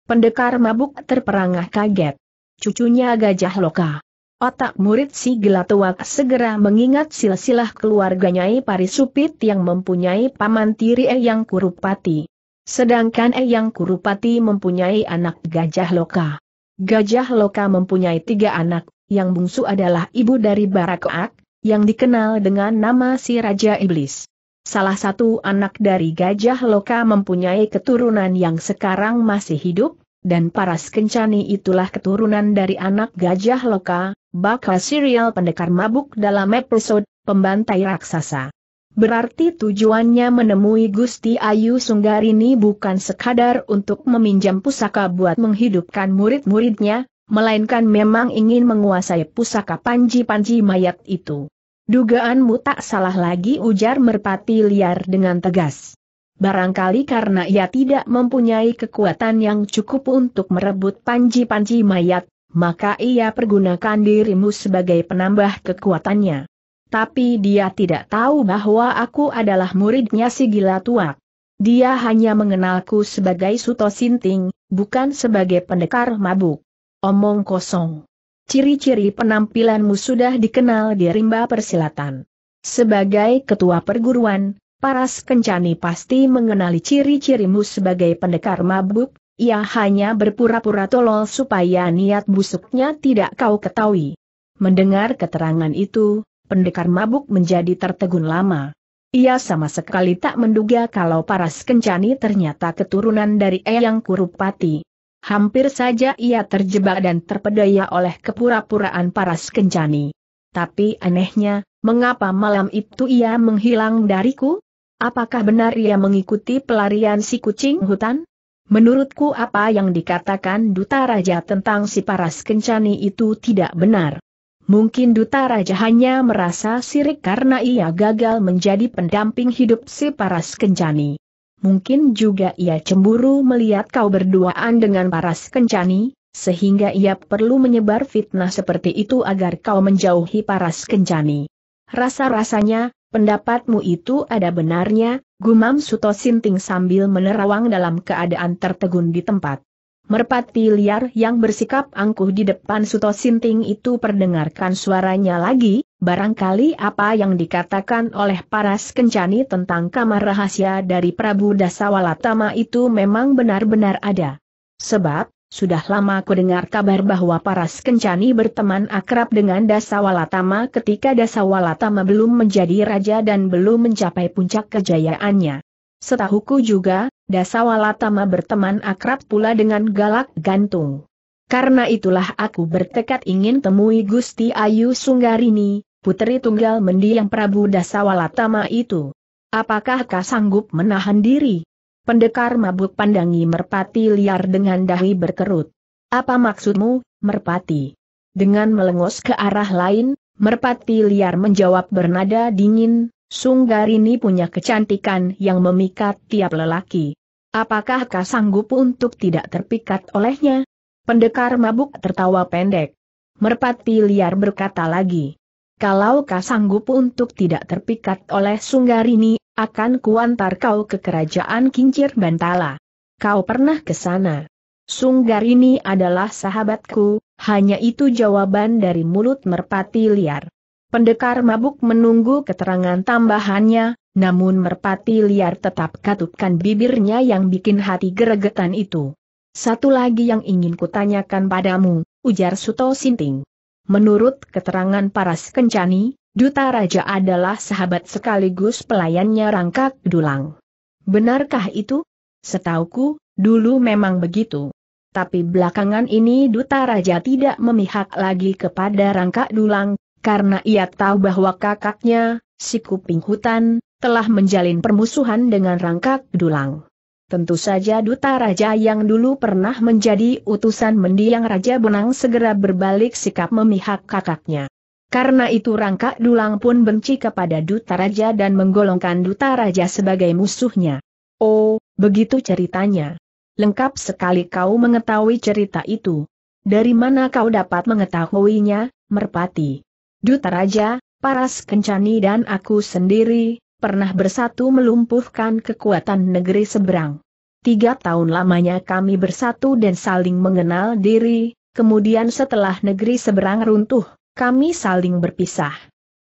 Speaker 1: Pendekar mabuk terperangah kaget. Cucunya Gajah Loka. Otak murid si Gelatuak segera mengingat silsilah keluarga Nyai Parisupit yang mempunyai paman tiri Eyang Kurupati. Sedangkan Eyang Kurupati mempunyai anak Gajah Loka. Gajah Loka mempunyai tiga anak, yang bungsu adalah ibu dari Barakoak, yang dikenal dengan nama si Raja Iblis. Salah satu anak dari Gajah Loka mempunyai keturunan yang sekarang masih hidup, dan Paras Kencani itulah keturunan dari anak Gajah Loka, bakal serial pendekar mabuk dalam episode Pembantai Raksasa. Berarti tujuannya menemui Gusti Ayu Sunggarini bukan sekadar untuk meminjam pusaka buat menghidupkan murid-muridnya, melainkan memang ingin menguasai pusaka panji-panji mayat itu. Dugaanmu tak salah lagi ujar merpati liar dengan tegas. Barangkali karena ia tidak mempunyai kekuatan yang cukup untuk merebut panji-panji mayat, maka ia pergunakan dirimu sebagai penambah kekuatannya. Tapi dia tidak tahu bahwa aku adalah muridnya si gila tua. Dia hanya mengenalku sebagai Suto Sinting, bukan sebagai pendekar mabuk. Omong kosong. Ciri-ciri penampilanmu sudah dikenal di rimba persilatan. Sebagai ketua perguruan, Paras Kencani pasti mengenali ciri-cirimu sebagai pendekar mabuk, ia hanya berpura-pura tolol supaya niat busuknya tidak kau ketahui. Mendengar keterangan itu, pendekar mabuk menjadi tertegun lama. Ia sama sekali tak menduga kalau Paras Kencani ternyata keturunan dari Eyang Kurupati. Hampir saja ia terjebak dan terpedaya oleh kepura-puraan paras kencani. Tapi anehnya, mengapa malam itu ia menghilang dariku? Apakah benar ia mengikuti pelarian si kucing hutan? Menurutku apa yang dikatakan Duta Raja tentang si paras kencani itu tidak benar. Mungkin Duta Raja hanya merasa sirik karena ia gagal menjadi pendamping hidup si Paras Kencani mungkin juga ia cemburu melihat kau berduaan dengan paras kencani, sehingga ia perlu menyebar fitnah seperti itu agar kau menjauhi paras kencani. Rasa-rasanya, pendapatmu itu ada benarnya, gumam Suto Sinting sambil menerawang dalam keadaan tertegun di tempat. Merpati liar yang bersikap angkuh di depan Suto Sinting itu perdengarkan suaranya lagi, barangkali apa yang dikatakan oleh Paras Kencani tentang kamar rahasia dari Prabu Dasawalatama itu memang benar-benar ada. Sebab, sudah lama ku dengar kabar bahwa Paras Kencani berteman akrab dengan Dasawalatama ketika Dasawalatama belum menjadi raja dan belum mencapai puncak kejayaannya. Setahuku juga, Dasawalatama berteman akrab pula dengan Galak Gantung. Karena itulah aku bertekad ingin temui Gusti Ayu Sunggarini, putri tunggal mendiang Prabu Dasawalatama itu. Apakah kau sanggup menahan diri? Pendekar mabuk pandangi merpati liar dengan dahi berkerut. Apa maksudmu, merpati? Dengan melengos ke arah lain, merpati liar menjawab bernada dingin, Sunggar ini punya kecantikan yang memikat tiap lelaki. Apakah kau sanggup untuk tidak terpikat olehnya? Pendekar mabuk tertawa pendek. Merpati liar berkata lagi. Kalau kau sanggup untuk tidak terpikat oleh Sunggar ini, akan kuantar kau ke kerajaan Kincir Bantala. Kau pernah ke sana. Sunggar ini adalah sahabatku, hanya itu jawaban dari mulut merpati liar. Pendekar mabuk menunggu keterangan tambahannya, namun merpati liar tetap katupkan bibirnya yang bikin hati geregetan itu. Satu lagi yang ingin kutanyakan padamu, ujar Suto Sinting. Menurut keterangan Paras Kencani, Duta Raja adalah sahabat sekaligus pelayannya Rangkak Dulang. Benarkah itu? Setauku, dulu memang begitu. Tapi belakangan ini Duta Raja tidak memihak lagi kepada Rangkak Dulang, karena ia tahu bahwa kakaknya, si kuping hutan, telah menjalin permusuhan dengan rangkak dulang. Tentu saja duta raja yang dulu pernah menjadi utusan mendiang Raja Benang segera berbalik sikap memihak kakaknya. Karena itu Rangka Dulang pun benci kepada duta raja dan menggolongkan duta raja sebagai musuhnya. Oh, begitu ceritanya. Lengkap sekali kau mengetahui cerita itu. Dari mana kau dapat mengetahuinya, Merpati? Duta Raja, Paras Kencani dan aku sendiri, pernah bersatu melumpuhkan kekuatan negeri seberang. Tiga tahun lamanya kami bersatu dan saling mengenal diri, kemudian setelah negeri seberang runtuh, kami saling berpisah.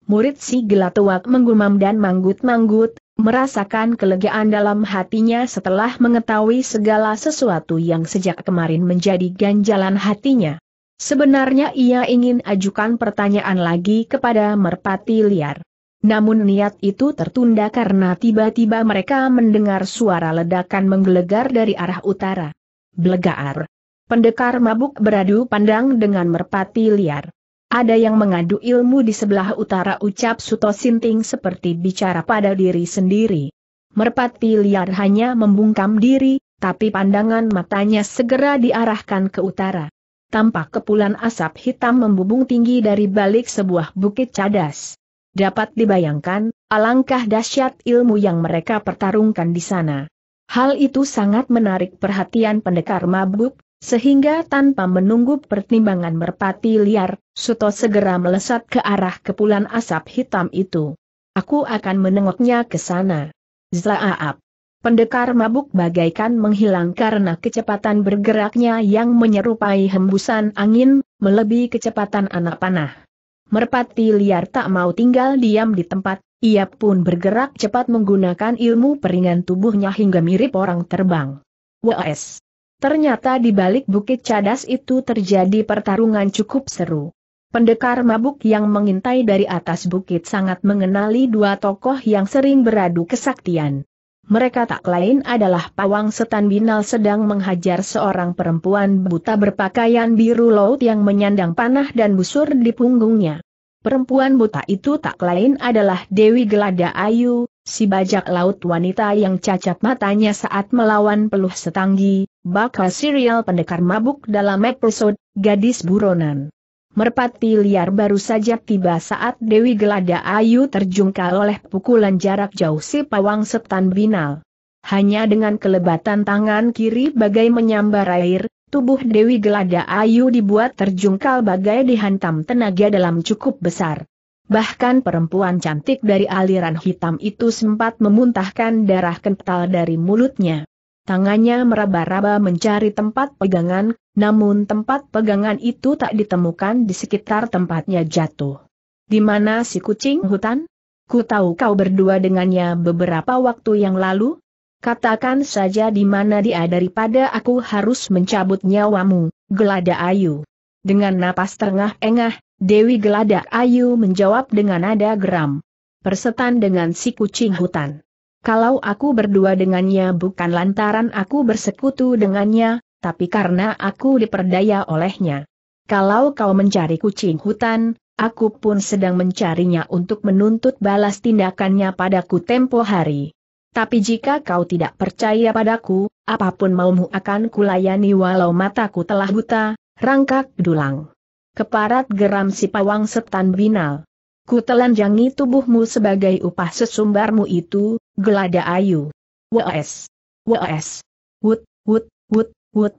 Speaker 1: Murid si Gelatuak menggumam dan manggut-manggut, merasakan kelegaan dalam hatinya setelah mengetahui segala sesuatu yang sejak kemarin menjadi ganjalan hatinya. Sebenarnya ia ingin ajukan pertanyaan lagi kepada merpati liar. Namun niat itu tertunda karena tiba-tiba mereka mendengar suara ledakan menggelegar dari arah utara. Blegar, Pendekar mabuk beradu pandang dengan merpati liar. Ada yang mengadu ilmu di sebelah utara ucap Suto Sinting seperti bicara pada diri sendiri. Merpati liar hanya membungkam diri, tapi pandangan matanya segera diarahkan ke utara tampak kepulan asap hitam membubung tinggi dari balik sebuah bukit cadas. Dapat dibayangkan, alangkah dahsyat ilmu yang mereka pertarungkan di sana. Hal itu sangat menarik perhatian pendekar mabuk, sehingga tanpa menunggu pertimbangan merpati liar, Suto segera melesat ke arah kepulan asap hitam itu. Aku akan menengoknya ke sana. Zlaaap. Pendekar mabuk bagaikan menghilang karena kecepatan bergeraknya yang menyerupai hembusan angin, melebihi kecepatan anak panah. Merpati liar tak mau tinggal diam di tempat, ia pun bergerak cepat menggunakan ilmu peringan tubuhnya hingga mirip orang terbang. WS. Ternyata di balik bukit cadas itu terjadi pertarungan cukup seru. Pendekar mabuk yang mengintai dari atas bukit sangat mengenali dua tokoh yang sering beradu kesaktian mereka tak lain adalah pawang setan binal sedang menghajar seorang perempuan buta berpakaian biru laut yang menyandang panah dan busur di punggungnya. Perempuan buta itu tak lain adalah Dewi Gelada Ayu, si bajak laut wanita yang cacat matanya saat melawan peluh setanggi, bakal serial pendekar mabuk dalam episode Gadis Buronan. Merpati liar baru saja tiba saat Dewi Gelada Ayu terjungkal oleh pukulan jarak jauh si pawang setan binal. Hanya dengan kelebatan tangan kiri bagai menyambar air, tubuh Dewi Gelada Ayu dibuat terjungkal bagai dihantam tenaga dalam cukup besar. Bahkan perempuan cantik dari aliran hitam itu sempat memuntahkan darah kental dari mulutnya tangannya meraba-raba mencari tempat pegangan, namun tempat pegangan itu tak ditemukan di sekitar tempatnya jatuh. Di mana si kucing hutan? Ku tahu kau berdua dengannya beberapa waktu yang lalu. Katakan saja di mana dia daripada aku harus mencabut nyawamu, Gelada Ayu. Dengan napas terengah-engah, Dewi Gelada Ayu menjawab dengan nada geram. Persetan dengan si kucing hutan. Kalau aku berdua dengannya bukan lantaran aku bersekutu dengannya, tapi karena aku diperdaya olehnya. Kalau kau mencari kucing hutan, aku pun sedang mencarinya untuk menuntut balas tindakannya padaku tempo hari. Tapi jika kau tidak percaya padaku, apapun maumu akan kulayani walau mataku telah buta, rangkak dulang. Keparat geram si pawang setan binal. Ku telanjangi tubuhmu sebagai upah sesumbarmu itu, gelada ayu. Wes. Wes. Wut, wut, wut, wut.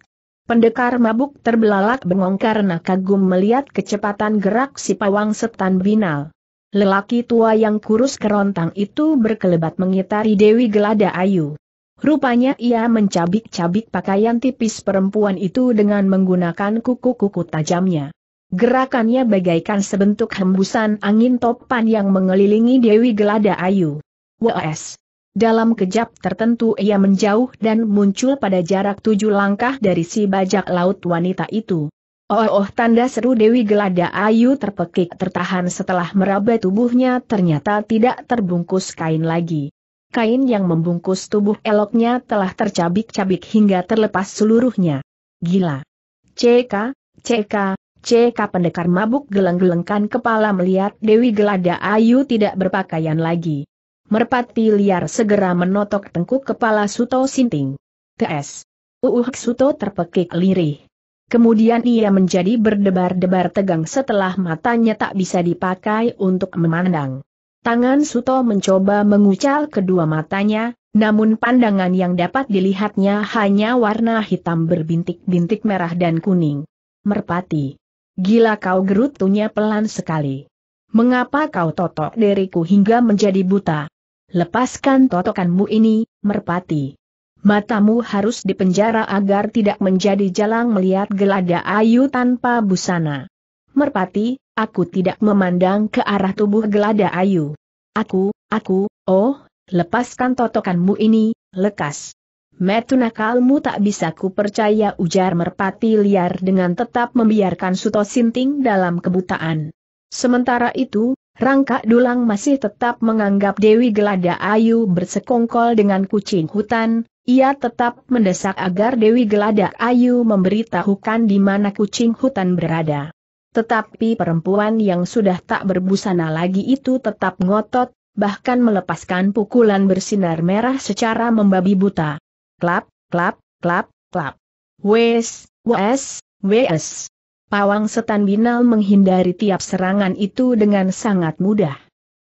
Speaker 1: Pendekar mabuk terbelalak bengong karena kagum melihat kecepatan gerak si pawang setan binal. Lelaki tua yang kurus kerontang itu berkelebat mengitari Dewi Gelada Ayu. Rupanya ia mencabik-cabik pakaian tipis perempuan itu dengan menggunakan kuku-kuku tajamnya. Gerakannya bagaikan sebentuk hembusan angin topan yang mengelilingi Dewi Gelada Ayu. WS. Dalam kejap tertentu ia menjauh dan muncul pada jarak tujuh langkah dari si bajak laut wanita itu. Oh, oh tanda seru Dewi Gelada Ayu terpekik tertahan setelah meraba tubuhnya ternyata tidak terbungkus kain lagi. Kain yang membungkus tubuh eloknya telah tercabik-cabik hingga terlepas seluruhnya. Gila. Ck, ck. CK pendekar mabuk geleng-gelengkan kepala melihat Dewi Gelada Ayu tidak berpakaian lagi. Merpati liar segera menotok tengkuk kepala Suto Sinting. TS. Uuh Suto terpekik lirih. Kemudian ia menjadi berdebar-debar tegang setelah matanya tak bisa dipakai untuk memandang. Tangan Suto mencoba mengucal kedua matanya, namun pandangan yang dapat dilihatnya hanya warna hitam berbintik-bintik merah dan kuning. Merpati. Gila kau gerutunya pelan sekali. Mengapa kau totok diriku hingga menjadi buta? Lepaskan totokanmu ini, merpati. Matamu harus dipenjara agar tidak menjadi jalang melihat gelada ayu tanpa busana. Merpati, aku tidak memandang ke arah tubuh gelada ayu. Aku, aku, oh, lepaskan totokanmu ini, lekas. Metu nakalmu tak bisa kupercaya, ujar merpati liar dengan tetap membiarkan Suto Sinting dalam kebutaan. Sementara itu, Rangka Dulang masih tetap menganggap Dewi Gelada Ayu bersekongkol dengan kucing hutan, ia tetap mendesak agar Dewi Gelada Ayu memberitahukan di mana kucing hutan berada. Tetapi perempuan yang sudah tak berbusana lagi itu tetap ngotot, bahkan melepaskan pukulan bersinar merah secara membabi buta klap, klap, klap, klap. Wes, wes, wes. Pawang setan binal menghindari tiap serangan itu dengan sangat mudah.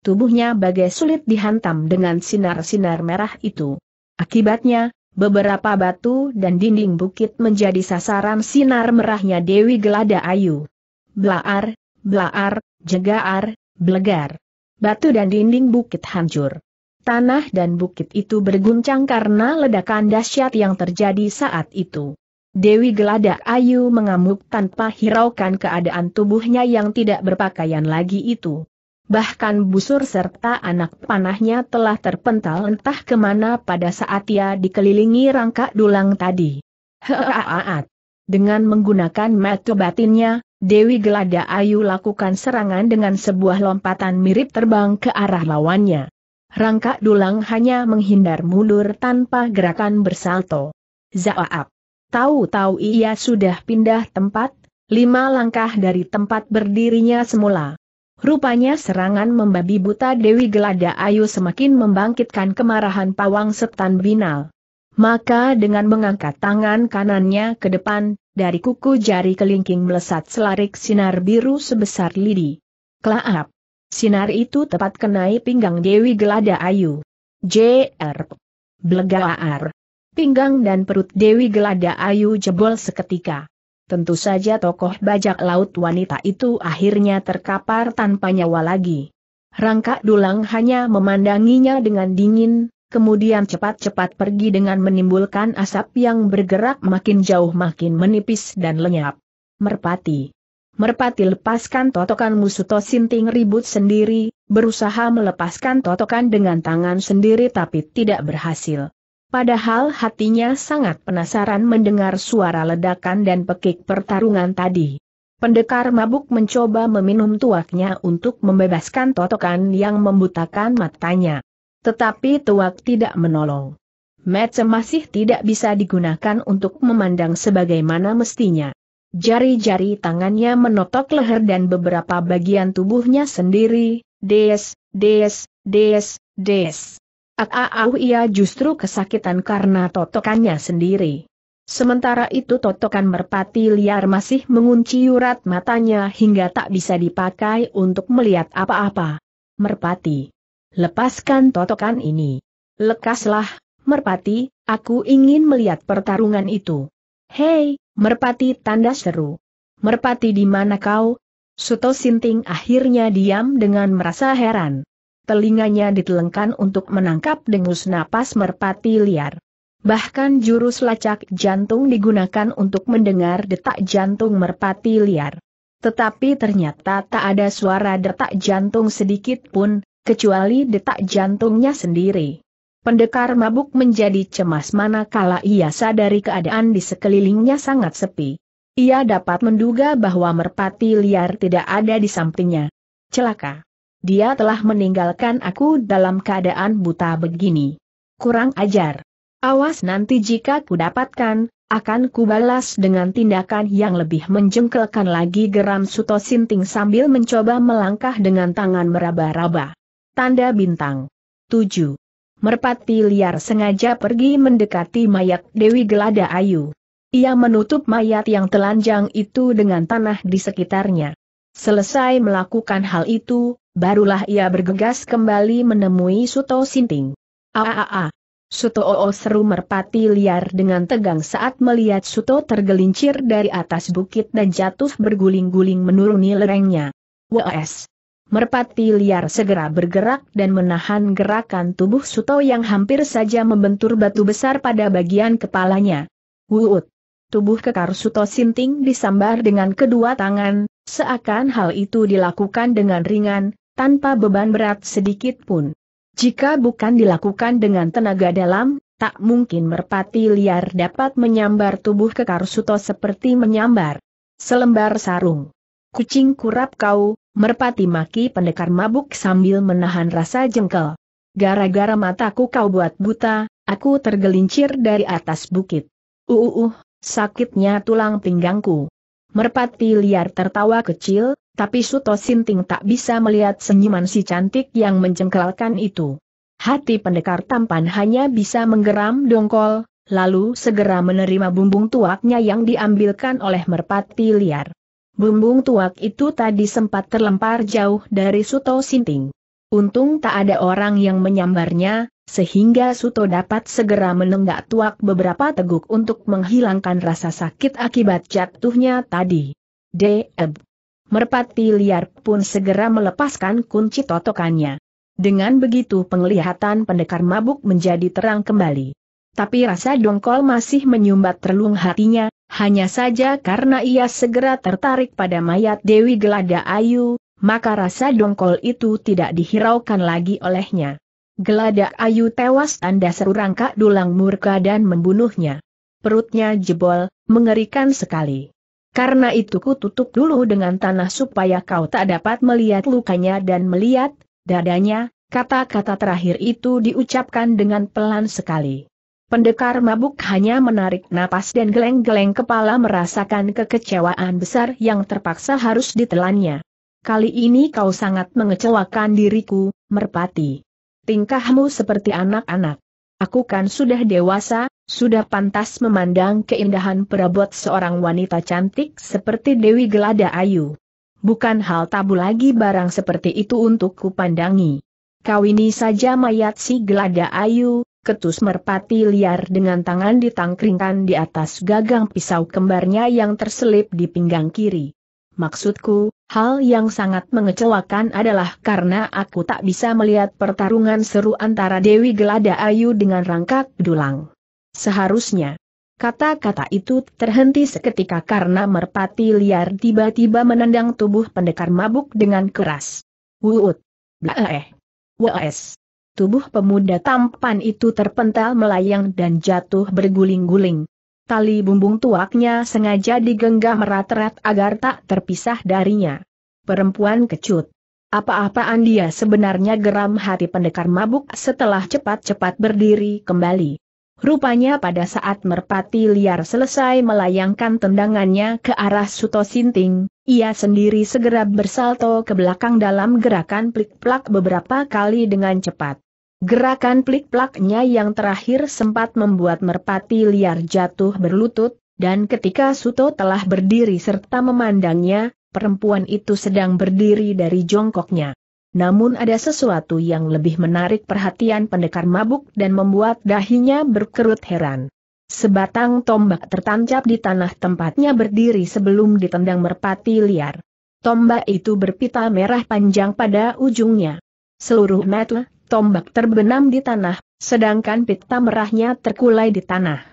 Speaker 1: Tubuhnya bagai sulit dihantam dengan sinar-sinar merah itu. Akibatnya, beberapa batu dan dinding bukit menjadi sasaran sinar merahnya Dewi Gelada Ayu. Blaar, blaar, jegaar, blegar. Batu dan dinding bukit hancur. Tanah dan bukit itu berguncang karena ledakan dahsyat yang terjadi saat itu. Dewi Geladak Ayu mengamuk tanpa hiraukan keadaan tubuhnya yang tidak berpakaian lagi itu. Bahkan busur serta anak panahnya telah terpental entah kemana pada saat ia dikelilingi rangka dulang tadi. Heaaat. Dengan menggunakan metu batinnya, Dewi Gelada Ayu lakukan serangan dengan sebuah lompatan mirip terbang ke arah lawannya rangka dulang hanya menghindar mundur tanpa gerakan bersalto. Zaaap. Tahu-tahu ia sudah pindah tempat, lima langkah dari tempat berdirinya semula. Rupanya serangan membabi buta Dewi Gelada Ayu semakin membangkitkan kemarahan pawang setan binal. Maka dengan mengangkat tangan kanannya ke depan, dari kuku jari kelingking melesat selarik sinar biru sebesar lidi. Klaap! Sinar itu tepat kenai pinggang Dewi Gelada Ayu. J.R. Blegaar. Pinggang dan perut Dewi Gelada Ayu jebol seketika. Tentu saja tokoh bajak laut wanita itu akhirnya terkapar tanpa nyawa lagi. Rangka Dulang hanya memandanginya dengan dingin, kemudian cepat-cepat pergi dengan menimbulkan asap yang bergerak makin jauh makin menipis dan lenyap. Merpati. Merpati lepaskan totokan Suto Sinting ribut sendiri, berusaha melepaskan totokan dengan tangan sendiri tapi tidak berhasil. Padahal hatinya sangat penasaran mendengar suara ledakan dan pekik pertarungan tadi. Pendekar mabuk mencoba meminum tuaknya untuk membebaskan totokan yang membutakan matanya. Tetapi tuak tidak menolong. Mata masih tidak bisa digunakan untuk memandang sebagaimana mestinya. Jari-jari tangannya menotok leher dan beberapa bagian tubuhnya sendiri, des, des, des, des. ak ah, ah, ah, ia justru kesakitan karena totokannya sendiri. Sementara itu totokan merpati liar masih mengunci urat matanya hingga tak bisa dipakai untuk melihat apa-apa. Merpati. Lepaskan totokan ini. Lekaslah, merpati, aku ingin melihat pertarungan itu. Hei, merpati tanda seru. Merpati di mana kau? Suto Sinting akhirnya diam dengan merasa heran. Telinganya ditelengkan untuk menangkap dengus napas merpati liar. Bahkan jurus lacak jantung digunakan untuk mendengar detak jantung merpati liar. Tetapi ternyata tak ada suara detak jantung sedikit pun, kecuali detak jantungnya sendiri. Pendekar mabuk menjadi cemas manakala ia sadari keadaan di sekelilingnya sangat sepi. Ia dapat menduga bahwa merpati liar tidak ada di sampingnya. Celaka. Dia telah meninggalkan aku dalam keadaan buta begini. Kurang ajar. Awas nanti jika ku dapatkan, akan kubalas dengan tindakan yang lebih menjengkelkan lagi geram Suto Sinting sambil mencoba melangkah dengan tangan meraba-raba. Tanda bintang. 7 merpati liar sengaja pergi mendekati mayat Dewi Gelada Ayu. Ia menutup mayat yang telanjang itu dengan tanah di sekitarnya. Selesai melakukan hal itu, barulah ia bergegas kembali menemui Suto Sinting. Aaaa. Suto Oo seru merpati liar dengan tegang saat melihat Suto tergelincir dari atas bukit dan jatuh berguling-guling menuruni lerengnya. WS merpati liar segera bergerak dan menahan gerakan tubuh Suto yang hampir saja membentur batu besar pada bagian kepalanya. Wuut! Tubuh kekar Suto Sinting disambar dengan kedua tangan, seakan hal itu dilakukan dengan ringan, tanpa beban berat sedikit pun. Jika bukan dilakukan dengan tenaga dalam, tak mungkin merpati liar dapat menyambar tubuh kekar Suto seperti menyambar selembar sarung. Kucing kurap kau, Merpati maki pendekar mabuk sambil menahan rasa jengkel. Gara-gara mataku kau buat buta, aku tergelincir dari atas bukit. Uuuh, uh, uh, sakitnya tulang pinggangku. Merpati liar tertawa kecil, tapi Suto Sinting tak bisa melihat senyuman si cantik yang menjengkelkan itu. Hati pendekar tampan hanya bisa menggeram dongkol, lalu segera menerima bumbung tuaknya yang diambilkan oleh merpati liar. Bumbung tuak itu tadi sempat terlempar jauh dari Suto Sinting. Untung tak ada orang yang menyambarnya, sehingga Suto dapat segera menenggak tuak beberapa teguk untuk menghilangkan rasa sakit akibat jatuhnya tadi. Deb. Merpati liar pun segera melepaskan kunci totokannya. Dengan begitu penglihatan pendekar mabuk menjadi terang kembali. Tapi rasa dongkol masih menyumbat terlung hatinya, hanya saja karena ia segera tertarik pada mayat Dewi Gelada Ayu, maka rasa dongkol itu tidak dihiraukan lagi olehnya. Gelada Ayu tewas tanda seru rangka dulang murka dan membunuhnya. Perutnya jebol, mengerikan sekali. Karena itu ku tutup dulu dengan tanah supaya kau tak dapat melihat lukanya dan melihat dadanya, kata-kata terakhir itu diucapkan dengan pelan sekali. Pendekar mabuk hanya menarik napas dan geleng-geleng kepala merasakan kekecewaan besar yang terpaksa harus ditelannya. Kali ini kau sangat mengecewakan diriku, merpati. Tingkahmu seperti anak-anak. Aku kan sudah dewasa, sudah pantas memandang keindahan perabot seorang wanita cantik seperti Dewi Gelada Ayu. Bukan hal tabu lagi barang seperti itu untuk kupandangi. Kau ini saja mayat si Gelada Ayu, ketus merpati liar dengan tangan ditangkringkan di atas gagang pisau kembarnya yang terselip di pinggang kiri. Maksudku, hal yang sangat mengecewakan adalah karena aku tak bisa melihat pertarungan seru antara Dewi Gelada Ayu dengan Rangkak Dulang. Seharusnya, kata-kata itu terhenti seketika karena merpati liar tiba-tiba menendang tubuh pendekar mabuk dengan keras. Wuut! Blaeh! Waes! Tubuh pemuda tampan itu terpental melayang dan jatuh berguling-guling. Tali bumbung tuaknya sengaja digenggam erat-erat agar tak terpisah darinya. Perempuan kecut. Apa-apaan dia sebenarnya geram hati pendekar mabuk setelah cepat-cepat berdiri kembali. Rupanya pada saat merpati liar selesai melayangkan tendangannya ke arah Suto Sinting, ia sendiri segera bersalto ke belakang dalam gerakan plik-plak beberapa kali dengan cepat. Gerakan plik-plaknya yang terakhir sempat membuat merpati liar jatuh berlutut, dan ketika Suto telah berdiri serta memandangnya, perempuan itu sedang berdiri dari jongkoknya. Namun ada sesuatu yang lebih menarik perhatian pendekar mabuk dan membuat dahinya berkerut heran. Sebatang tombak tertancap di tanah tempatnya berdiri sebelum ditendang merpati liar. Tombak itu berpita merah panjang pada ujungnya. Seluruh mata tombak terbenam di tanah, sedangkan pita merahnya terkulai di tanah.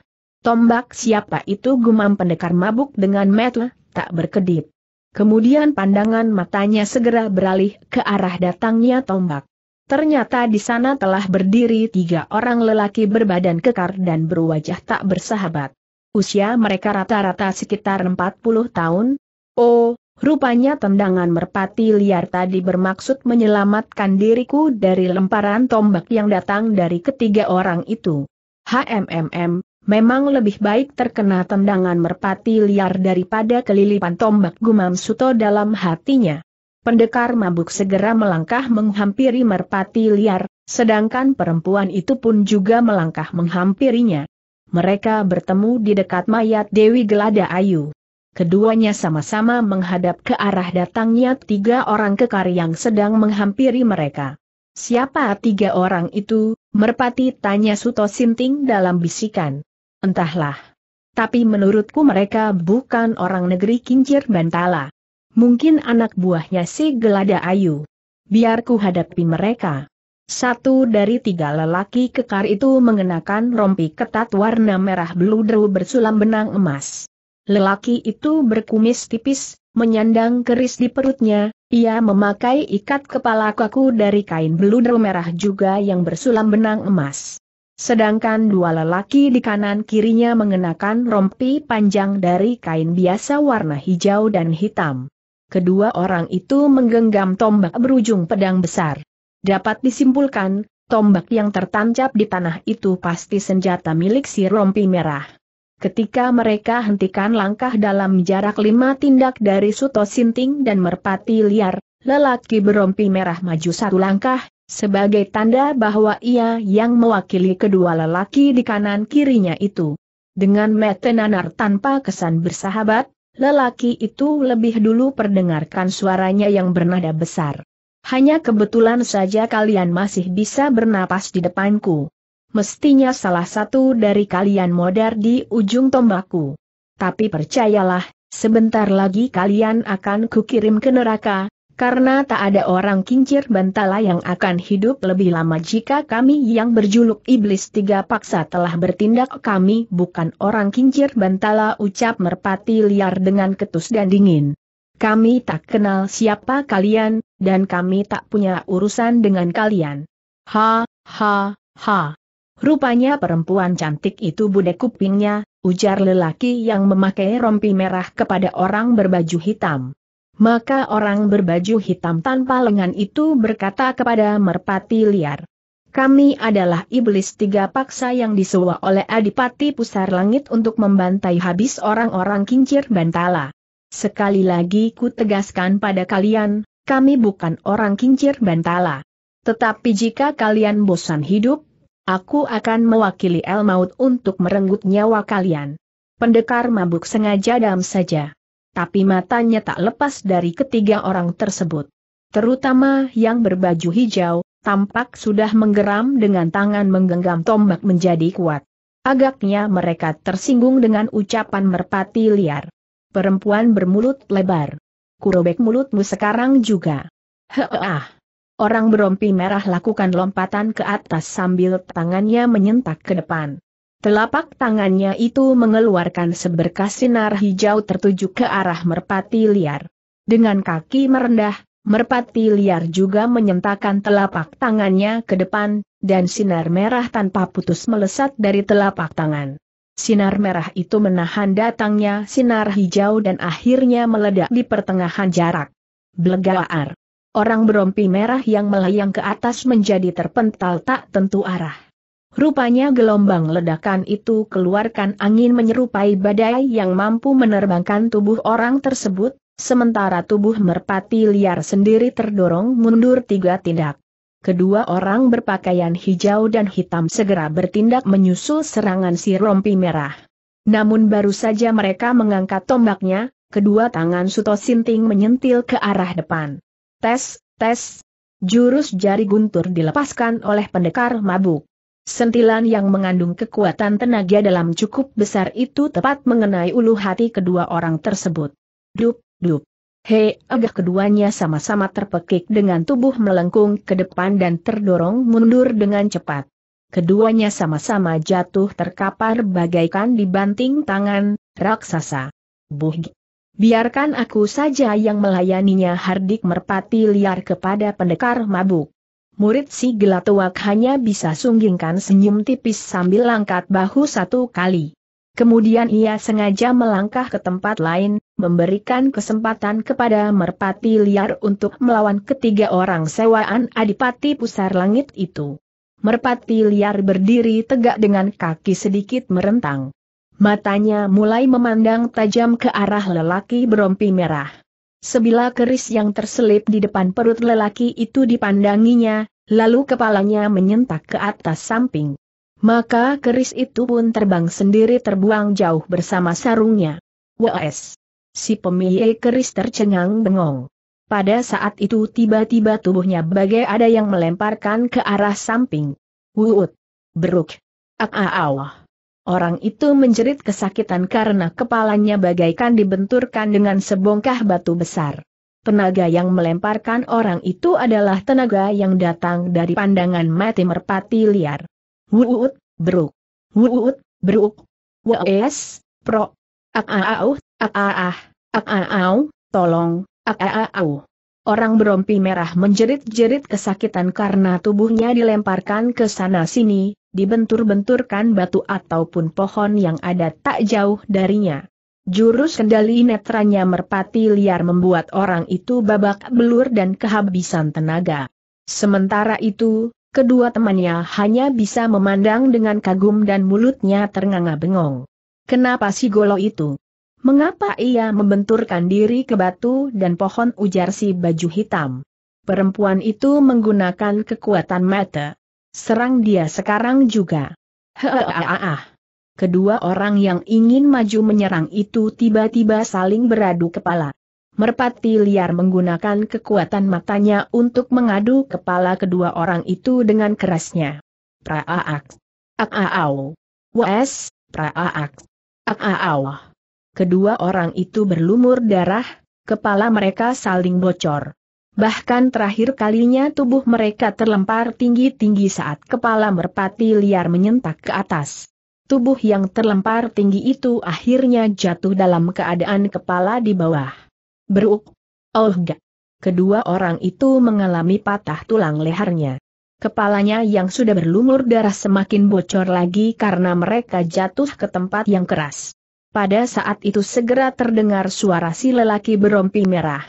Speaker 1: Tombak siapa itu gumam pendekar mabuk dengan mata, tak berkedip. Kemudian pandangan matanya segera beralih ke arah datangnya tombak. Ternyata di sana telah berdiri tiga orang lelaki berbadan kekar dan berwajah tak bersahabat. Usia mereka rata-rata sekitar 40 tahun. Oh, Rupanya tendangan merpati liar tadi bermaksud menyelamatkan diriku dari lemparan tombak yang datang dari ketiga orang itu. HMMM, memang lebih baik terkena tendangan merpati liar daripada kelilipan tombak gumam Suto dalam hatinya. Pendekar mabuk segera melangkah menghampiri merpati liar, sedangkan perempuan itu pun juga melangkah menghampirinya. Mereka bertemu di dekat mayat Dewi Gelada Ayu keduanya sama-sama menghadap ke arah datangnya tiga orang kekar yang sedang menghampiri mereka. Siapa tiga orang itu, merpati tanya Suto Sinting dalam bisikan. Entahlah. Tapi menurutku mereka bukan orang negeri kincir bantala. Mungkin anak buahnya si Gelada Ayu. Biarku hadapi mereka. Satu dari tiga lelaki kekar itu mengenakan rompi ketat warna merah beludru bersulam benang emas. Lelaki itu berkumis tipis, menyandang keris di perutnya, ia memakai ikat kepala kaku dari kain beludru merah juga yang bersulam benang emas. Sedangkan dua lelaki di kanan kirinya mengenakan rompi panjang dari kain biasa warna hijau dan hitam. Kedua orang itu menggenggam tombak berujung pedang besar. Dapat disimpulkan, tombak yang tertancap di tanah itu pasti senjata milik si rompi merah. Ketika mereka hentikan langkah dalam jarak lima tindak dari Suto Sinting dan Merpati Liar, lelaki berompi merah maju satu langkah, sebagai tanda bahwa ia yang mewakili kedua lelaki di kanan kirinya itu. Dengan metenanar tanpa kesan bersahabat, lelaki itu lebih dulu perdengarkan suaranya yang bernada besar. Hanya kebetulan saja kalian masih bisa bernapas di depanku mestinya salah satu dari kalian modar di ujung tombakku. Tapi percayalah, sebentar lagi kalian akan kukirim ke neraka, karena tak ada orang kincir bantala yang akan hidup lebih lama jika kami yang berjuluk iblis tiga paksa telah bertindak kami bukan orang kincir bantala ucap merpati liar dengan ketus dan dingin. Kami tak kenal siapa kalian, dan kami tak punya urusan dengan kalian. Ha, ha, ha. Rupanya perempuan cantik itu budek kupingnya, ujar lelaki yang memakai rompi merah kepada orang berbaju hitam. Maka orang berbaju hitam tanpa lengan itu berkata kepada merpati liar. Kami adalah iblis tiga paksa yang disewa oleh Adipati Pusar Langit untuk membantai habis orang-orang kincir bantala. Sekali lagi ku tegaskan pada kalian, kami bukan orang kincir bantala. Tetapi jika kalian bosan hidup, aku akan mewakili El Maut untuk merenggut nyawa kalian. Pendekar mabuk sengaja dalam saja. Tapi matanya tak lepas dari ketiga orang tersebut. Terutama yang berbaju hijau, tampak sudah menggeram dengan tangan menggenggam tombak menjadi kuat. Agaknya mereka tersinggung dengan ucapan merpati liar. Perempuan bermulut lebar. Kurobek mulutmu sekarang juga. Heeh. Orang berompi merah lakukan lompatan ke atas sambil tangannya menyentak ke depan. Telapak tangannya itu mengeluarkan seberkas sinar hijau tertuju ke arah merpati liar. Dengan kaki merendah, merpati liar juga menyentakkan telapak tangannya ke depan, dan sinar merah tanpa putus melesat dari telapak tangan. Sinar merah itu menahan datangnya sinar hijau dan akhirnya meledak di pertengahan jarak. Blegaar. Orang berompi merah yang melayang ke atas menjadi terpental tak tentu arah. Rupanya gelombang ledakan itu keluarkan angin menyerupai badai yang mampu menerbangkan tubuh orang tersebut, sementara tubuh merpati liar sendiri terdorong mundur tiga tindak. Kedua orang berpakaian hijau dan hitam segera bertindak menyusul serangan si rompi merah. Namun baru saja mereka mengangkat tombaknya, kedua tangan Suto Sinting menyentil ke arah depan. Tes, tes. Jurus jari guntur dilepaskan oleh pendekar mabuk. Sentilan yang mengandung kekuatan tenaga dalam cukup besar itu tepat mengenai ulu hati kedua orang tersebut. Dup, dup. Hei, agak keduanya sama-sama terpekik dengan tubuh melengkung ke depan dan terdorong mundur dengan cepat. Keduanya sama-sama jatuh terkapar bagaikan dibanting tangan, raksasa. Buhgi. Biarkan aku saja yang melayaninya Hardik merpati liar kepada pendekar mabuk. Murid si gelatuak hanya bisa sunggingkan senyum tipis sambil langkat bahu satu kali. Kemudian ia sengaja melangkah ke tempat lain, memberikan kesempatan kepada merpati liar untuk melawan ketiga orang sewaan adipati pusar langit itu. Merpati liar berdiri tegak dengan kaki sedikit merentang. Matanya mulai memandang tajam ke arah lelaki berompi merah. Sebilah keris yang terselip di depan perut lelaki itu dipandanginya, lalu kepalanya menyentak ke atas samping. Maka keris itu pun terbang sendiri terbuang jauh bersama sarungnya. W.S. Si pemilik keris tercengang bengong. Pada saat itu tiba-tiba tubuhnya bagai ada yang melemparkan ke arah samping. Wuut. Beruk. Ak-awah. Orang itu menjerit kesakitan karena kepalanya bagaikan dibenturkan dengan sebongkah batu besar. Tenaga yang melemparkan orang itu adalah tenaga yang datang dari pandangan mati merpati liar. Wuut, beruk. Wuut, beruk. Wes, pro. Akaau, akaah, akaau, tolong, akaau. Orang berompi merah menjerit-jerit kesakitan karena tubuhnya dilemparkan ke sana-sini, dibentur-benturkan batu ataupun pohon yang ada tak jauh darinya. Jurus kendali netranya merpati liar membuat orang itu babak belur dan kehabisan tenaga. Sementara itu, kedua temannya hanya bisa memandang dengan kagum dan mulutnya ternganga bengong. Kenapa si Golo itu? Mengapa ia membenturkan diri ke batu dan pohon ujar si baju hitam? Perempuan itu menggunakan kekuatan mata. Serang dia sekarang juga. Hehehe. Kedua orang yang ingin maju menyerang itu tiba-tiba saling beradu kepala. Merpati liar menggunakan kekuatan matanya untuk mengadu kepala kedua orang itu dengan kerasnya. Praaak. Akaau. Wes, praaak. Akaau. Kedua orang itu berlumur darah, kepala mereka saling bocor. Bahkan terakhir kalinya tubuh mereka terlempar tinggi-tinggi saat kepala merpati liar menyentak ke atas. Tubuh yang terlempar tinggi itu akhirnya jatuh dalam keadaan kepala di bawah. Beruk. Oh gak. Kedua orang itu mengalami patah tulang lehernya. Kepalanya yang sudah berlumur darah semakin bocor lagi karena mereka jatuh ke tempat yang keras. Pada saat itu segera terdengar suara si lelaki berompi merah.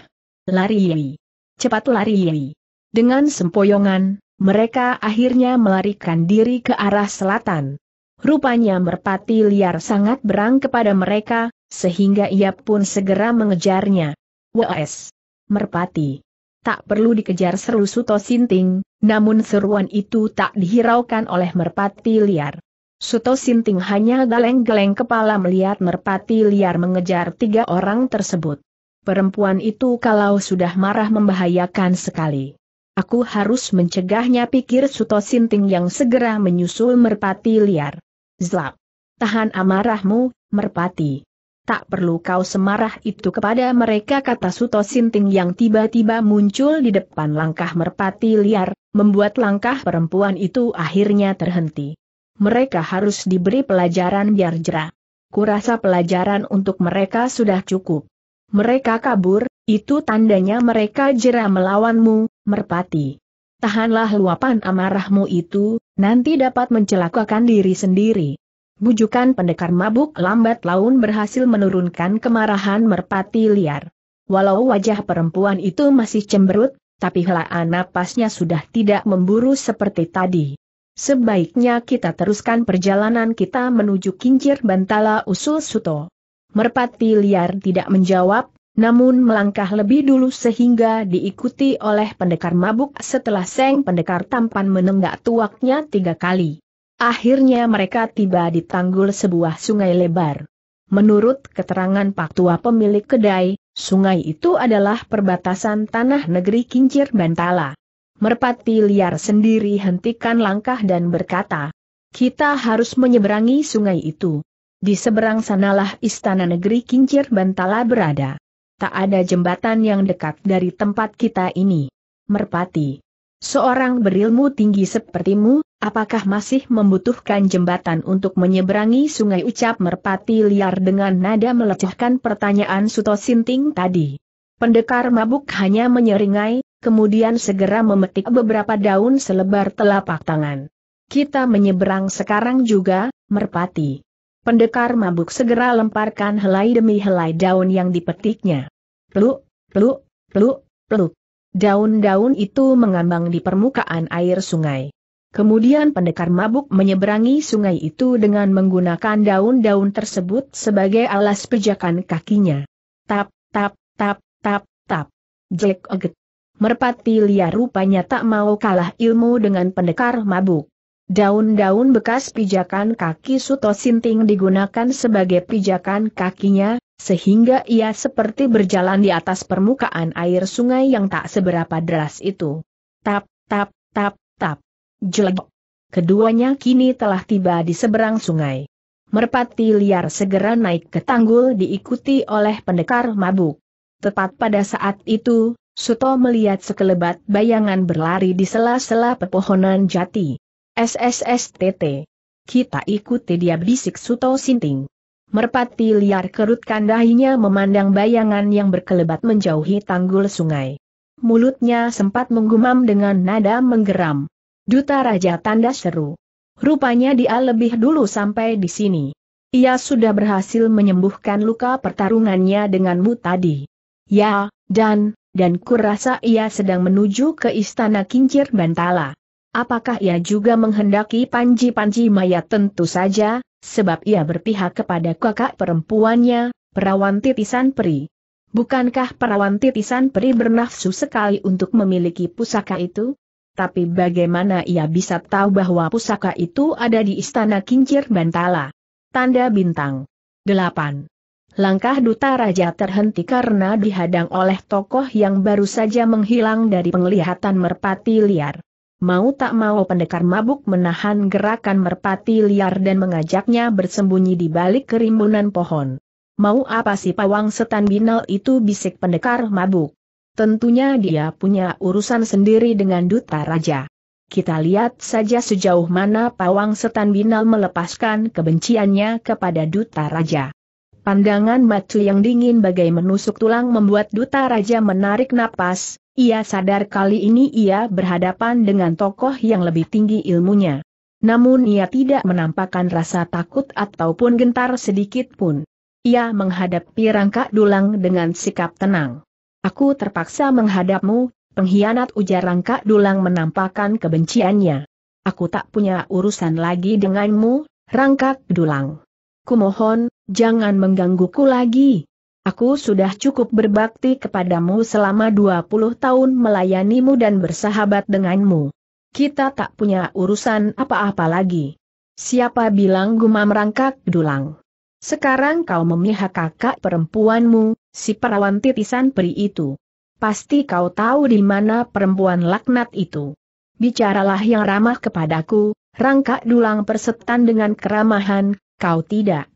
Speaker 1: Lari cepat lari. Dengan sempoyongan, mereka akhirnya melarikan diri ke arah selatan. Rupanya merpati liar sangat berang kepada mereka, sehingga ia pun segera mengejarnya. Wes! Merpati! Tak perlu dikejar seru Suto Sinting, namun seruan itu tak dihiraukan oleh merpati liar. Suto Sinting hanya geleng-geleng kepala melihat merpati liar mengejar tiga orang tersebut. Perempuan itu kalau sudah marah membahayakan sekali. Aku harus mencegahnya pikir Suto Sinting yang segera menyusul merpati liar. Zlap. Tahan amarahmu, merpati. Tak perlu kau semarah itu kepada mereka kata Suto Sinting yang tiba-tiba muncul di depan langkah merpati liar, membuat langkah perempuan itu akhirnya terhenti. Mereka harus diberi pelajaran biar jerah. Kurasa pelajaran untuk mereka sudah cukup. Mereka kabur, itu tandanya mereka jera melawanmu, merpati. Tahanlah luapan amarahmu itu, nanti dapat mencelakakan diri sendiri. Bujukan pendekar mabuk lambat laun berhasil menurunkan kemarahan merpati liar. Walau wajah perempuan itu masih cemberut, tapi helaan napasnya sudah tidak memburu seperti tadi. Sebaiknya kita teruskan perjalanan kita menuju kincir bantala usul suto. Merpati liar tidak menjawab, namun melangkah lebih dulu sehingga diikuti oleh pendekar mabuk setelah seng pendekar tampan menenggak tuaknya tiga kali. Akhirnya mereka tiba di tanggul sebuah sungai lebar. Menurut keterangan Pak Tua pemilik kedai, sungai itu adalah perbatasan tanah negeri Kincir Bantala. Merpati liar sendiri hentikan langkah dan berkata, kita harus menyeberangi sungai itu. Di seberang sanalah istana negeri Kincir Bantala berada. Tak ada jembatan yang dekat dari tempat kita ini. Merpati. Seorang berilmu tinggi sepertimu, apakah masih membutuhkan jembatan untuk menyeberangi sungai ucap merpati liar dengan nada melecehkan pertanyaan Suto Sinting tadi. Pendekar mabuk hanya menyeringai, kemudian segera memetik beberapa daun selebar telapak tangan. Kita menyeberang sekarang juga, merpati. Pendekar mabuk segera lemparkan helai demi helai daun yang dipetiknya. Peluk, peluk, peluk, peluk. Daun-daun itu mengambang di permukaan air sungai. Kemudian pendekar mabuk menyeberangi sungai itu dengan menggunakan daun-daun tersebut sebagai alas pijakan kakinya. Tap, tap, tap, tap, tap. Jelek oget. Merpati liar rupanya tak mau kalah ilmu dengan pendekar mabuk. Daun-daun bekas pijakan kaki Suto Sinting digunakan sebagai pijakan kakinya, sehingga ia seperti berjalan di atas permukaan air sungai yang tak seberapa deras itu. Tap, tap, tap, tap. Jelek. Keduanya kini telah tiba di seberang sungai. Merpati liar segera naik ke tanggul diikuti oleh pendekar mabuk. Tepat pada saat itu, Suto melihat sekelebat bayangan berlari di sela-sela pepohonan jati. SSSTT. Kita ikuti dia bisik Suto Sinting. Merpati liar kerutkan dahinya memandang bayangan yang berkelebat menjauhi tanggul sungai. Mulutnya sempat menggumam dengan nada menggeram. Duta Raja tanda seru. Rupanya dia lebih dulu sampai di sini. Ia sudah berhasil menyembuhkan luka pertarungannya denganmu tadi. Ya, dan, dan kurasa ia sedang menuju ke istana kincir Bantala. Apakah ia juga menghendaki panji-panji mayat tentu saja, sebab ia berpihak kepada kakak perempuannya, perawan titisan peri. Bukankah perawan titisan peri bernafsu sekali untuk memiliki pusaka itu? Tapi bagaimana ia bisa tahu bahwa pusaka itu ada di istana kincir bantala? Tanda bintang. 8. Langkah duta raja terhenti karena dihadang oleh tokoh yang baru saja menghilang dari penglihatan merpati liar. Mau tak mau pendekar mabuk menahan gerakan merpati liar dan mengajaknya bersembunyi di balik kerimbunan pohon. Mau apa sih pawang setan binal itu bisik pendekar mabuk? Tentunya dia punya urusan sendiri dengan duta raja. Kita lihat saja sejauh mana pawang setan binal melepaskan kebenciannya kepada duta raja. Pandangan Macu yang dingin bagai menusuk tulang membuat Duta Raja menarik napas, ia sadar kali ini ia berhadapan dengan tokoh yang lebih tinggi ilmunya. Namun ia tidak menampakkan rasa takut ataupun gentar sedikit pun. Ia menghadapi rangka dulang dengan sikap tenang. Aku terpaksa menghadapmu, pengkhianat ujar rangka dulang menampakkan kebenciannya. Aku tak punya urusan lagi denganmu, rangka dulang kumohon, jangan menggangguku lagi. Aku sudah cukup berbakti kepadamu selama 20 tahun melayanimu dan bersahabat denganmu. Kita tak punya urusan apa-apa lagi. Siapa bilang gumam rangkak dulang? Sekarang kau memihak kakak perempuanmu, si perawan titisan peri itu. Pasti kau tahu di mana perempuan laknat itu. Bicaralah yang ramah kepadaku, rangkak dulang persetan dengan keramahan, kau tidak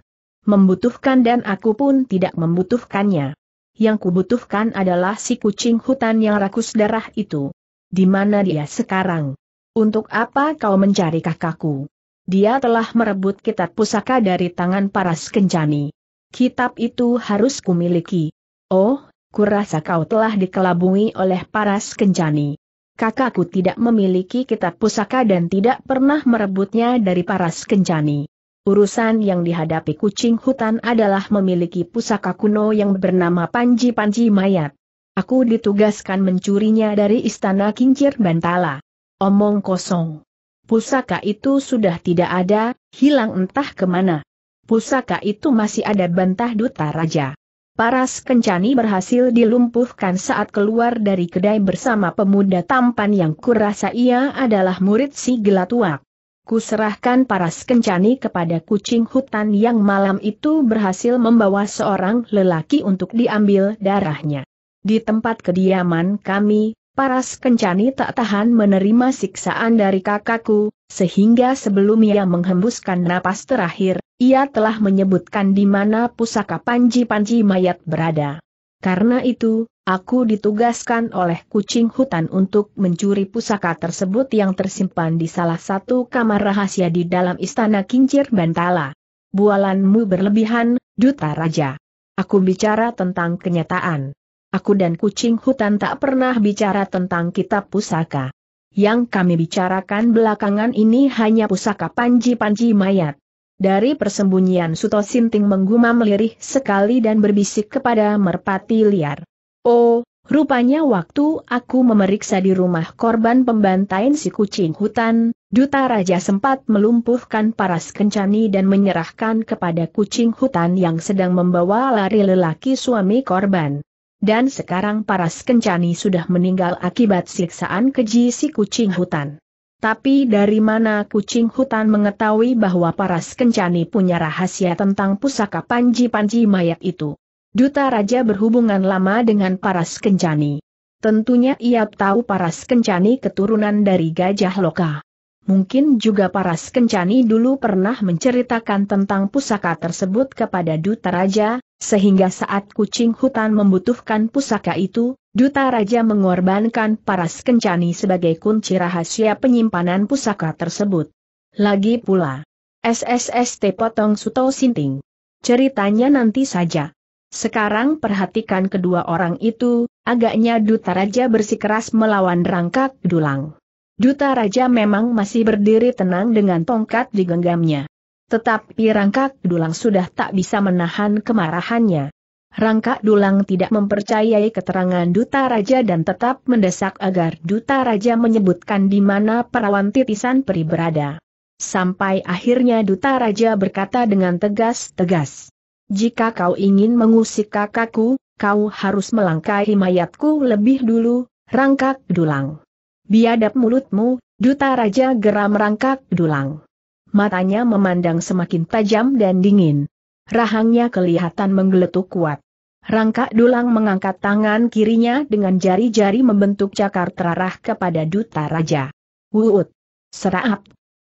Speaker 1: membutuhkan dan aku pun tidak membutuhkannya. Yang kubutuhkan adalah si kucing hutan yang rakus darah itu. Di mana dia sekarang? Untuk apa kau mencari kakakku? Dia telah merebut kitab pusaka dari tangan Paras Kencani. Kitab itu harus kumiliki. Oh, kurasa kau telah dikelabungi oleh Paras Kencani. Kakakku tidak memiliki kitab pusaka dan tidak pernah merebutnya dari Paras Kencani. Urusan yang dihadapi kucing hutan adalah memiliki pusaka kuno yang bernama Panji Panji Mayat. Aku ditugaskan mencurinya dari istana Kincir Bantala. Omong kosong. Pusaka itu sudah tidak ada, hilang entah kemana. Pusaka itu masih ada bantah duta raja. Paras Kencani berhasil dilumpuhkan saat keluar dari kedai bersama pemuda tampan yang kurasa ia adalah murid si Gelatuak. Kuserahkan paras kencani kepada kucing hutan yang malam itu berhasil membawa seorang lelaki untuk diambil darahnya. Di tempat kediaman kami, paras kencani tak tahan menerima siksaan dari kakakku, sehingga sebelum ia menghembuskan napas terakhir, ia telah menyebutkan di mana pusaka panji-panji mayat berada. Karena itu, Aku ditugaskan oleh kucing hutan untuk mencuri pusaka tersebut yang tersimpan di salah satu kamar rahasia di dalam istana Kincir Bantala. Bualanmu berlebihan, Duta Raja. Aku bicara tentang kenyataan. Aku dan kucing hutan tak pernah bicara tentang kitab pusaka. Yang kami bicarakan belakangan ini hanya pusaka panji-panji mayat. Dari persembunyian Suto Sinting menggumam lirih sekali dan berbisik kepada merpati liar. Oh, rupanya waktu aku memeriksa di rumah korban pembantaian si kucing hutan, Duta Raja sempat melumpuhkan paras kencani dan menyerahkan kepada kucing hutan yang sedang membawa lari lelaki suami korban. Dan sekarang paras kencani sudah meninggal akibat siksaan keji si kucing hutan. Tapi dari mana kucing hutan mengetahui bahwa Paras Kencani punya rahasia tentang pusaka panji-panji mayat itu? Duta Raja berhubungan lama dengan Paras Kencani. Tentunya ia tahu Paras Kencani keturunan dari Gajah Loka. Mungkin juga Paras Kencani dulu pernah menceritakan tentang pusaka tersebut kepada Duta Raja, sehingga saat kucing hutan membutuhkan pusaka itu, Duta Raja mengorbankan Paras Kencani sebagai kunci rahasia penyimpanan pusaka tersebut. Lagi pula, SSST Potong Suto Sinting. Ceritanya nanti saja. Sekarang perhatikan kedua orang itu, agaknya Duta Raja bersikeras melawan rangkak dulang. Duta Raja memang masih berdiri tenang dengan tongkat di genggamnya. Tetapi rangkak dulang sudah tak bisa menahan kemarahannya. Rangka Dulang tidak mempercayai keterangan Duta Raja dan tetap mendesak agar Duta Raja menyebutkan di mana perawan titisan peri berada. Sampai akhirnya Duta Raja berkata dengan tegas-tegas, jika kau ingin mengusik kakakku, kau harus melangkahi mayatku lebih dulu, rangkak dulang. Biadap mulutmu, duta raja geram rangkak dulang. Matanya memandang semakin tajam dan dingin. Rahangnya kelihatan menggeletuk kuat. Rangkak dulang mengangkat tangan kirinya dengan jari-jari membentuk cakar terarah kepada duta raja. Wuut! Serap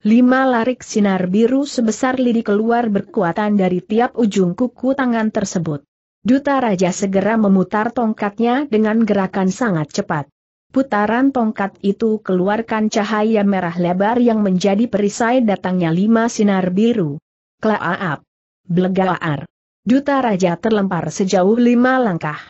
Speaker 1: Lima larik sinar biru sebesar lidi keluar berkuatan dari tiap ujung kuku tangan tersebut. Duta Raja segera memutar tongkatnya dengan gerakan sangat cepat. Putaran tongkat itu keluarkan cahaya merah lebar yang menjadi perisai datangnya lima sinar biru. Klaaap. Blegaar. Duta Raja terlempar sejauh lima langkah.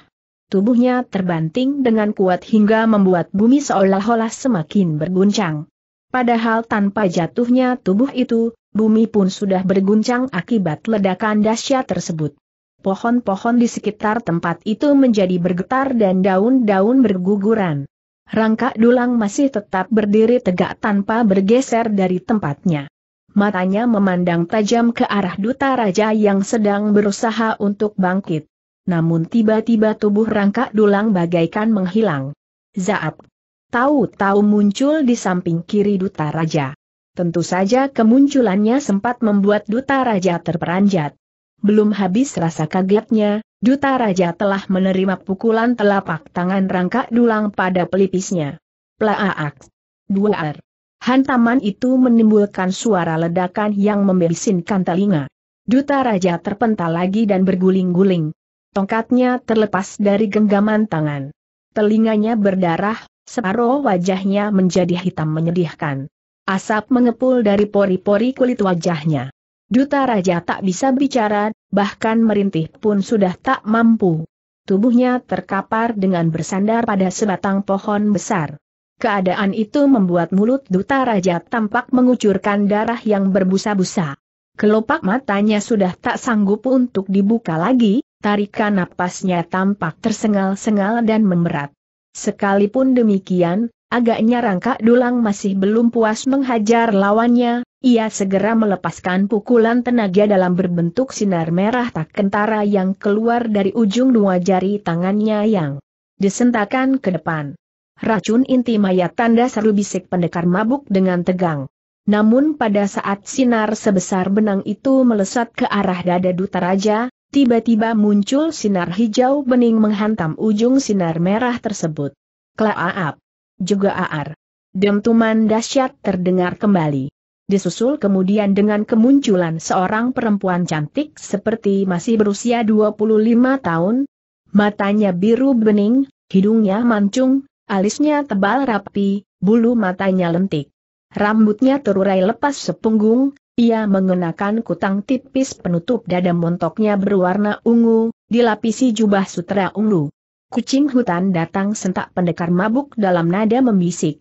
Speaker 1: Tubuhnya terbanting dengan kuat hingga membuat bumi seolah-olah semakin berguncang. Padahal tanpa jatuhnya tubuh itu, bumi pun sudah berguncang akibat ledakan dahsyat tersebut. Pohon-pohon di sekitar tempat itu menjadi bergetar dan daun-daun berguguran. Rangka dulang masih tetap berdiri tegak tanpa bergeser dari tempatnya. Matanya memandang tajam ke arah duta raja yang sedang berusaha untuk bangkit. Namun tiba-tiba tubuh rangka dulang bagaikan menghilang. Zaap. Tahu-tahu muncul di samping kiri Duta Raja. Tentu saja kemunculannya sempat membuat Duta Raja terperanjat. Belum habis rasa kagetnya, Duta Raja telah menerima pukulan telapak tangan rangka dulang pada pelipisnya. Plaaak. Dua R. Hantaman itu menimbulkan suara ledakan yang membesinkan telinga. Duta Raja terpental lagi dan berguling-guling. Tongkatnya terlepas dari genggaman tangan. Telinganya berdarah, separuh wajahnya menjadi hitam menyedihkan. Asap mengepul dari pori-pori kulit wajahnya. Duta Raja tak bisa bicara, bahkan merintih pun sudah tak mampu. Tubuhnya terkapar dengan bersandar pada sebatang pohon besar. Keadaan itu membuat mulut Duta Raja tampak mengucurkan darah yang berbusa-busa. Kelopak matanya sudah tak sanggup untuk dibuka lagi, tarikan napasnya tampak tersengal-sengal dan memerat. Sekalipun demikian, agaknya rangka dulang masih belum puas menghajar lawannya, ia segera melepaskan pukulan tenaga dalam berbentuk sinar merah tak kentara yang keluar dari ujung dua jari tangannya yang disentakan ke depan. Racun inti mayat tanda seru bisik pendekar mabuk dengan tegang. Namun pada saat sinar sebesar benang itu melesat ke arah dada Duta Raja, tiba-tiba muncul sinar hijau bening menghantam ujung sinar merah tersebut. Klaaap. Juga aar. Dentuman dahsyat terdengar kembali. Disusul kemudian dengan kemunculan seorang perempuan cantik seperti masih berusia 25 tahun. Matanya biru bening, hidungnya mancung, alisnya tebal rapi, bulu matanya lentik. Rambutnya terurai lepas sepunggung, ia mengenakan kutang tipis penutup dada montoknya berwarna ungu, dilapisi jubah sutra ungu. Kucing hutan datang sentak pendekar mabuk dalam nada membisik.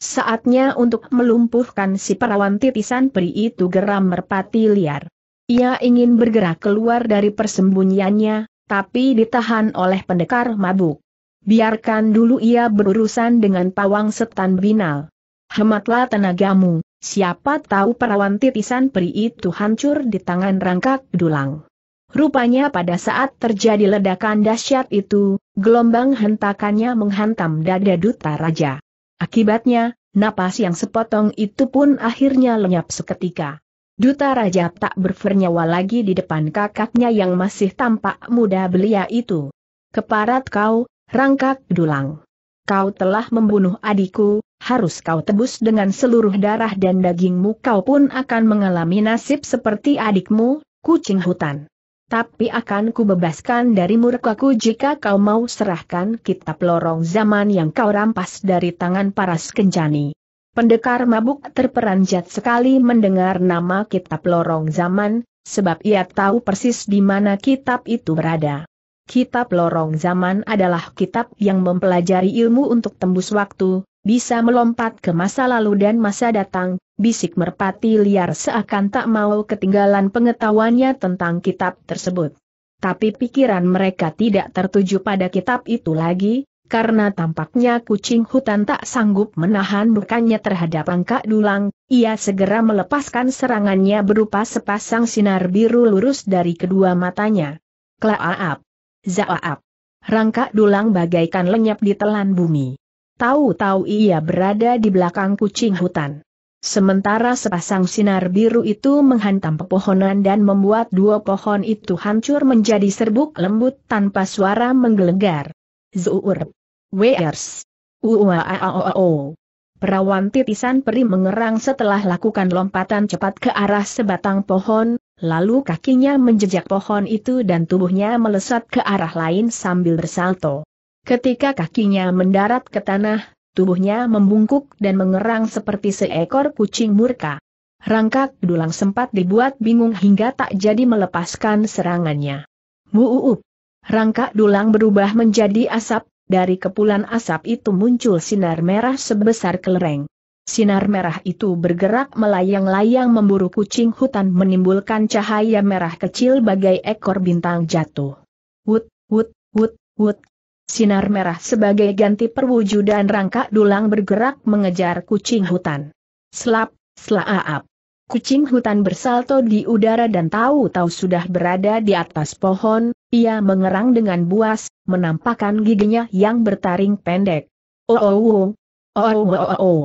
Speaker 1: Saatnya untuk melumpuhkan si perawan titisan peri itu geram merpati liar. Ia ingin bergerak keluar dari persembunyiannya, tapi ditahan oleh pendekar mabuk. Biarkan dulu ia berurusan dengan pawang setan binal. Hematlah tenagamu, siapa tahu perawan titisan peri itu hancur di tangan rangkak dulang. Rupanya pada saat terjadi ledakan dahsyat itu, gelombang hentakannya menghantam dada duta raja. Akibatnya, napas yang sepotong itu pun akhirnya lenyap seketika. Duta raja tak bernyawa lagi di depan kakaknya yang masih tampak muda belia itu. Keparat kau, rangkak dulang. Kau telah membunuh adikku, harus kau tebus dengan seluruh darah dan dagingmu kau pun akan mengalami nasib seperti adikmu, kucing hutan. Tapi akan kubebaskan bebaskan dari murkaku jika kau mau serahkan kitab lorong zaman yang kau rampas dari tangan paras kencani. Pendekar mabuk terperanjat sekali mendengar nama kitab lorong zaman, sebab ia tahu persis di mana kitab itu berada. Kitab lorong zaman adalah kitab yang mempelajari ilmu untuk tembus waktu, bisa melompat ke masa lalu dan masa datang, bisik merpati liar seakan tak mau ketinggalan pengetahuannya tentang kitab tersebut. Tapi pikiran mereka tidak tertuju pada kitab itu lagi, karena tampaknya kucing hutan tak sanggup menahan bukannya terhadap angka dulang, ia segera melepaskan serangannya berupa sepasang sinar biru lurus dari kedua matanya. Klaaap! Zaaap! Rangka dulang bagaikan lenyap di telan bumi. Tahu-tahu ia berada di belakang kucing hutan. Sementara sepasang sinar biru itu menghantam pepohonan dan membuat dua pohon itu hancur menjadi serbuk lembut tanpa suara menggelegar. Zuur. Wers. Uaaoo. Perawan titisan peri mengerang setelah lakukan lompatan cepat ke arah sebatang pohon, lalu kakinya menjejak pohon itu dan tubuhnya melesat ke arah lain sambil bersalto. Ketika kakinya mendarat ke tanah, tubuhnya membungkuk dan mengerang seperti seekor kucing murka. Rangka Dulang sempat dibuat bingung hingga tak jadi melepaskan serangannya. Muuup! Rangka Dulang berubah menjadi asap, dari kepulan asap itu muncul sinar merah sebesar kelereng. Sinar merah itu bergerak melayang-layang memburu kucing hutan menimbulkan cahaya merah kecil bagai ekor bintang jatuh. Wut, wut, wut, wut, Sinar merah sebagai ganti perwujudan rangka dulang bergerak mengejar kucing hutan. Slap, slaap. Kucing hutan bersalto di udara dan tahu-tahu sudah berada di atas pohon, ia mengerang dengan buas, menampakkan giginya yang bertaring pendek. Oh oh oh. Oh oh oh oh. oh.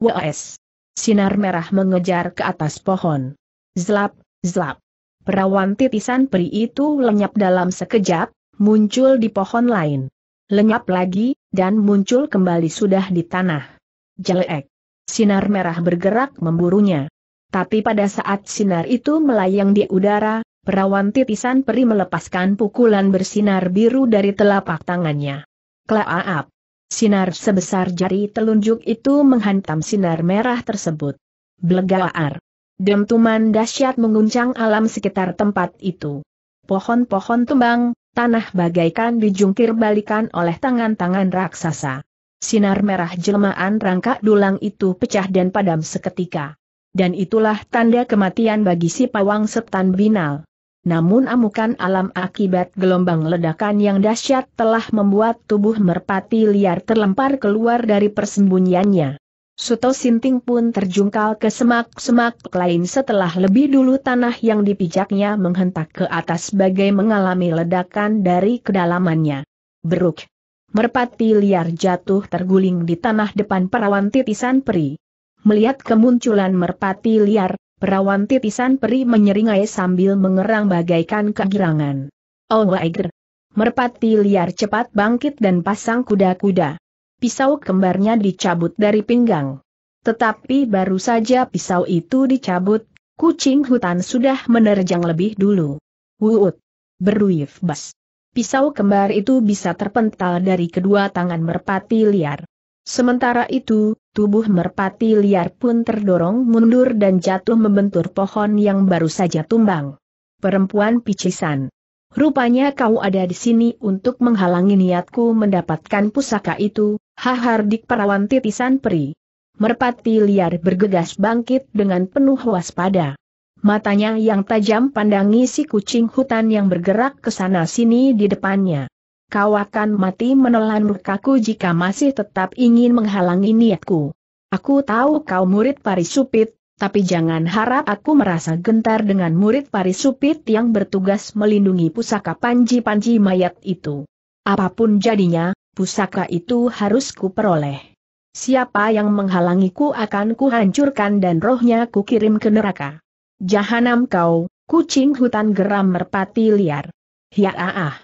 Speaker 1: Wes. Sinar merah mengejar ke atas pohon. Zlap, zlap. Perawan titisan peri itu lenyap dalam sekejap, muncul di pohon lain lenyap lagi, dan muncul kembali sudah di tanah. Jelek. Sinar merah bergerak memburunya. Tapi pada saat sinar itu melayang di udara, perawan titisan peri melepaskan pukulan bersinar biru dari telapak tangannya. Klaaap. Sinar sebesar jari telunjuk itu menghantam sinar merah tersebut. Blegaar. Dentuman dahsyat menguncang alam sekitar tempat itu pohon-pohon tumbang, tanah bagaikan dijungkir balikan oleh tangan-tangan raksasa. Sinar merah jelmaan rangka dulang itu pecah dan padam seketika. Dan itulah tanda kematian bagi si pawang setan binal. Namun amukan alam akibat gelombang ledakan yang dahsyat telah membuat tubuh merpati liar terlempar keluar dari persembunyiannya. Suto Sinting pun terjungkal ke semak-semak lain setelah lebih dulu tanah yang dipijaknya menghentak ke atas bagai mengalami ledakan dari kedalamannya. Beruk. Merpati liar jatuh terguling di tanah depan perawan titisan peri. Melihat kemunculan merpati liar, perawan titisan peri menyeringai sambil mengerang bagaikan kegirangan. Oh Waiger! Merpati liar cepat bangkit dan pasang kuda-kuda pisau kembarnya dicabut dari pinggang. Tetapi baru saja pisau itu dicabut, kucing hutan sudah menerjang lebih dulu. Wuut! Beruif bas! Pisau kembar itu bisa terpental dari kedua tangan merpati liar. Sementara itu, tubuh merpati liar pun terdorong mundur dan jatuh membentur pohon yang baru saja tumbang. Perempuan picisan. Rupanya kau ada di sini untuk menghalangi niatku mendapatkan pusaka itu, Hahardik perawan titisan peri. Merpati liar bergegas bangkit dengan penuh waspada. Matanya yang tajam pandangi si kucing hutan yang bergerak ke sana-sini di depannya. Kau akan mati menelan murkaku jika masih tetap ingin menghalangi niatku. Aku tahu kau murid pari supit, tapi jangan harap aku merasa gentar dengan murid pari supit yang bertugas melindungi pusaka panji-panji mayat itu. Apapun jadinya, pusaka itu harus kuperoleh. Siapa yang menghalangiku akan kuhancurkan dan rohnya kukirim ke neraka. Jahanam kau, kucing hutan geram merpati liar. Hiya ah, ah,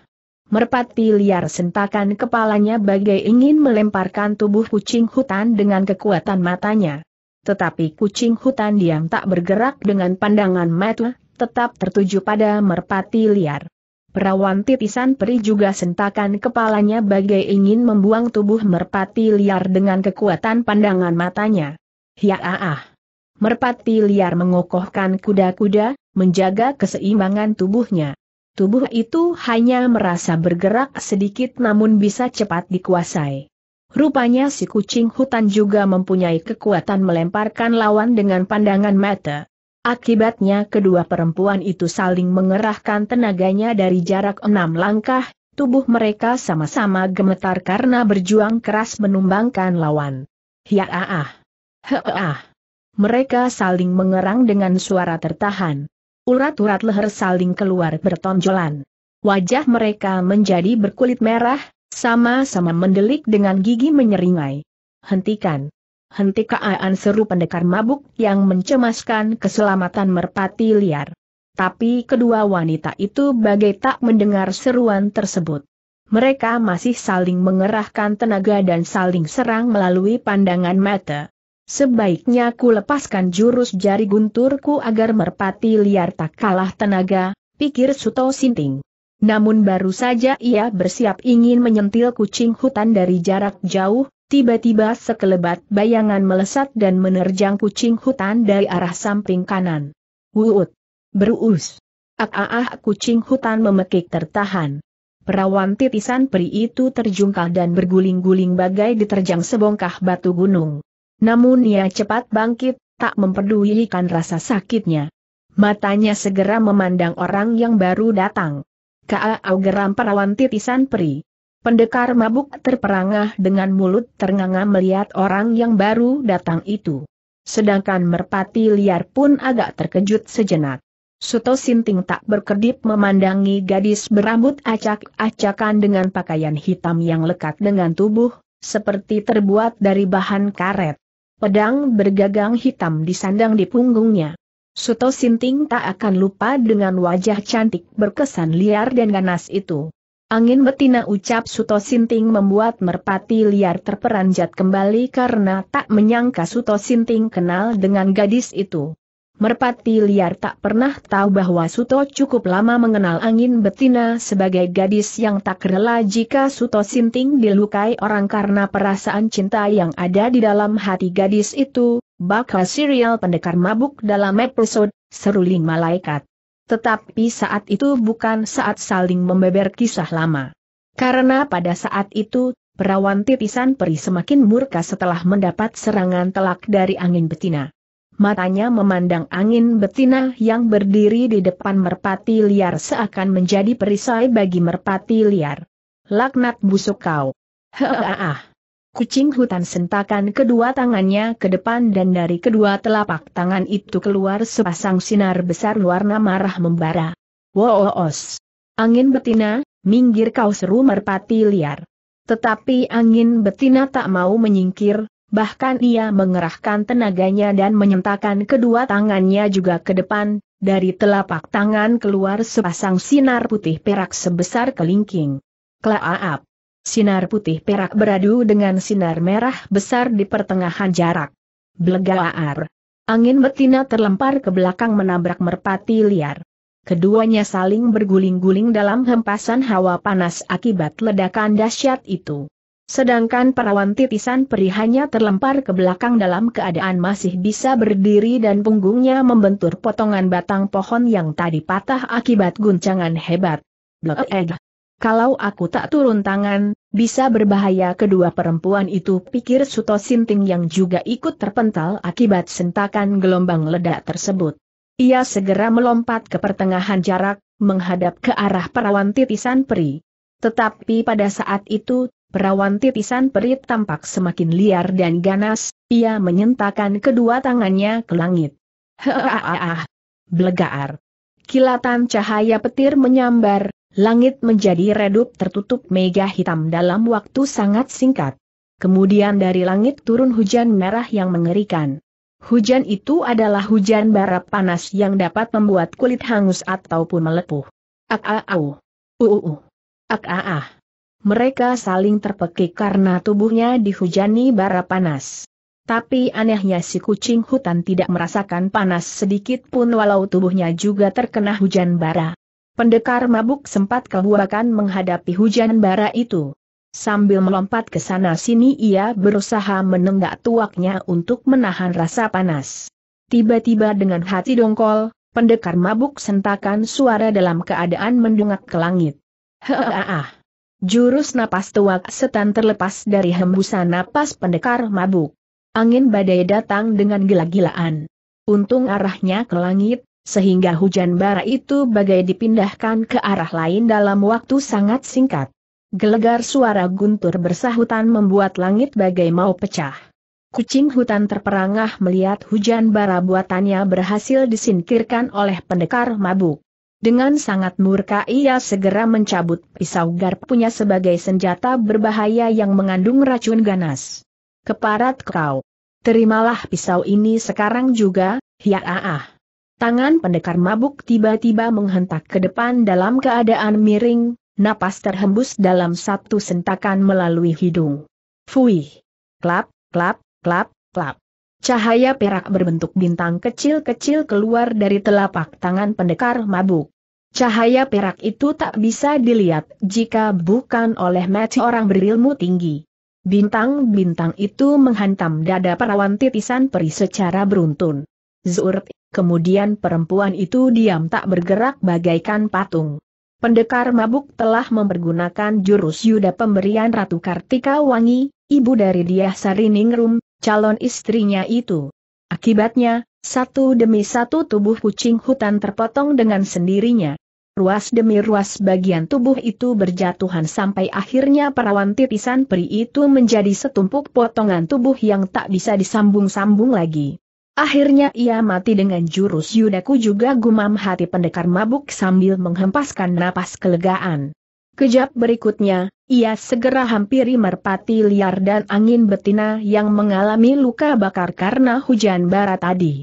Speaker 1: Merpati liar sentakan kepalanya bagai ingin melemparkan tubuh kucing hutan dengan kekuatan matanya. Tetapi kucing hutan diam tak bergerak dengan pandangan mata, tetap tertuju pada merpati liar. Perawan titisan peri juga sentakan kepalanya bagai ingin membuang tubuh merpati liar dengan kekuatan pandangan matanya. Ya ah ah. Merpati liar mengokohkan kuda-kuda, menjaga keseimbangan tubuhnya. Tubuh itu hanya merasa bergerak sedikit namun bisa cepat dikuasai. Rupanya si kucing hutan juga mempunyai kekuatan melemparkan lawan dengan pandangan mata. Akibatnya kedua perempuan itu saling mengerahkan tenaganya dari jarak enam langkah, tubuh mereka sama-sama gemetar karena berjuang keras menumbangkan lawan. Hiaaah, Heah! Mereka saling mengerang dengan suara tertahan. Urat-urat leher saling keluar bertonjolan. Wajah mereka menjadi berkulit merah, sama-sama mendelik dengan gigi menyeringai. Hentikan! henti keaan seru pendekar mabuk yang mencemaskan keselamatan merpati liar. Tapi kedua wanita itu bagai tak mendengar seruan tersebut. Mereka masih saling mengerahkan tenaga dan saling serang melalui pandangan mata. Sebaiknya ku lepaskan jurus jari gunturku agar merpati liar tak kalah tenaga, pikir Suto Sinting. Namun baru saja ia bersiap ingin menyentil kucing hutan dari jarak jauh, Tiba-tiba sekelebat bayangan melesat dan menerjang kucing hutan dari arah samping kanan. Wuut! ak Ah-ah kucing hutan memekik tertahan. Perawan titisan peri itu terjungkal dan berguling-guling bagai diterjang sebongkah batu gunung. Namun ia cepat bangkit, tak memperdulikan rasa sakitnya. Matanya segera memandang orang yang baru datang. Kaa geram perawan titisan peri. Pendekar mabuk terperangah dengan mulut ternganga melihat orang yang baru datang itu. Sedangkan merpati liar pun agak terkejut sejenak. Suto Sinting tak berkedip memandangi gadis berambut acak-acakan dengan pakaian hitam yang lekat dengan tubuh, seperti terbuat dari bahan karet. Pedang bergagang hitam disandang di punggungnya. Suto Sinting tak akan lupa dengan wajah cantik berkesan liar dan ganas itu. Angin betina ucap Suto Sinting membuat merpati liar terperanjat kembali karena tak menyangka Suto Sinting kenal dengan gadis itu. Merpati liar tak pernah tahu bahwa Suto cukup lama mengenal angin betina sebagai gadis yang tak rela jika Suto Sinting dilukai orang karena perasaan cinta yang ada di dalam hati gadis itu, bakal serial pendekar mabuk dalam episode Seruling Malaikat. Tetapi saat itu bukan saat saling membeber kisah lama. Karena pada saat itu, perawan titisan peri semakin murka setelah mendapat serangan telak dari angin betina. Matanya memandang angin betina yang berdiri di depan merpati liar seakan menjadi perisai bagi merpati liar. Laknat busuk kau. Heeh. Kucing hutan sentakan kedua tangannya ke depan dan dari kedua telapak tangan itu keluar sepasang sinar besar warna marah membara. Woos! Angin betina, minggir kau seru merpati liar. Tetapi angin betina tak mau menyingkir, bahkan ia mengerahkan tenaganya dan menyentakan kedua tangannya juga ke depan, dari telapak tangan keluar sepasang sinar putih perak sebesar kelingking. Klaaap! Sinar putih perak beradu dengan sinar merah besar di pertengahan jarak. Blegaar. Angin betina terlempar ke belakang menabrak merpati liar. Keduanya saling berguling-guling dalam hempasan hawa panas akibat ledakan dahsyat itu. Sedangkan perawan titisan peri hanya terlempar ke belakang dalam keadaan masih bisa berdiri dan punggungnya membentur potongan batang pohon yang tadi patah akibat guncangan hebat. Kalau aku tak turun tangan, bisa berbahaya kedua perempuan itu pikir Suto Sinting yang juga ikut terpental akibat sentakan gelombang ledak tersebut. Ia segera melompat ke pertengahan jarak, menghadap ke arah perawan titisan peri. Tetapi pada saat itu, perawan titisan peri tampak semakin liar dan ganas, ia menyentakan kedua tangannya ke langit. Hehehe, Blegaar! Kilatan cahaya petir menyambar, langit menjadi redup tertutup mega hitam dalam waktu sangat singkat. Kemudian dari langit turun hujan merah yang mengerikan. Hujan itu adalah hujan bara panas yang dapat membuat kulit hangus ataupun melepuh. Ak -a au. u. Ak -a -ah. Mereka saling terpekik karena tubuhnya dihujani bara panas. Tapi anehnya si kucing hutan tidak merasakan panas sedikit pun walau tubuhnya juga terkena hujan bara. Pendekar mabuk sempat kehuakan menghadapi hujan bara itu. Sambil melompat ke sana sini ia berusaha menenggak tuaknya untuk menahan rasa panas. Tiba-tiba dengan hati dongkol, pendekar mabuk sentakan suara dalam keadaan mendongak ke langit. Heeh. Jurus napas tuak setan terlepas dari hembusan napas pendekar mabuk. Angin badai datang dengan gila-gilaan. Untung arahnya ke langit, sehingga hujan bara itu bagai dipindahkan ke arah lain dalam waktu sangat singkat. Gelegar suara guntur bersahutan membuat langit bagai mau pecah. Kucing hutan terperangah melihat hujan bara buatannya berhasil disingkirkan oleh pendekar mabuk. Dengan sangat murka ia segera mencabut pisau punya sebagai senjata berbahaya yang mengandung racun ganas. Keparat kau. Terimalah pisau ini sekarang juga, hiya ah. Tangan pendekar mabuk tiba-tiba menghentak ke depan dalam keadaan miring, napas terhembus dalam satu sentakan melalui hidung. Fui. Klap, klap, klap, klap. Cahaya perak berbentuk bintang kecil-kecil keluar dari telapak tangan pendekar mabuk. Cahaya perak itu tak bisa dilihat jika bukan oleh mati orang berilmu tinggi. Bintang-bintang itu menghantam dada perawan titisan peri secara beruntun. Zuurt Kemudian perempuan itu diam tak bergerak bagaikan patung. Pendekar mabuk telah mempergunakan jurus yuda pemberian Ratu Kartika Wangi, ibu dari Diah Sariningrum, calon istrinya itu. Akibatnya, satu demi satu tubuh kucing hutan terpotong dengan sendirinya. Ruas demi ruas bagian tubuh itu berjatuhan sampai akhirnya perawan titisan peri itu menjadi setumpuk potongan tubuh yang tak bisa disambung-sambung lagi. Akhirnya ia mati dengan jurus yudaku juga gumam hati pendekar mabuk sambil menghempaskan napas kelegaan. Kejap berikutnya, ia segera hampiri merpati liar dan angin betina yang mengalami luka bakar karena hujan barat tadi.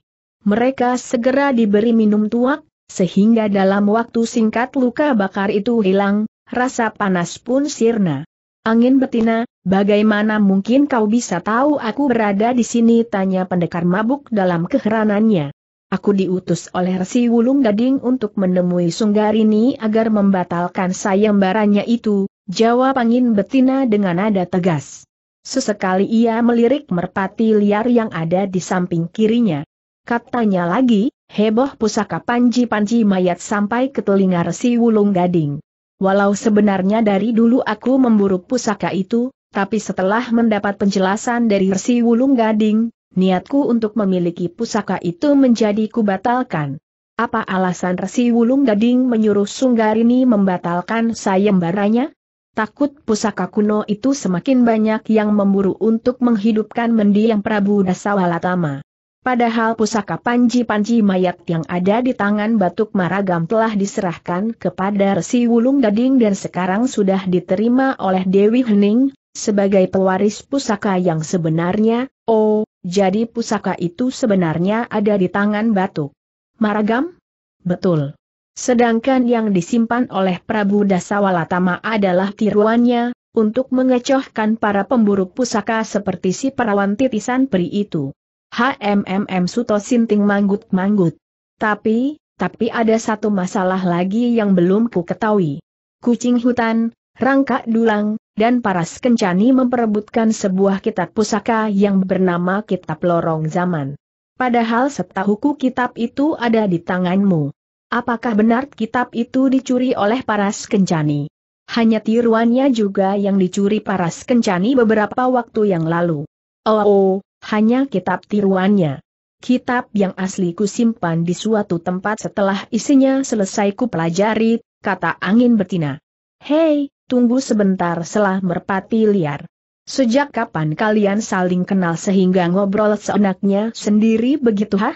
Speaker 1: Mereka segera diberi minum tuak, sehingga dalam waktu singkat luka bakar itu hilang, rasa panas pun sirna. Angin betina, bagaimana mungkin kau bisa tahu aku berada di sini? Tanya pendekar mabuk dalam keheranannya. Aku diutus oleh Resi Wulung Gading untuk menemui Sunggarini agar membatalkan sayembaranya itu, jawab angin betina dengan nada tegas. Sesekali ia melirik merpati liar yang ada di samping kirinya. Katanya lagi, heboh pusaka panji-panji mayat sampai ke telinga Resi Wulung Gading. Walau sebenarnya dari dulu aku memburu pusaka itu, tapi setelah mendapat penjelasan dari Resi Wulung Gading, niatku untuk memiliki pusaka itu menjadi kubatalkan. Apa alasan Resi Wulung Gading menyuruh Sunggarini membatalkan sayembaranya? Takut pusaka kuno itu semakin banyak yang memburu untuk menghidupkan mendiang Prabu Dasawalatama. Padahal pusaka panji-panji mayat yang ada di tangan Batuk Maragam telah diserahkan kepada Resi Wulung Gading dan sekarang sudah diterima oleh Dewi Hening, sebagai pewaris pusaka yang sebenarnya, oh, jadi pusaka itu sebenarnya ada di tangan Batuk. Maragam? Betul. Sedangkan yang disimpan oleh Prabu Dasawalatama adalah tiruannya, untuk mengecohkan para pemburu pusaka seperti si perawan titisan peri itu. HMMM Suto Sinting manggut-manggut. Tapi, tapi ada satu masalah lagi yang belum ku ketahui. Kucing hutan, rangka dulang, dan paras kencani memperebutkan sebuah kitab pusaka yang bernama Kitab Lorong Zaman. Padahal setahuku kitab itu ada di tanganmu. Apakah benar kitab itu dicuri oleh paras kencani? Hanya tiruannya juga yang dicuri paras kencani beberapa waktu yang lalu. Oh, oh hanya kitab tiruannya. Kitab yang asli ku simpan di suatu tempat setelah isinya selesai ku pelajari, kata angin betina. Hei, tunggu sebentar selah merpati liar. Sejak kapan kalian saling kenal sehingga ngobrol seenaknya sendiri begitu hah?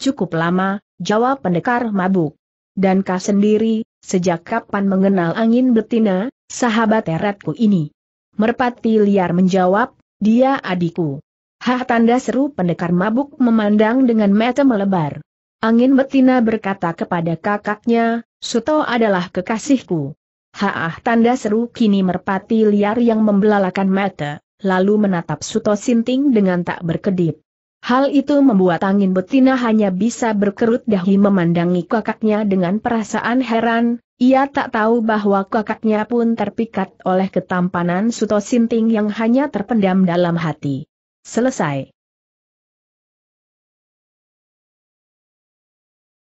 Speaker 1: Cukup lama, jawab pendekar mabuk. Dan kau sendiri, sejak kapan mengenal angin betina, sahabat eratku ini? Merpati liar menjawab, dia adikku. Hah tanda seru pendekar mabuk memandang dengan mata melebar. Angin betina berkata kepada kakaknya, Suto adalah kekasihku. Haah tanda seru kini merpati liar yang membelalakan mata, lalu menatap Suto Sinting dengan tak berkedip. Hal itu membuat angin betina hanya bisa berkerut dahi memandangi kakaknya dengan perasaan heran, ia tak tahu bahwa kakaknya pun terpikat oleh ketampanan Suto Sinting yang hanya terpendam dalam hati. Selesai.